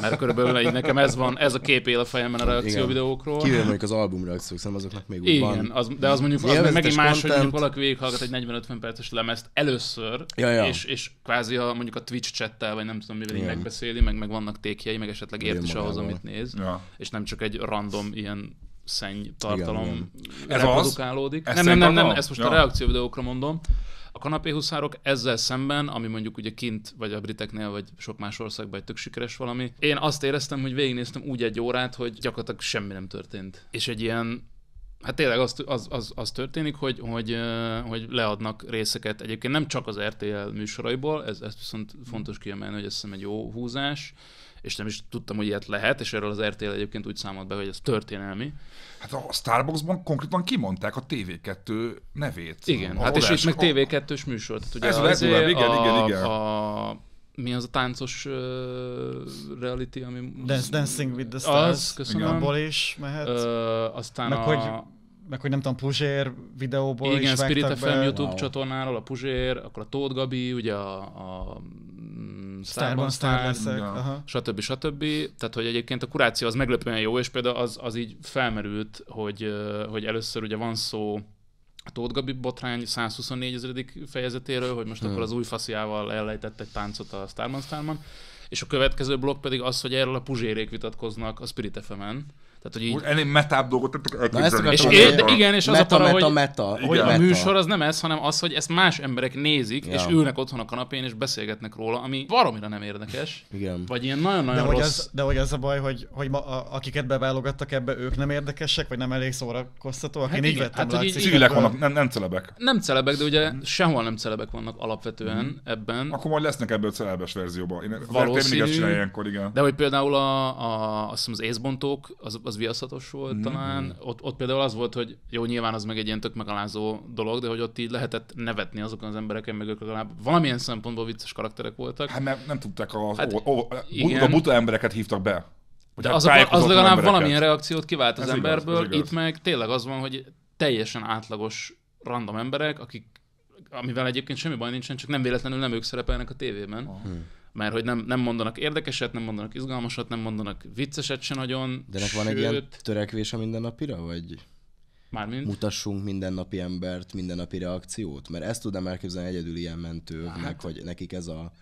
Mert körülbelül így nekem ez van, ez a kép él a fejemben a reakció igen. videókról. Kivéve mondjuk az album reakciók, szerintem azoknak még úgy igen, van. Az, de az mondjuk az megint más, content. hogy mondjuk valaki végighallgat egy 40-50 perces lemezt először, ja, ja. És, és kvázi a, mondjuk a Twitch chattel, vagy nem tudom, mivel így megbeszéli, meg, meg vannak tékjei, meg esetleg ért is ahhoz, amit néz, ja. és nem csak egy random ilyen szenny tartalom igen, Ez Nem, nem, nem, nem, ezt most ja. a reakció videókra mondom. A kanapéhuszárok ezzel szemben, ami mondjuk ugye kint, vagy a briteknél, vagy sok más országban egy tök sikeres valami, én azt éreztem, hogy végignéztem úgy egy órát, hogy gyakorlatilag semmi nem történt. És egy ilyen Hát tényleg az, az, az, az történik, hogy, hogy, hogy leadnak részeket egyébként nem csak az RTL műsoraiból, ez, ez viszont fontos kiemelni, hogy ez egy jó húzás, és nem is tudtam, hogy ilyet lehet, és erről az RTL egyébként úgy számolt be, hogy ez történelmi. Hát a Starbucksban konkrétan kimondták a TV2 nevét. Igen, a hát és itt meg TV2-s műsort. Ugye ez a legújabb, igen, a, igen, igen. A, mi az a táncos uh, reality, ami... Dance, Dancing with the Stars, az, köszönöm. abból is mehet. Uh, aztán meg, a... hogy, meg hogy nem tudom, Puzsér videóból Igen, is Spirit FM be. YouTube wow. csatornáról, a Puzsér, akkor a Tóth Gabi, ugye a, a sztárban sztár Star, ja. stb. stb. Tehát, hogy egyébként a kuráció az meglepően jó, és például az, az így felmerült, hogy, hogy először ugye van szó a Tóth Gabi botrány 124 ezredik fejezetéről, hogy most hmm. akkor hm. az új fasziával ellejtett egy táncot a Starban Starban, és a következő blokk pedig az, hogy erről a puzsérék vitatkoznak a Spirit fm tehát, hogy így... Ennél metább dolgot nem tudok elképzelni. És, én, de igen, és meta, a para, meta, hogy, meta, hogy igen. a műsor az nem ez, hanem az, hogy ezt más emberek nézik, ja. és ülnek otthon a kanapén, és beszélgetnek róla, ami valamira nem érdekes. Igen. Vagy ilyen nagyon-nagyon de rossz. Hogy de hogy az a baj, hogy, hogy ma, a, akiket beválogattak ebbe, ők nem érdekesek, vagy nem elég szórakoztatóak? Hát Én így vettem hát, így, Civilek vannak, nem, nem celebek. Nem celebek, de ugye sehol nem celebek vannak alapvetően mm. ebben. Akkor majd lesznek ebből celebes verzióban. Valószínű, De hogy például a, a, azt hiszem az észbontók, az, az az viaszatos volt mm-hmm. talán. Ott, ott például az volt, hogy jó, nyilván az meg egy ilyen tök megalázó dolog, de hogy ott így lehetett nevetni azokon az embereken, meg ők legalább valamilyen szempontból vicces karakterek voltak. Hát nem, nem tudták, a, hát, ó, ó, igen. a buta embereket hívtak be. De hát az, az legalább embereket. valamilyen reakciót kivált az ez emberből, igaz, igaz. itt meg tényleg az van, hogy teljesen átlagos random emberek, akik amivel egyébként semmi baj nincsen, csak nem véletlenül nem ők szerepelnek a tévében. Aha. Hm mert hogy nem, nem mondanak érdekeset, nem mondanak izgalmasat, nem mondanak vicceset se nagyon. De nek sőt... van egy ilyen törekvés a mindennapira, vagy Mármint? mutassunk mindennapi embert, mindennapi reakciót? Mert ezt tudnám elképzelni egyedül ilyen mentőknek, hát. hogy nekik ez a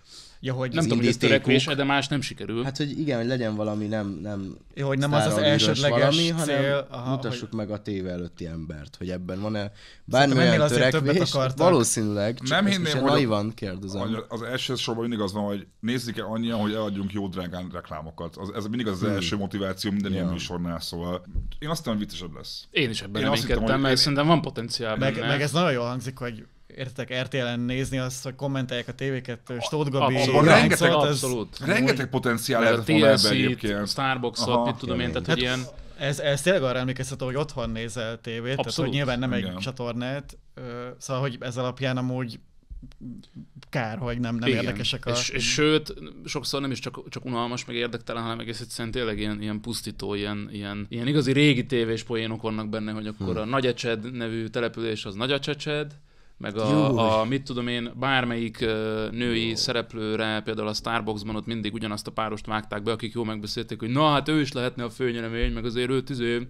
Ja, hogy nem tudom, hogy ez törekvése, de más nem sikerül. Hát, hogy igen, hogy legyen valami nem, nem ja, hogy nem az az elsődleges valami, hanem cél. Aha, mutassuk hogy... meg a tévé előtti embert, hogy ebben van-e bármilyen törekvés. Valószínűleg, csak nem hinném, hogy van, kérdezem. Az sorban mindig az van, hogy nézzük-e annyian, hogy eladjunk jó drágán reklámokat. Az, ez mindig az, hmm. az első motiváció minden ja. ilyen műsornál, szóval én azt hiszem, viccesebb lesz. Én is ebben én azt reménykedtem, mert szerintem van potenciál meg, meg ez nagyon jól hangzik, hogy értek RTL-en nézni azt, hogy kommentelják a tévéket, Stóth Gabi, abszolút, rengeteg, abszolút. rengeteg potenciál lehetett volna ebben egyébként. Starbucks-ot, mit tudom én, tehát hogy ilyen... Hát- ez, ez tényleg arra emlékeztető, hogy otthon nézel tévét, Abszolút. tehát hogy nyilván nem Igen. egy csatornát, szóval hogy ez alapján amúgy kár, hogy nem, nem érdekesek a... És, és, sőt, sokszor nem is csak, csak unalmas, meg érdektelen, hanem egész egyszerűen tényleg ilyen, ilyen pusztító, ilyen, ilyen, ilyen igazi régi tévés poénok vannak benne, hogy akkor hmm. a Nagyecsed nevű település az Nagyacsecsed, meg a, a mit tudom én, bármelyik női jó. szereplőre, például a Starbucksban ott mindig ugyanazt a párost vágták be, akik jól megbeszélték, hogy na hát ő is lehetne a főnyeremény, meg azért ő izé,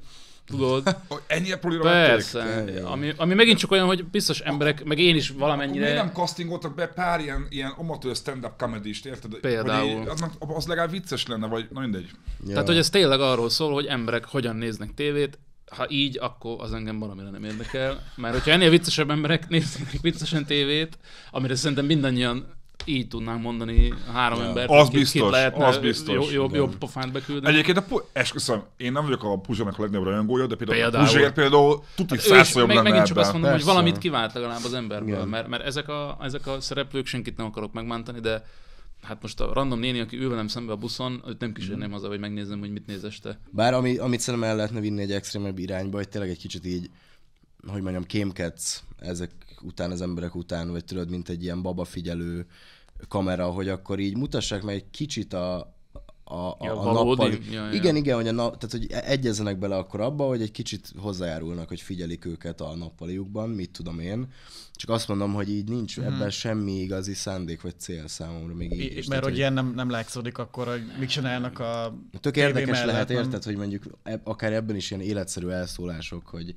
tudod. a prolira Persze, ami, ami megint csak olyan, hogy biztos emberek, meg én is valamennyire... Miért nem castingoltak be pár ilyen, ilyen amatőr stand-up comedy-st, érted? Például. Vagy, az, legalább vicces lenne, vagy na mindegy. Ja. Tehát, hogy ez tényleg arról szól, hogy emberek hogyan néznek tévét, ha így, akkor az engem valamire nem érdekel. Mert hogyha ennél viccesebb emberek néznek viccesen tévét, amire szerintem mindannyian így tudnánk mondani három ja. embert, az biztos, lehetne az biztos, jobb, jobb, jobb pofánt beküldeni. Egyébként, a pu- esküszöm, szóval én nem vagyok a Puzsának a legnagyobb rajongója, de például, például. Puzsért például tuti hát százszor jobb meg, Megint csak ebben. azt mondom, Persze. hogy valamit kivált legalább az emberből, mert, mert ezek, a, ezek a szereplők, senkit nem akarok megmenteni, de hát most a random néni, aki ül velem szembe a buszon, őt nem kísérném mhm. haza, hogy megnézem, hogy mit néz este. Bár ami, amit szerintem el lehetne vinni egy extrémebb irányba, hogy tényleg egy kicsit így, hogy mondjam, kémkedsz ezek után, az emberek után, vagy tudod, mint egy ilyen baba figyelő kamera, hogy akkor így mutassák meg egy kicsit a, a, a, ja, a nappal. Ja, ja. Igen, igen, hogy a nap, tehát hogy egyezzenek bele akkor abba, hogy egy kicsit hozzájárulnak, hogy figyelik őket a nappaliukban, mit tudom én. Csak azt mondom, hogy így nincs hmm. ebben semmi igazi szándék vagy cél számomra még így is. Mert tehát, hogy, ilyen nem, nem látszódik akkor, hogy mit csinálnak a Tök érdekes mellett, lehet, nem? érted, hogy mondjuk eb, akár ebben is ilyen életszerű elszólások, hogy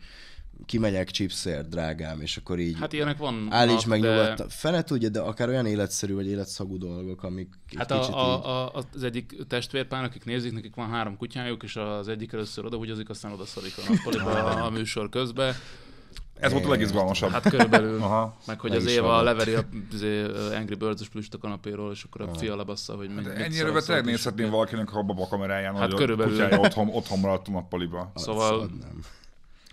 kimegyek chipsért, drágám, és akkor így hát ilyenek van. állíts meg de... nyugodtan. Fene tudja, de akár olyan életszerű vagy életszagú dolgok, amik Hát a, a, a, az egyik testvérpár, akik nézik, nekik van három kutyájuk, és az egyik először odahugyozik, aztán szorik a nappaliba a, a műsor közben. Ez volt a legizgalmasabb. Hát körülbelül. Aha, meg hogy az Éva leveri a izé, Angry Birds-os plusz a kanapéról, és akkor a fia lebassza, hogy meg. hát, Ennyire rövid megnézhetném valakinek a baba kameráján, hát hogy körülbelül. a kutyája otthon, otthon maradtam a paliba. Szóval... Szóval nem.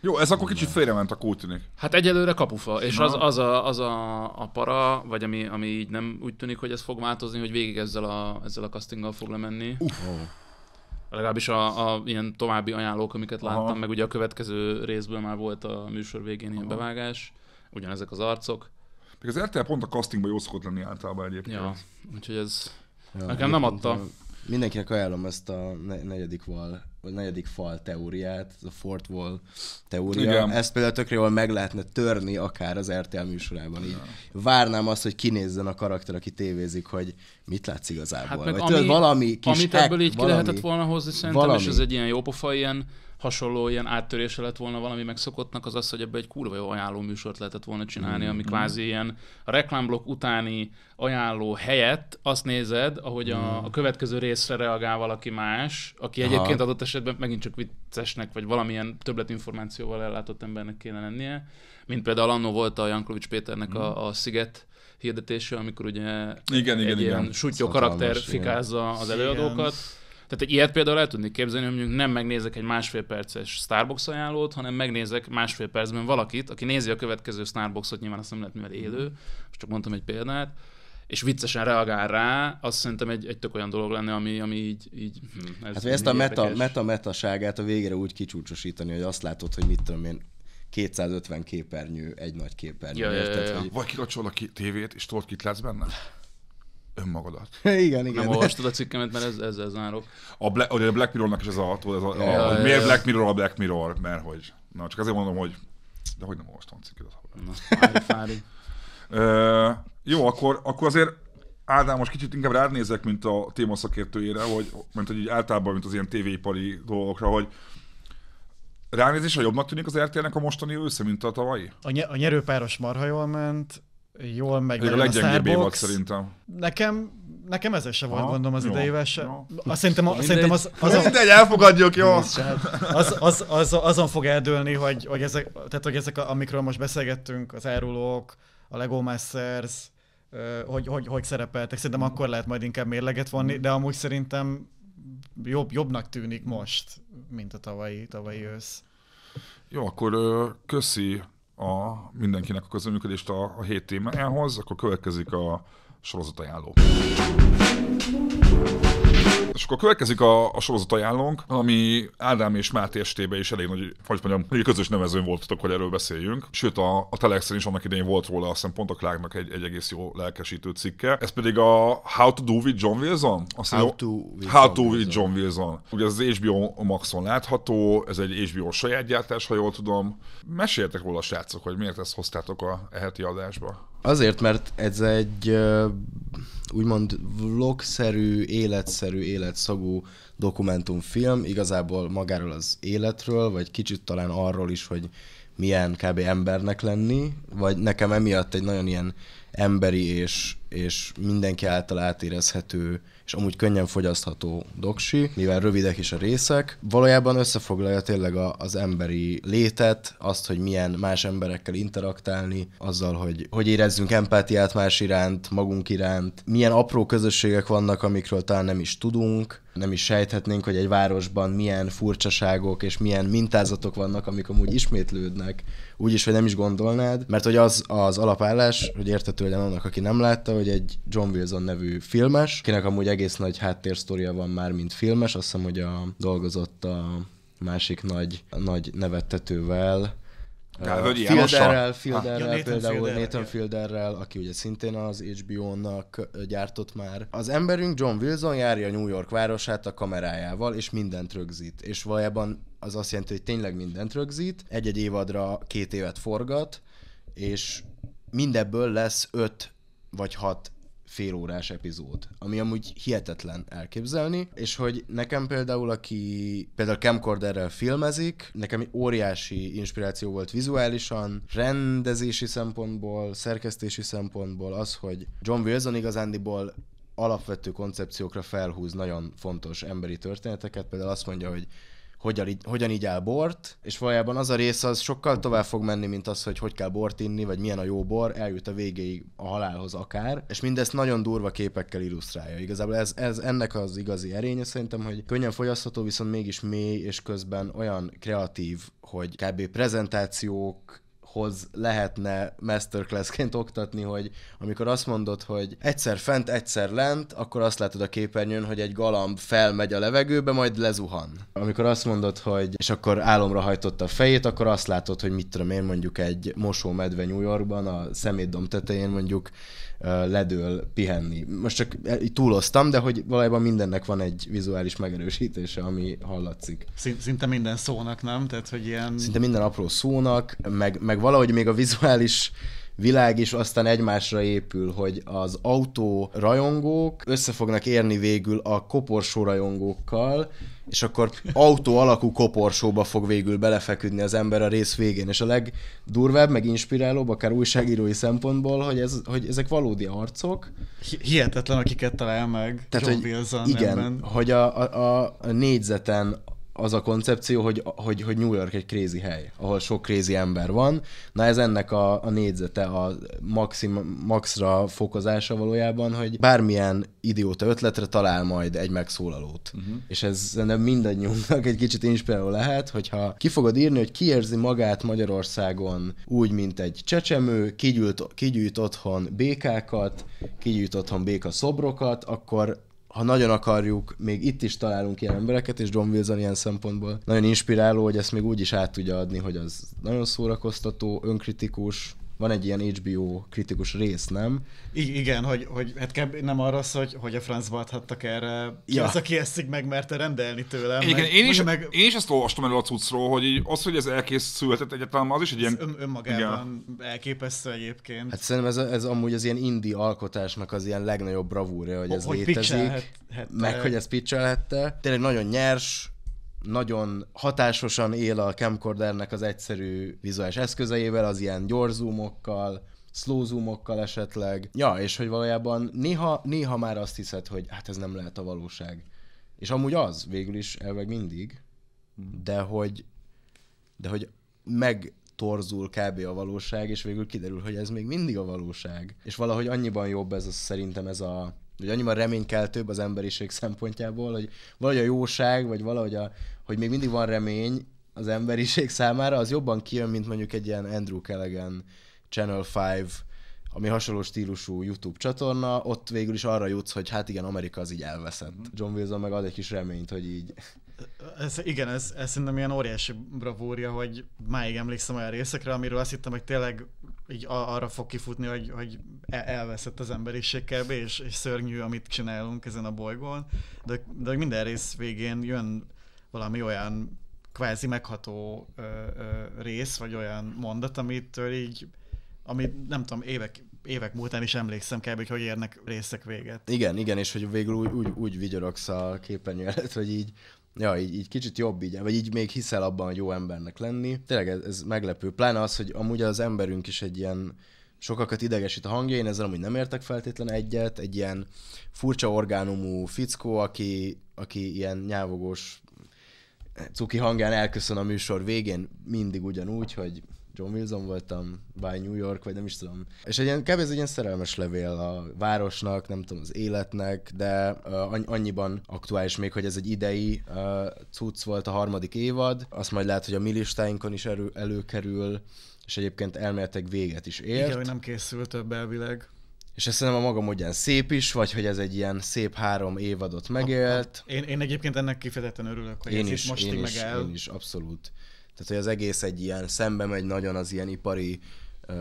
Jó, ez akkor kicsit félrement a kótinik. Hát egyelőre kapufa, és az, az, a, az a, a, para, vagy ami, ami így nem úgy tűnik, hogy ez fog változni, hogy végig ezzel a, ezzel a castinggal fog lemenni. Uff. Legalábbis a, a, ilyen további ajánlók, amiket Aha. láttam, meg ugye a következő részből már volt a műsor végén Aha. ilyen bevágás, ugyanezek az arcok. Még az RTL pont a castingban jó szokott lenni általában egyébként. Ja, úgyhogy ez ja, nekem nem adta. Mindenkinek ajánlom ezt a negyedik val vagy negyedik fal teóriát, a Fort Wall teória. Igen. Ezt például tökre jól meg lehetne törni akár az RTL műsorában. Így várnám azt, hogy kinézzen a karakter, aki tévézik, hogy mit látsz igazából. Hát meg vagy ami, tőle, valami kis Amit hack, ebből így valami, ki lehetett volna hozni szerintem, valami. és ez egy ilyen jópofa, ilyen hasonló ilyen áttörése lett volna valami megszokottnak, az az, hogy ebbe egy kurva jó ajánló műsort lehetett volna csinálni, ami mm-hmm. kvázi ilyen a reklámblok utáni ajánló helyett azt nézed, ahogy a, mm. a következő részre reagál valaki más, aki egyébként adott esetben megint csak viccesnek, vagy valamilyen többletinformációval ellátott embernek kéne lennie, mint például annó volt a Jankovics Péternek a, mm. a Sziget hirdetése, amikor ugye igen, egy igen, ilyen igen. sutyó karakter fikázza az előadókat, igen tehát egy ilyet például el tudnék képzelni, hogy mondjuk nem megnézek egy másfél perces Starbucks ajánlót, hanem megnézek másfél percben valakit, aki nézi a következő Starbucksot, nyilván azt nem lehet mivel élő, mhm. most csak mondtam egy példát, és viccesen reagál rá, azt szerintem egy, egy tök olyan dolog lenne, ami, ami így... így hm, ez hát ezt a meta, meta, metaságát a végére úgy kicsúcsosítani, hogy azt látod, hogy mit tudom én, 250 képernyő, egy nagy képernyő. Ja, érted, ja, ja. Hogy... Vagy kikapcsolod a tévét, és tudod, kit látsz benne? önmagadat. igen, igen. Nem olvastad a cikkemet, mert ez, ez, ez árok. A, Black, a Black Mirrornak is ez a, ez a, a ja, hogy miért ja, Black Mirror a Black Mirror, mert hogy, na csak azért mondom, hogy de hogy nem olvastam a cikket? Na, fári, fári. uh, jó, akkor, akkor azért Ádám, most kicsit inkább rád nézek, mint a téma szakértőjére, hogy, mint hogy így általában, mint az ilyen tévéipari dolgokra, hogy ránézésre jobbnak tűnik az RTL-nek a mostani ősze, mint a tavalyi? A, ny- a nyerőpáros marha jól ment, jól meg. a leggyengébb évad szerintem. Nekem Nekem ezzel se volt gondom az idejével se. Azt szerintem, mindegy, szerintem az, az mindegy, elfogadjuk, jó. Az, az, az, az, azon fog eldőlni, hogy, hogy ezek, tehát, hogy ezek, amikről most beszélgettünk, az árulók, a Lego Masters, hogy, hogy, hogy szerepeltek. Szerintem akkor lehet majd inkább mérleget vonni, de amúgy szerintem jobb, jobbnak tűnik most, mint a tavalyi, tavalyi ősz. Jó, akkor köszi a mindenkinek a közreműködést a, a hét témájához, akkor következik a sorozatajánló. ajánló. És akkor következik a, a sorozat ajánlónk, ami Ádám és Máté estébe is elég nagy, hogy mondjam, egy közös nevezőn voltatok, hogy erről beszéljünk. Sőt, a, a Telexen is annak idején volt róla, azt hiszem pont a Clarknak egy, egy egész jó lelkesítő cikke. Ez pedig a How to Do with John Wilson? Azt How, to, with How John to with John Wilson. Ugye ez az HBO Maxon látható, ez egy HBO saját gyártás, ha jól tudom. Meséltek róla, srácok, hogy miért ezt hoztátok a heti adásba? Azért, mert ez egy úgymond vlogszerű, életszerű, életszagú dokumentumfilm, igazából magáról az életről, vagy kicsit talán arról is, hogy milyen kb. embernek lenni, vagy nekem emiatt egy nagyon ilyen emberi és, és mindenki által átérezhető és amúgy könnyen fogyasztható doksi, mivel rövidek is a részek. Valójában összefoglalja tényleg a, az emberi létet, azt, hogy milyen más emberekkel interaktálni, azzal, hogy hogy érezzünk empátiát más iránt, magunk iránt, milyen apró közösségek vannak, amikről talán nem is tudunk, nem is sejthetnénk, hogy egy városban milyen furcsaságok és milyen mintázatok vannak, amik amúgy ismétlődnek, úgyis, hogy nem is gondolnád, mert hogy az az alapállás, hogy értető legyen annak, aki nem látta, hogy egy John Wilson nevű filmes, kinek amúgy egész nagy háttérsztoria van már, mint filmes. Azt hiszem, hogy a, dolgozott a másik nagy, nagy nevettetővel, Fielderrel, Fielderrel ja, például, Fielder, Nathan Fielderrel, aki ugye szintén az HBO-nak gyártott már. Az emberünk John Wilson járja New York városát a kamerájával, és mindent rögzít. És valójában az azt jelenti, hogy tényleg mindent rögzít, egy-egy évadra két évet forgat, és mindebből lesz öt vagy hat félórás epizód, ami amúgy hihetetlen elképzelni, és hogy nekem például, aki például camcorderrel filmezik, nekem óriási inspiráció volt vizuálisan, rendezési szempontból, szerkesztési szempontból az, hogy John Wilson igazándiból alapvető koncepciókra felhúz nagyon fontos emberi történeteket, például azt mondja, hogy hogyan, így, hogyan így áll bort, és valójában az a rész az sokkal tovább fog menni, mint az, hogy hogy kell bort inni, vagy milyen a jó bor, eljut a végéig a halálhoz akár, és mindezt nagyon durva képekkel illusztrálja. Igazából ez, ez ennek az igazi erénye szerintem, hogy könnyen fogyasztható, viszont mégis mély, és közben olyan kreatív, hogy kb. prezentációk, hoz lehetne masterclassként oktatni, hogy amikor azt mondod, hogy egyszer fent, egyszer lent, akkor azt látod a képernyőn, hogy egy galamb felmegy a levegőbe, majd lezuhan. Amikor azt mondod, hogy és akkor álomra hajtotta a fejét, akkor azt látod, hogy mit tudom én, mondjuk egy mosómedve New Yorkban a szemétdom tetején mondjuk ledől pihenni. Most csak e, túloztam, de hogy valójában mindennek van egy vizuális megerősítése, ami hallatszik. Szinte minden szónak, nem? Tehát, hogy ilyen... Szinte minden apró szónak, meg, meg valahogy még a vizuális világ is aztán egymásra épül, hogy az autó rajongók össze fognak érni végül a koporsó rajongókkal, és akkor autó alakú koporsóba fog végül belefeküdni az ember a rész végén. És a legdurvább, meg inspirálóbb, akár újságírói szempontból, hogy, ez, hogy ezek valódi arcok. Hihetetlen, akiket talál meg. Tehát, John hogy igen, ebben. hogy a, a, a négyzeten az a koncepció, hogy, hogy, hogy New York egy krézi hely, ahol sok krézi ember van. Na ez ennek a, a négyzete, a maxim, maxra fokozása valójában, hogy bármilyen idióta ötletre talál majd egy megszólalót. Uh-huh. És ez szerintem mindannyiunknak egy kicsit inspiráló lehet, hogyha ki fogod írni, hogy ki érzi magát Magyarországon úgy, mint egy csecsemő, kigyűlt, kigyűjt otthon békákat, kigyűjt otthon béka szobrokat, akkor ha nagyon akarjuk, még itt is találunk ilyen embereket, és John Wilson ilyen szempontból nagyon inspiráló, hogy ezt még úgy is át tudja adni, hogy az nagyon szórakoztató, önkritikus, van egy ilyen HBO kritikus rész, nem? I- igen, hogy, hogy hát nem arra az, hogy, hogy a francba adhattak erre. Ki ja. az, aki ezt meg merte rendelni tőlem? Igen, meg, én, is, meg... én is ezt olvastam elő a cuccról, hogy így, az, hogy ez elkészültet egyáltalán, az is egy ilyen... Ez ön, önmagában igen. elképesztő egyébként. Hát szerintem ez, ez amúgy az ilyen indi alkotásnak az ilyen legnagyobb bravúrja, hogy ez hogy létezik. Hát, meg, hogy ez picselhette. Tényleg nagyon nyers, nagyon hatásosan él a camcordernek az egyszerű vizuális eszközeivel, az ilyen gyors zoomokkal, slow zoomokkal esetleg. Ja, és hogy valójában néha, néha már azt hiszed, hogy hát ez nem lehet a valóság. És amúgy az végül is elveg mindig, de hogy, de hogy megtorzul kb. a valóság, és végül kiderül, hogy ez még mindig a valóság. És valahogy annyiban jobb ez a, szerintem ez a, hogy annyiban reménykeltőbb az emberiség szempontjából, hogy valahogy a jóság, vagy valahogy a, hogy még mindig van remény az emberiség számára, az jobban kijön, mint mondjuk egy ilyen Andrew Callaghan Channel 5 ami hasonló stílusú YouTube csatorna, ott végül is arra jutsz, hogy hát igen, Amerika az így elveszett. John Wilson meg ad egy kis reményt, hogy így... Ez, igen, ez, ez szerintem ilyen óriási bravúrja, hogy máig emlékszem olyan részekre, amiről azt hittem, hogy tényleg így arra fog kifutni, hogy, hogy e, elveszett az emberiség kebbé, és, és szörnyű, amit csinálunk ezen a bolygón, de, de minden rész végén jön valami olyan kvázi megható ö, ö, rész, vagy olyan mondat, amitől így, amit nem tudom, évek, évek múltán is emlékszem kell, hogy hogy érnek részek véget. Igen, igen, és hogy végül úgy, úgy, úgy vigyorogsz a képernyő hogy így Ja, így, így kicsit jobb így, vagy így még hiszel abban, hogy jó embernek lenni. Tényleg ez, ez meglepő. Pláne az, hogy amúgy az emberünk is egy ilyen sokakat idegesít a hangja, én ezzel amúgy nem értek feltétlen egyet, egy ilyen furcsa orgánumú fickó, aki, aki ilyen nyávogós cuki hangján elköszön a műsor végén, mindig ugyanúgy, hogy John Wilson voltam, by New York, vagy nem is tudom. És egy ilyen, kb. ez egy ilyen szerelmes levél a városnak, nem tudom, az életnek, de uh, annyiban aktuális még, hogy ez egy idei uh, cucc volt a harmadik évad, azt majd lehet, hogy a mi listáinkon is erő, előkerül, és egyébként elméletek véget is ért. Igen, hogy nem készült több elvileg. És ezt szerintem a maga módján szép is, vagy hogy ez egy ilyen szép három évadot megélt. Én, én egyébként ennek kifejezetten örülök, hogy én ez is, most én meg is, el. Én is, abszolút. Tehát, hogy az egész egy ilyen, szembe megy nagyon az ilyen ipari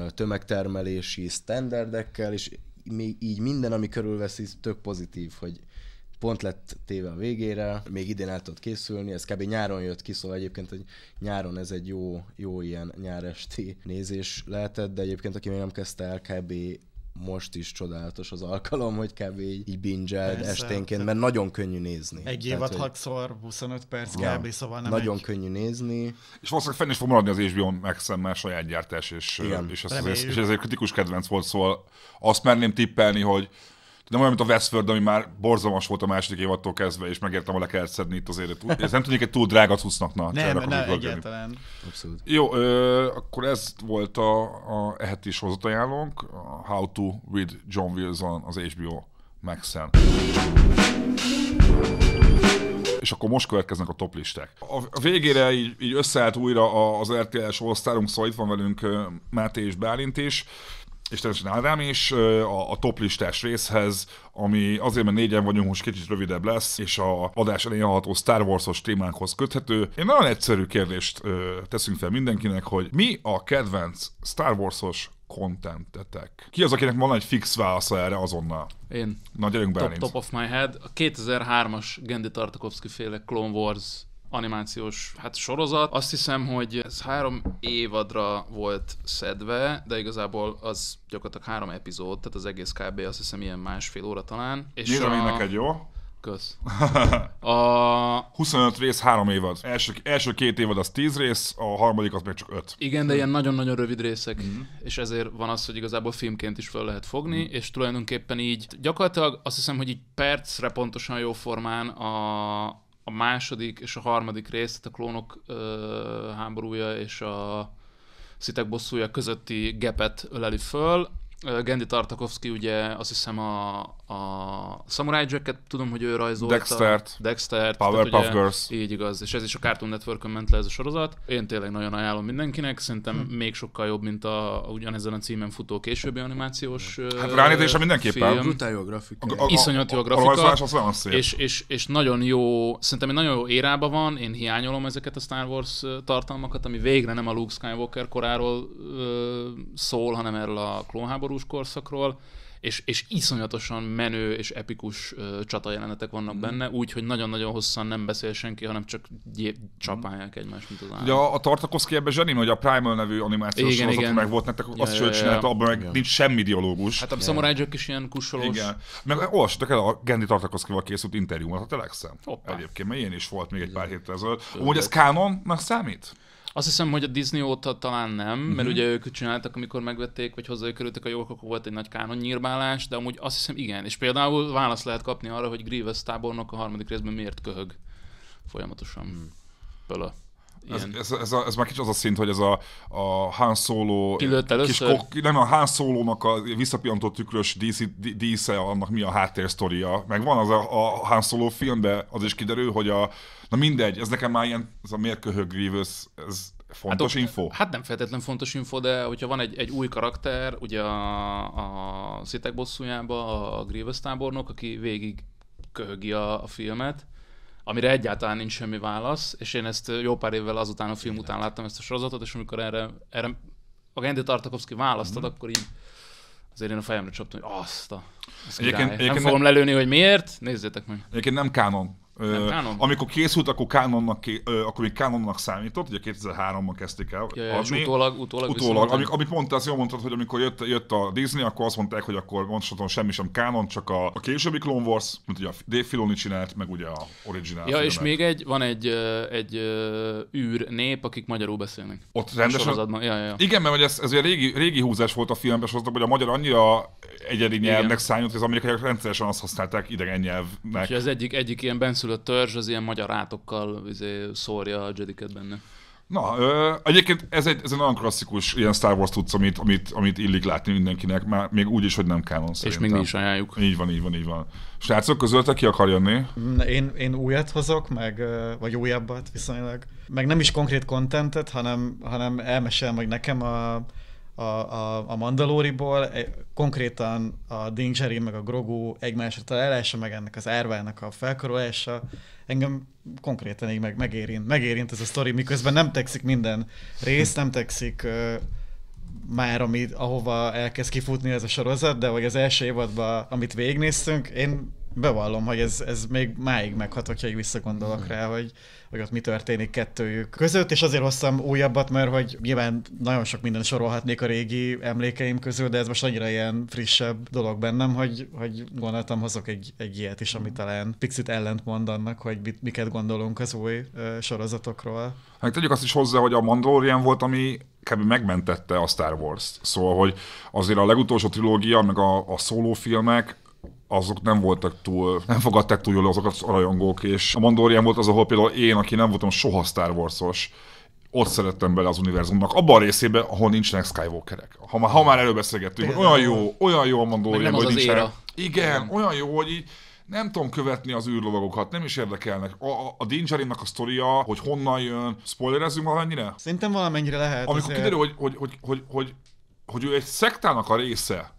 tömegtermelési standardekkel, és még így minden, ami körülveszi, tök pozitív, hogy pont lett téve a végére, még idén el tudott készülni, ez kb. nyáron jött ki, szóval egyébként hogy nyáron ez egy jó, jó ilyen nyáresti nézés lehetett, de egyébként aki még nem kezdte el, kb most is csodálatos az alkalom, hogy kb. így, így binge esténként, mert nagyon könnyű nézni. Egy évad hogy... 6 25 perc ja. kb. szóval nem Nagyon egy... könnyű nézni. És valószínűleg fenn is fog maradni az HBO max már saját gyártás, és, és, ez, és ez egy kritikus kedvenc volt, szóval azt merném tippelni, hogy nem olyan, mint a Westworld, ami már borzalmas volt a második évattól kezdve, és megértem, hogy le kellett szedni itt azért. Ez nem tudjuk, egy túl drága cuccnak. Na, nem, nem, nem egyáltalán. Abszolút. Jó, ö, akkor ez volt a, a eheti sorozatajánlónk, a How to with John Wilson az HBO Max-en. És akkor most következnek a toplisták. A végére így, így összeállt újra az RTL-s osztárunk, szóval itt van velünk Máté és Bálint is és természetesen Ádám is a, a toplistás részhez, ami azért, mert négyen vagyunk, most kicsit rövidebb lesz, és a adás elején ható Star Wars-os témánkhoz köthető. Én nagyon egyszerű kérdést ö, teszünk fel mindenkinek, hogy mi a kedvenc Star Wars-os kontentetek? Ki az, akinek van egy fix válasza erre azonnal? Én. Na, gyerünk be, top, top of my head. A 2003-as Gendi Tartakovsky féle Clone Wars animációs hát sorozat. Azt hiszem, hogy ez három évadra volt szedve, de igazából az gyakorlatilag három epizód, tehát az egész kb. azt hiszem ilyen másfél óra talán. És Nézem a... én neked, jó? Kösz. A... 25 rész, három évad. Első, első két évad az 10 rész, a harmadik az még csak 5. Igen, de ilyen nagyon-nagyon rövid részek, mm-hmm. és ezért van az, hogy igazából filmként is fel lehet fogni, mm-hmm. és tulajdonképpen így gyakorlatilag azt hiszem, hogy így percre pontosan jó formán a, a második és a harmadik rész, tehát a klónok ö, háborúja és a szitek bosszúja közötti gepet öleli föl. Gendi Tartakovsky ugye azt hiszem a, a Samurai Jacket, tudom, hogy ő rajzolta. Dextert. Dextert. Powerpuff Girls. Így igaz, és ez is a Cartoon network ment le ez a sorozat. Én tényleg nagyon ajánlom mindenkinek, szerintem hmm. még sokkal jobb, mint a, a ugyanezen a címen futó későbbi animációs Hát ránézése mindenképpen. Film. Brutál jó grafika. A, a, Iszonyat jó grafika. A rajzolás az nagyon szép. És, és, és nagyon jó, szerintem egy nagyon jó érába van, én hiányolom ezeket a Star Wars tartalmakat, ami végre nem a Luke Skywalker koráról uh, szól, hanem erről a klónháborús korszakról és, és iszonyatosan menő és epikus uh, csata jelenetek vannak mm. benne, úgyhogy nagyon-nagyon hosszan nem beszél senki, hanem csak gyé- csapálják egymást, mint az állat. Ugye a, a Tartakovsky ebben zseni, hogy a Primal nevű animációs igen, sorozat, meg volt nektek, ja, azt ja, ja, csinálta, abban meg ja. nincs semmi dialógus. Hát a ja. Samurai Jack is ilyen kussolós. Igen. Meg olvassatok el a Gendi Tartakovszkival készült interjúmat a Telexen. Hoppá. Egyébként, mert én is volt még egy pár héttel ezelőtt. Úgy ez kánon, számít? Azt hiszem, hogy a Disney óta talán nem, mert uh-huh. ugye ők csináltak, amikor megvették, vagy hozzájuk kerültek a jók, akkor volt egy nagy kánon nyírbálás, de amúgy azt hiszem igen. És például választ lehet kapni arra, hogy Grievous tábornok a harmadik részben miért köhög folyamatosan. Hmm. Pöle. Ez, ez, ez, a, ez, már kicsit az a szint, hogy ez a, a Han Solo... Kis kok, nem, a Han Solo-nak a visszapiantó tükrös dísz, dísze, annak mi a háttérsztoria. Meg van az a, a Han Solo filmben, az is kiderül, hogy a... Na mindegy, ez nekem már ilyen, ez a mérköhög Grievous, ez fontos hát, info? Hát nem feltétlen fontos info, de hogyha van egy, egy új karakter, ugye a, a Szitek bosszújában a Grievous tábornok, aki végig köhögi a, a filmet, amire egyáltalán nincs semmi válasz, és én ezt jó pár évvel azután a film után láttam ezt a sorozatot, és amikor erre, erre a Gendy Tartakovsky választod, mm. akkor így azért én a fejemre csaptam, hogy azt a... Egyébként, egyébként nem fogom nem... lelőni, hogy miért, nézzétek meg. Egyébként nem kánon Uh, Amikor készült, akkor Canonnak, akkor még Canonnak számított, ugye 2003-ban kezdték el adni. Ja, és utólag, utólag, utólag amit, amit mondtál, azt jól mondtad, hogy amikor jött, jött a Disney, akkor azt mondták, hogy akkor mondhatom semmi sem Canon, csak a, a későbbi Clone Wars, mint ugye a Dave Filoni csinált, meg ugye a original. Ja, filmet. és még egy, van egy, egy űr nép, akik magyarul beszélnek. Ott rendesen? Ja, ja, ja. Igen, mert ez, ez ugye régi, régi húzás volt a filmben, és hogy a magyar annyira egyedi nyelvnek számít, hogy az amerikaiak rendszeresen azt használták idegen nyelvnek. És az egyik, egyik ilyen benszülő a törzs az ilyen magyar átokkal izé, szórja a Jediket benne. Na, ö, egyébként ez egy, ez egy nagyon klasszikus ilyen Star Wars tudsz, amit, amit, amit illik látni mindenkinek, már még úgy is, hogy nem kánon szerintem. És még mi is ajánljuk. Így van, így van, így van. Srácok közölte, ki akar jönni? Mm, én, én újat hozok, meg, vagy újabbat viszonylag. Meg nem is konkrét kontentet, hanem, hanem elmesel meg nekem a, a, a, a Mandaloriból, e, konkrétan a Din meg a Grogu egymásra találása, meg ennek az árvának a felkarolása, engem konkrétan így meg, megérint, megérint ez a sztori, miközben nem tekszik minden rész, nem tekszik már, ami, ahova elkezd kifutni ez a sorozat, de hogy az első évadban, amit végignéztünk, én Bevallom, hogy ez, ez még máig meghat, hogyha így visszagondolok mhm. rá, hogy, hogy ott mi történik kettőjük között, és azért hoztam újabbat, mert hogy nyilván nagyon sok minden sorolhatnék a régi emlékeim közül, de ez most annyira ilyen frissebb dolog bennem, hogy, hogy gondoltam, hozok egy, egy ilyet is, ami mhm. talán picit ellentmond annak, hogy mit, miket gondolunk az új uh, sorozatokról. Hát tegyük azt is hozzá, hogy a Mandalorian volt, ami kb. megmentette a Star Wars-t. Szóval, hogy azért a legutolsó trilógia, meg a, a szólófilmek azok nem voltak túl, nem fogadták túl jól azokat az rajongók, és a Mandorian volt az, ahol például én, aki nem voltam soha Star Wars-os, ott szerettem bele az univerzumnak, abban a részében, ahol nincsenek Skywalkerek. Ha már, ha már előbeszélgettünk, olyan jó, olyan jó a nem hogy nincsen. Az Igen, olyan jó, hogy így, nem tudom követni az űrlovagokat, nem is érdekelnek. A, a, a Din Djarinnak a sztoria, hogy honnan jön, spoilerezzünk valamennyire? Szerintem valamennyire lehet. Amikor azért. kiderül, hogy, hogy, hogy, hogy, hogy, hogy ő egy szektának a része,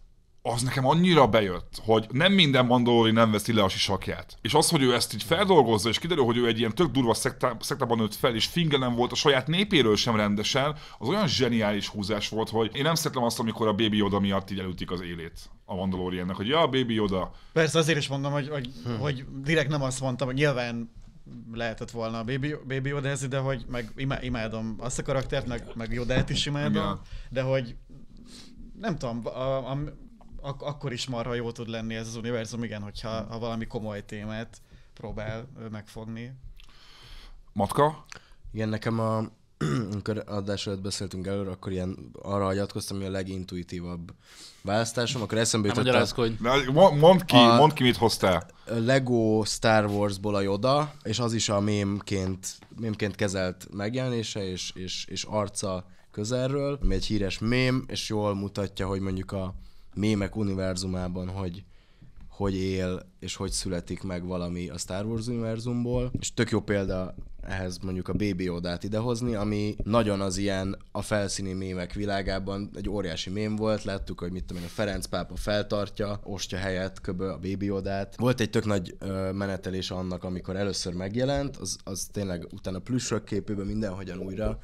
az nekem annyira bejött, hogy nem minden mandalori nem veszi le a sisakját. És az, hogy ő ezt így feldolgozza, és kiderül, hogy ő egy ilyen tök durva szektá, szektában nőtt fel, és nem volt a saját népéről sem rendesen, az olyan zseniális húzás volt, hogy én nem szeretem azt, amikor a Baby Yoda miatt így elütik az élét a Mandaloriannek, hogy ja, a Baby Yoda. Persze azért is mondom, hogy, hogy, hmm. hogy direkt nem azt mondtam, hogy nyilván lehetett volna a Baby, Baby yoda de hogy meg imádom azt a karaktert, meg, meg Yoda-t is imádom, Igen. de hogy nem tudom, a, a, ak- akkor is marha jó tud lenni ez az univerzum, igen, hogyha hmm. ha valami komoly témát próbál megfogni. Matka? Igen, nekem a amikor adás előtt beszéltünk előre, akkor ilyen arra hagyatkoztam, hogy a legintuitívabb választásom, akkor eszembe jutott. Nem hogy... Mondd ki, a... mondd ki, mit hoztál. Lego Star Wars-ból a Yoda, és az is a mémként, mémként kezelt megjelenése és, és, és arca közelről, ami egy híres mém, és jól mutatja, hogy mondjuk a mémek univerzumában, hogy hogy él és hogy születik meg valami a Star Wars univerzumból. És tök jó példa ehhez mondjuk a BB odát idehozni, ami nagyon az ilyen a felszíni mémek világában egy óriási mém volt, láttuk, hogy mit tudom én, a Ferenc pápa feltartja, ostya helyett köbö a BB odát. Volt egy tök nagy ö, menetelés annak, amikor először megjelent, az, az tényleg utána plüssök képében mindenhogyan újra,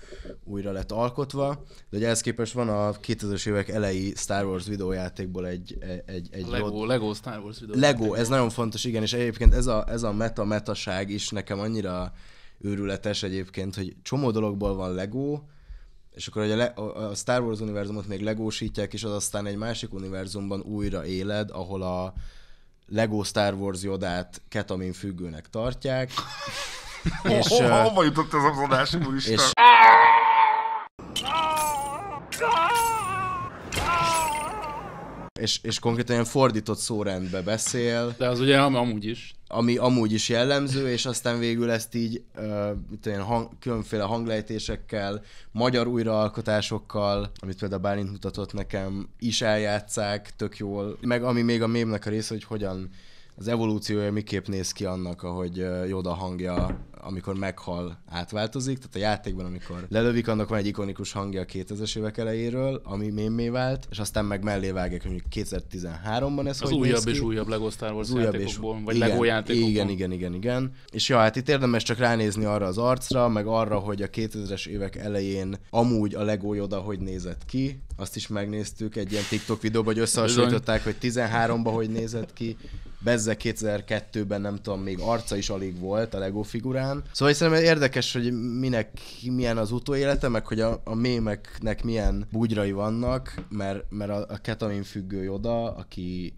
újra lett alkotva, de ugye ehhez képest van a 2000-es évek elejé Star Wars videójátékból egy... E, egy, egy Lego, rod... Lego Star Wars videójáték. Lego, ez nagyon fontos, igen, és egyébként ez a, ez a meta-metaság is nekem annyira őrületes egyébként, hogy csomó dologból van Lego, és akkor hogy a, Le- a Star Wars univerzumot még legósítják, és az aztán egy másik univerzumban újra éled, ahol a Lego Star Wars Jodát ketamin függőnek tartják. és, oh, oh, hova jutott ez az adás, És... és, és konkrétan ilyen fordított szórendbe beszél. De az ugye amúgy is ami amúgy is jellemző, és aztán végül ezt így uh, mit tudom, hang, különféle hanglejtésekkel, magyar újraalkotásokkal, amit például Bálint mutatott nekem, is eljátszák tök jól, meg ami még a mémnek a része, hogy hogyan az evolúciója miképp néz ki annak, ahogy Yoda hangja, amikor meghal, átváltozik. Tehát a játékban, amikor lelövik, annak van egy ikonikus hangja a 2000-es évek elejéről, ami mémé vált, és aztán meg mellé vágják, hogy 2013-ban ez Az újabb és újabb LEGO Star Wars játékokból, és... vagy igen, LEGO játékokból. Igen, igen, igen, igen. És ja, hát itt érdemes csak ránézni arra az arcra, meg arra, hogy a 2000-es évek elején amúgy a LEGO Yoda hogy nézett ki, azt is megnéztük egy ilyen TikTok videóban, hogy összehasonlították, hogy 13-ban hogy nézett ki, Bezze 2002-ben nem tudom, még arca is alig volt a Lego figurán. Szóval szerintem érdekes, hogy minek milyen az utóélete, meg hogy a, a mémeknek milyen bugyrai vannak, mert, mert a, a ketamin függő Joda, aki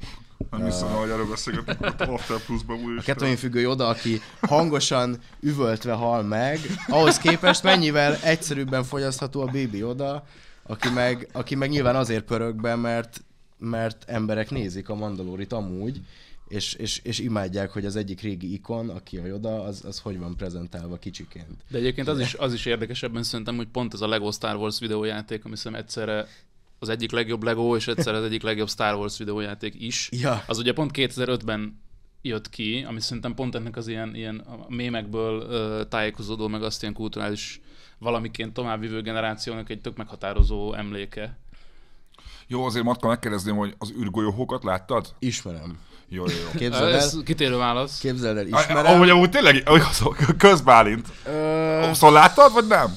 nem hiszem, uh, hogy beszélgetünk a After Plus-ban A ketamin függő Joda, aki hangosan üvöltve hal meg, ahhoz képest mennyivel egyszerűbben fogyasztható a Baby Joda, aki meg, aki meg nyilván azért pörög be, mert, mert emberek nézik a Mandalorit amúgy, és, és, és imádják, hogy az egyik régi ikon, aki a Yoda, az, az hogy van prezentálva kicsiként. De egyébként az is, az is érdekesebben szerintem, hogy pont ez a LEGO Star Wars videójáték, ami szerintem egyszerre az egyik legjobb LEGO, és egyszerre az egyik legjobb Star Wars videójáték is. Ja. Az ugye pont 2005-ben jött ki, ami szerintem pont ennek az ilyen, ilyen a mémekből ö, tájékozódó, meg azt ilyen kulturális valamiként továbbvívő generációnak egy tök meghatározó emléke. Jó, azért Matka megkérdezném, hogy az űrgolyóhókat láttad? Ismerem. Jó, jó, jó. Képzeld Ez el. kitérő válasz. Képzeld el, ismerem. Ahogy amúgy tényleg, ahogy közbálint. Ö... Szóval láttad, vagy nem?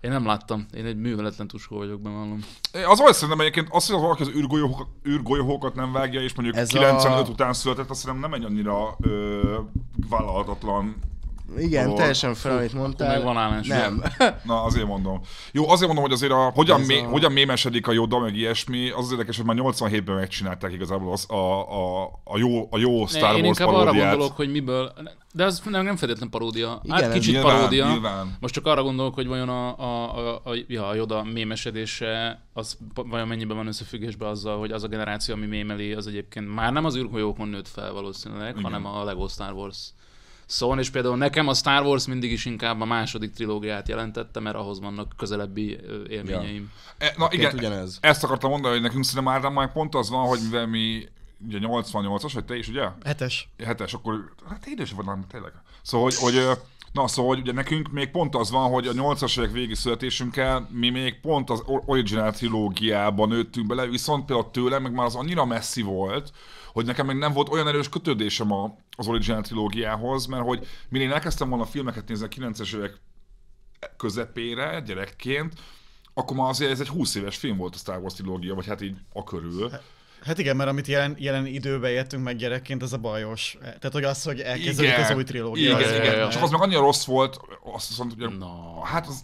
Én nem láttam. Én egy műveletlen tuskó vagyok, bevallom. Az olyan szerintem egyébként azt, hogy valaki az űrgolyóhókat nem vágja, és mondjuk Ez 95 a... után született, azt szerintem nem egy annyira ö, vállalhatatlan igen, Ahol... teljesen fel, amit mondtál. Meg van állás, Nem. Na, azért mondom. Jó, azért mondom, hogy azért a, hogyan, mé, a... hogyan mémesedik a dal, meg ilyesmi, az, az érdekes, hogy már 87-ben megcsinálták igazából az, a, a, a, jó, a jó Star Wars Én inkább paródiát. arra gondolok, hogy miből, de ez nem, nem fedetlen paródia. Hát Igen, hát kicsit nyilván, paródia. Nyilván. Most csak arra gondolok, hogy vajon a, a, a, a, ja, a Yoda mémesedése, az vajon mennyiben van összefüggésben azzal, hogy az a generáció, ami mémeli, az egyébként már nem az űrgolyókon nőtt fel valószínűleg, Igen. hanem a Lego Star Wars szón, szóval, és például nekem a Star Wars mindig is inkább a második trilógiát jelentette, mert ahhoz vannak közelebbi élményeim. Ja. E, na Akként igen, ugyanez. ezt akartam mondani, hogy nekünk szerintem Ádám már pont az van, hogy mivel mi ugye 88-as, vagy te is, ugye? Hetes. Hetes, akkor hát idős vagy tényleg. Szóval, hogy, hogy Na, szóval hogy ugye nekünk még pont az van, hogy a 80-as évek végi születésünkkel mi még pont az originál trilógiában nőttünk bele, viszont például tőle meg már az annyira messzi volt, hogy nekem még nem volt olyan erős kötődésem a, az Original trilógiához, mert hogy minél én elkezdtem volna filmeket nézni a 90-es évek közepére, gyerekként, akkor már azért ez egy 20 éves film volt a Star Wars trilógia, vagy hát így a körül. Hát, hát igen, mert amit jelen, jelen időben értünk meg gyerekként, ez a bajos. Tehát, hogy az, hogy elkezdődik igen, az új trilógia. Igen, az, igen. Csak az meg annyira rossz volt, azt mondtam, hogy no. hát az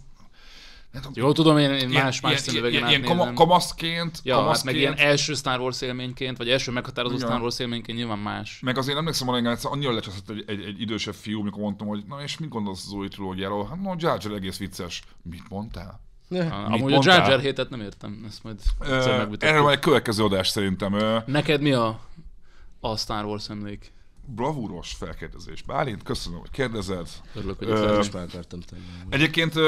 jó tudom, én, én ilyen, más, más ilyen, ilyen, kama, kamaszként, ja, kamaszként. Hát meg ilyen első Star Wars élményként, vagy első meghatározó Igen. Star Wars élményként nyilván más. Meg azért emlékszem, hogy engem egyszer annyira lecseszett egy, egy, egy, idősebb fiú, mikor mondtam, hogy na és mit gondolsz az új trilógiáról? Hát no, Jar Jar egész vicces. Mit mondtál? Ja. Ah, amúgy mondtál? a Jar Jar hétet nem értem, ezt majd Ö, Erről majd egy következő adás szerintem. Neked mi a, a Star Wars emlék? bravúros felkérdezés. Bálint, köszönöm, hogy kérdezed. Örülök, hogy uh, fel tenni. Egyébként, uh,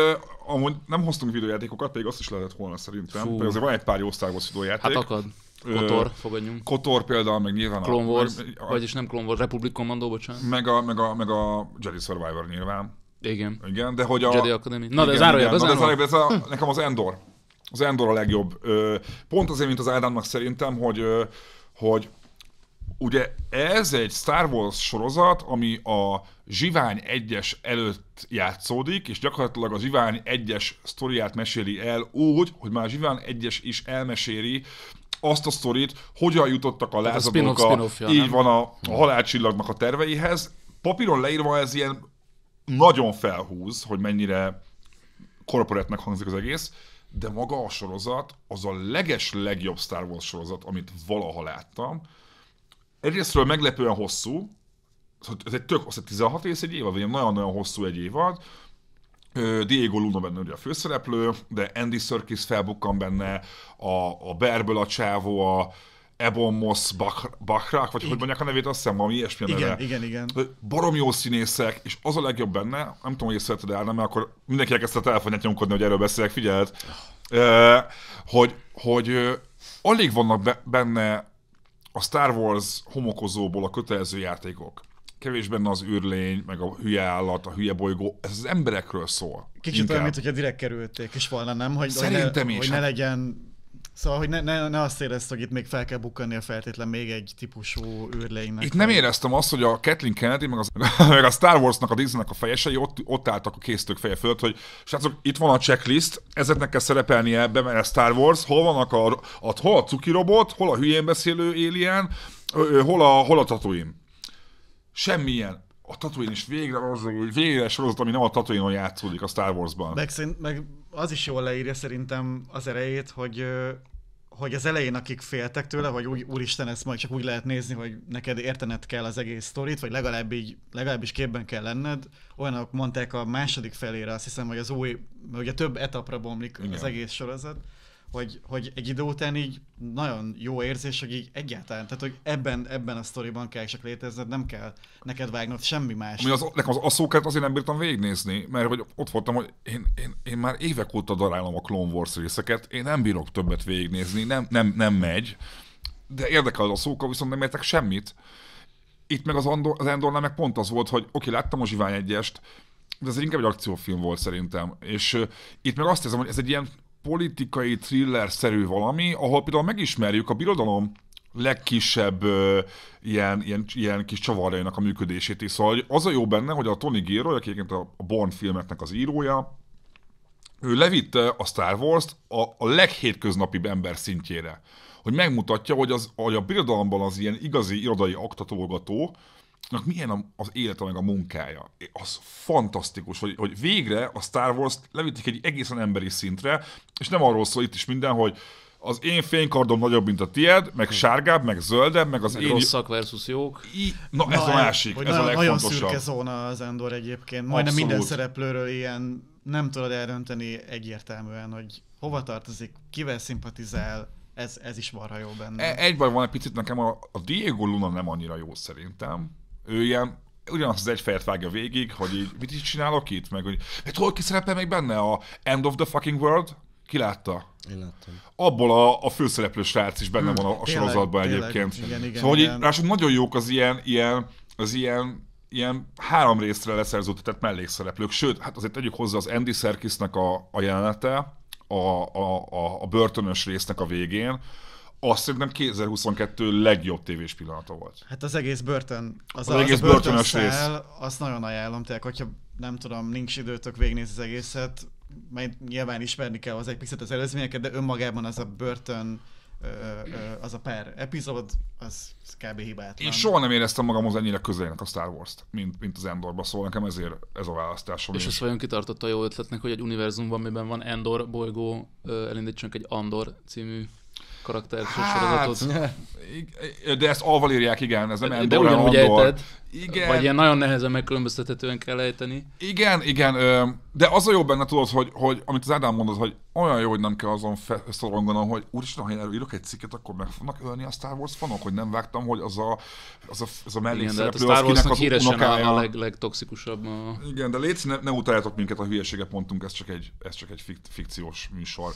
amúgy nem hoztunk videójátékokat, pedig azt is lehetett volna szerintem. Fú. azért van egy pár jó Star Wars videójáték. Hát akad. Kotor, uh, fogadjunk. Kotor például, meg nyilván Clone Wars, a, a, vagyis nem Clone Wars, Republic Commando, bocsánat. Meg a, meg a, meg a Jedi Survivor nyilván. Igen. Igen, de hogy a... Jedi Academy. Na, de De zárójelben, ez a. Nekem az Endor. Az Endor a legjobb. Pont azért, mint az Ádámnak szerintem, hogy, hogy ugye ez egy Star Wars sorozat, ami a Zsivány 1-es előtt játszódik, és gyakorlatilag a Zsivány 1-es sztoriát meséli el úgy, hogy már a Zsivány 1-es is elmeséli azt a sztorit, hogyan jutottak a lázadók a, így nem? van a, a halálcsillagnak a terveihez. Papíron leírva ez ilyen nagyon felhúz, hogy mennyire korporátnak hangzik az egész, de maga a sorozat az a leges legjobb Star Wars sorozat, amit valaha láttam Egyrésztről meglepően hosszú, szóval ez egy tök, az egy 16 rész egy évad, vagy nagyon-nagyon hosszú egy évad, Diego Luna benne ugye a főszereplő, de Andy Serkis felbukkan benne, a, a Berből a csávó, a Ebon Moss Bachrach, vagy igen. hogy mondják a nevét, azt hiszem, ami ilyesmi igen, neve. Igen, igen, Barom jó színészek, és az a legjobb benne, nem tudom, hogy észrevetted el, mert akkor mindenki elkezdte a telefonját nyomkodni, hogy erről beszélek, figyeld, ah. hogy, hogy alig vannak benne a Star Wars homokozóból a kötelező játékok. Kevés benne az űrlény, meg a hülye állat, a hülye bolygó, ez az emberekről szól. Kicsit inkább. olyan, mintha direkt kerülték is volna, nem? Hogy, Szerintem hogy ne, is. Hogy ne hát- legyen Szóval, hogy ne, ne, ne azt érezd, hogy itt még fel kell bukkanni a feltétlen még egy típusú űrlénynek. Itt nem éreztem azt, hogy a Kathleen Kennedy, meg, az, meg a Star Warsnak, a Disney-nek a fejesei ott, ott álltak a késztők feje fölött, hogy srácok, itt van a checklist, ezeknek kell szerepelnie, ebbe, mert a Star Wars, hol vannak a, a, hol a cuki robot, hol a hülyén beszélő alien, hol a, hol a tatuin. Semmilyen a Tatooine is végre az, hogy végre sorozat, ami nem a tatooine játszódik a Star Wars-ban. Meg, meg az is jól leírja szerintem az erejét, hogy hogy az elején, akik féltek tőle, hogy úgy, úristen, ezt majd csak úgy lehet nézni, hogy neked értened kell az egész sztorit, vagy legalább így, legalábbis képben kell lenned, olyanok mondták a második felére, azt hiszem, hogy az új, hogy ugye több etapra bomlik Igen. az egész sorozat, hogy, hogy egy idő után így nagyon jó érzés, hogy így egyáltalán, tehát hogy ebben, ebben a sztoriban kell csak létezned, nem kell neked vágnod semmi más. Ami az, nekem az asszókát azért nem bírtam végignézni, mert hogy ott voltam, hogy én, én, én már évek óta darálom a Clone Wars részeket, én nem bírok többet végignézni, nem, nem, nem megy, de érdekel az szóka, viszont nem értek semmit. Itt meg az, Andor, az Endornál meg pont az volt, hogy oké, okay, láttam a Zsivány egyest, de ez inkább egy akciófilm volt szerintem. És uh, itt meg azt érzem, hogy ez egy ilyen politikai thriller-szerű valami, ahol például megismerjük a birodalom legkisebb ö, ilyen, ilyen, ilyen kis csavarjainak a működését is. Szóval az a jó benne, hogy a Tony Gilroy, aki egyébként a Born filmeknek az írója, ő levitte a Star Wars-t a, a leghétköznapi ember szintjére. Hogy megmutatja, hogy, az, hogy a birodalomban az ilyen igazi irodai aktatolgató, milyen az élete meg a munkája. Az fantasztikus, hogy, hogy végre a Star Wars-t levitték egy egészen emberi szintre, és nem arról szól itt is minden, hogy az én fénykardom nagyobb, mint a tied, meg hm. sárgább, meg zöldebb, meg az meg én... rosszak versus jók. I... Na, ez Na, a másik, ez a legfontosabb. Nagyon szürke zóna az Endor egyébként. Majdnem Abszolút. minden szereplőről ilyen nem tudod eldönteni egyértelműen, hogy hova tartozik, kivel szimpatizál, ez, ez is marha jó benne. E- egy baj van egy picit nekem, a, a Diego Luna nem annyira jó szerintem ő ilyen ugyanazt az egy fejet vágja végig, hogy így mit is csinálok itt, meg hogy hát hol szerepel még benne a End of the Fucking World? Ki látta? Én láttam. Abból a, a főszereplő srác is benne hmm, van a, a tényleg, sorozatban tényleg, egyébként. Igen, igen, szóval, igen. hogy így, nagyon jók az ilyen, ilyen, az ilyen ilyen három részre leszerződtetett mellékszereplők, sőt, hát azért tegyük hozzá az Andy Serkisnek a, a jelenete, a, a, a, a börtönös résznek a végén, azt szerintem 2022 legjobb tévés pillanata volt. Hát az egész börtön, az, az, az egész börtön a börtönös rész. Azt nagyon ajánlom, tehát hogyha nem tudom, nincs időtök végignézni az egészet, mert nyilván ismerni kell az egy picit az előzményeket, de önmagában az a börtön az a pár epizód, az kb. hibátlan. Én soha nem éreztem magamhoz ennyire közelének a Star Wars-t, mint, mint az Endorba, szóval nekem ezért ez a választásom. És ez vajon kitartotta jó ötletnek, hogy egy univerzumban, miben van Endor bolygó, elindítsunk egy Andor című karakter hát, sorozatot. De ezt alval írják, igen, ez nem Endor, De ugyanúgy ejted. Igen. Vagy ilyen nagyon nehezen megkülönböztethetően kell ejteni. Igen, igen, de az a jobb benne, tudod, hogy, hogy amit az Ádám mondod, hogy olyan jó, hogy nem kell azon szorongonom, hogy úristen, ha én erről írok egy cikket, akkor meg fognak ölni a Star Wars fanok, hogy nem vágtam, hogy az a, az a, az a hát mellékszereplő, hát az kinek az híresen unokája. a leg, legtoxikusabb. A... Igen, de légy, ne, ne utáljátok minket a hülyesége pontunk, ez csak egy, ez csak egy fik- fikciós műsor.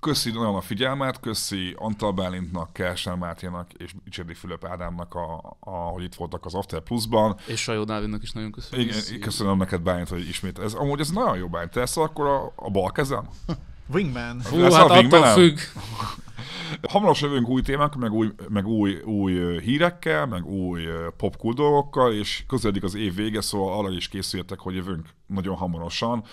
Köszi nagyon a figyelmet, köszi Antal Bálintnak, Kersen Máténak és Csedi Fülöp Ádámnak, a, a, hogy itt voltak az After Plus-ban. És Sajó Dávidnak is nagyon köszönöm. Igen, köszönöm neked Bálint, hogy ismét. Ez, amúgy ez nagyon jó Bálint. Te akkor a, a bal kezem? Wingman. Hú, Lesz hát a attól függ. Hamarosan jövünk új témák, meg új, meg új, új hírekkel, meg új popkult dolgokkal, és közeledik az év vége, szóval arra is készüljetek, hogy jövünk nagyon hamarosan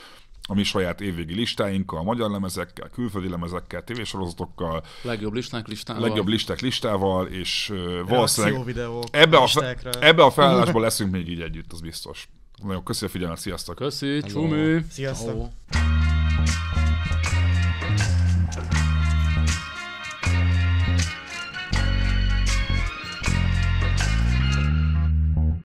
a mi saját évvégi listáinkkal, a magyar lemezekkel, külföldi lemezekkel, tévésorozatokkal. Legjobb listák listával. Legjobb listák listával, és uh, valószínűleg videók, ebbe, a, ebbe a felállásban leszünk még így együtt, az biztos. Nagyon köszi a figyelmet, sziasztok! Köszi, csumi! Sziasztok! Hello.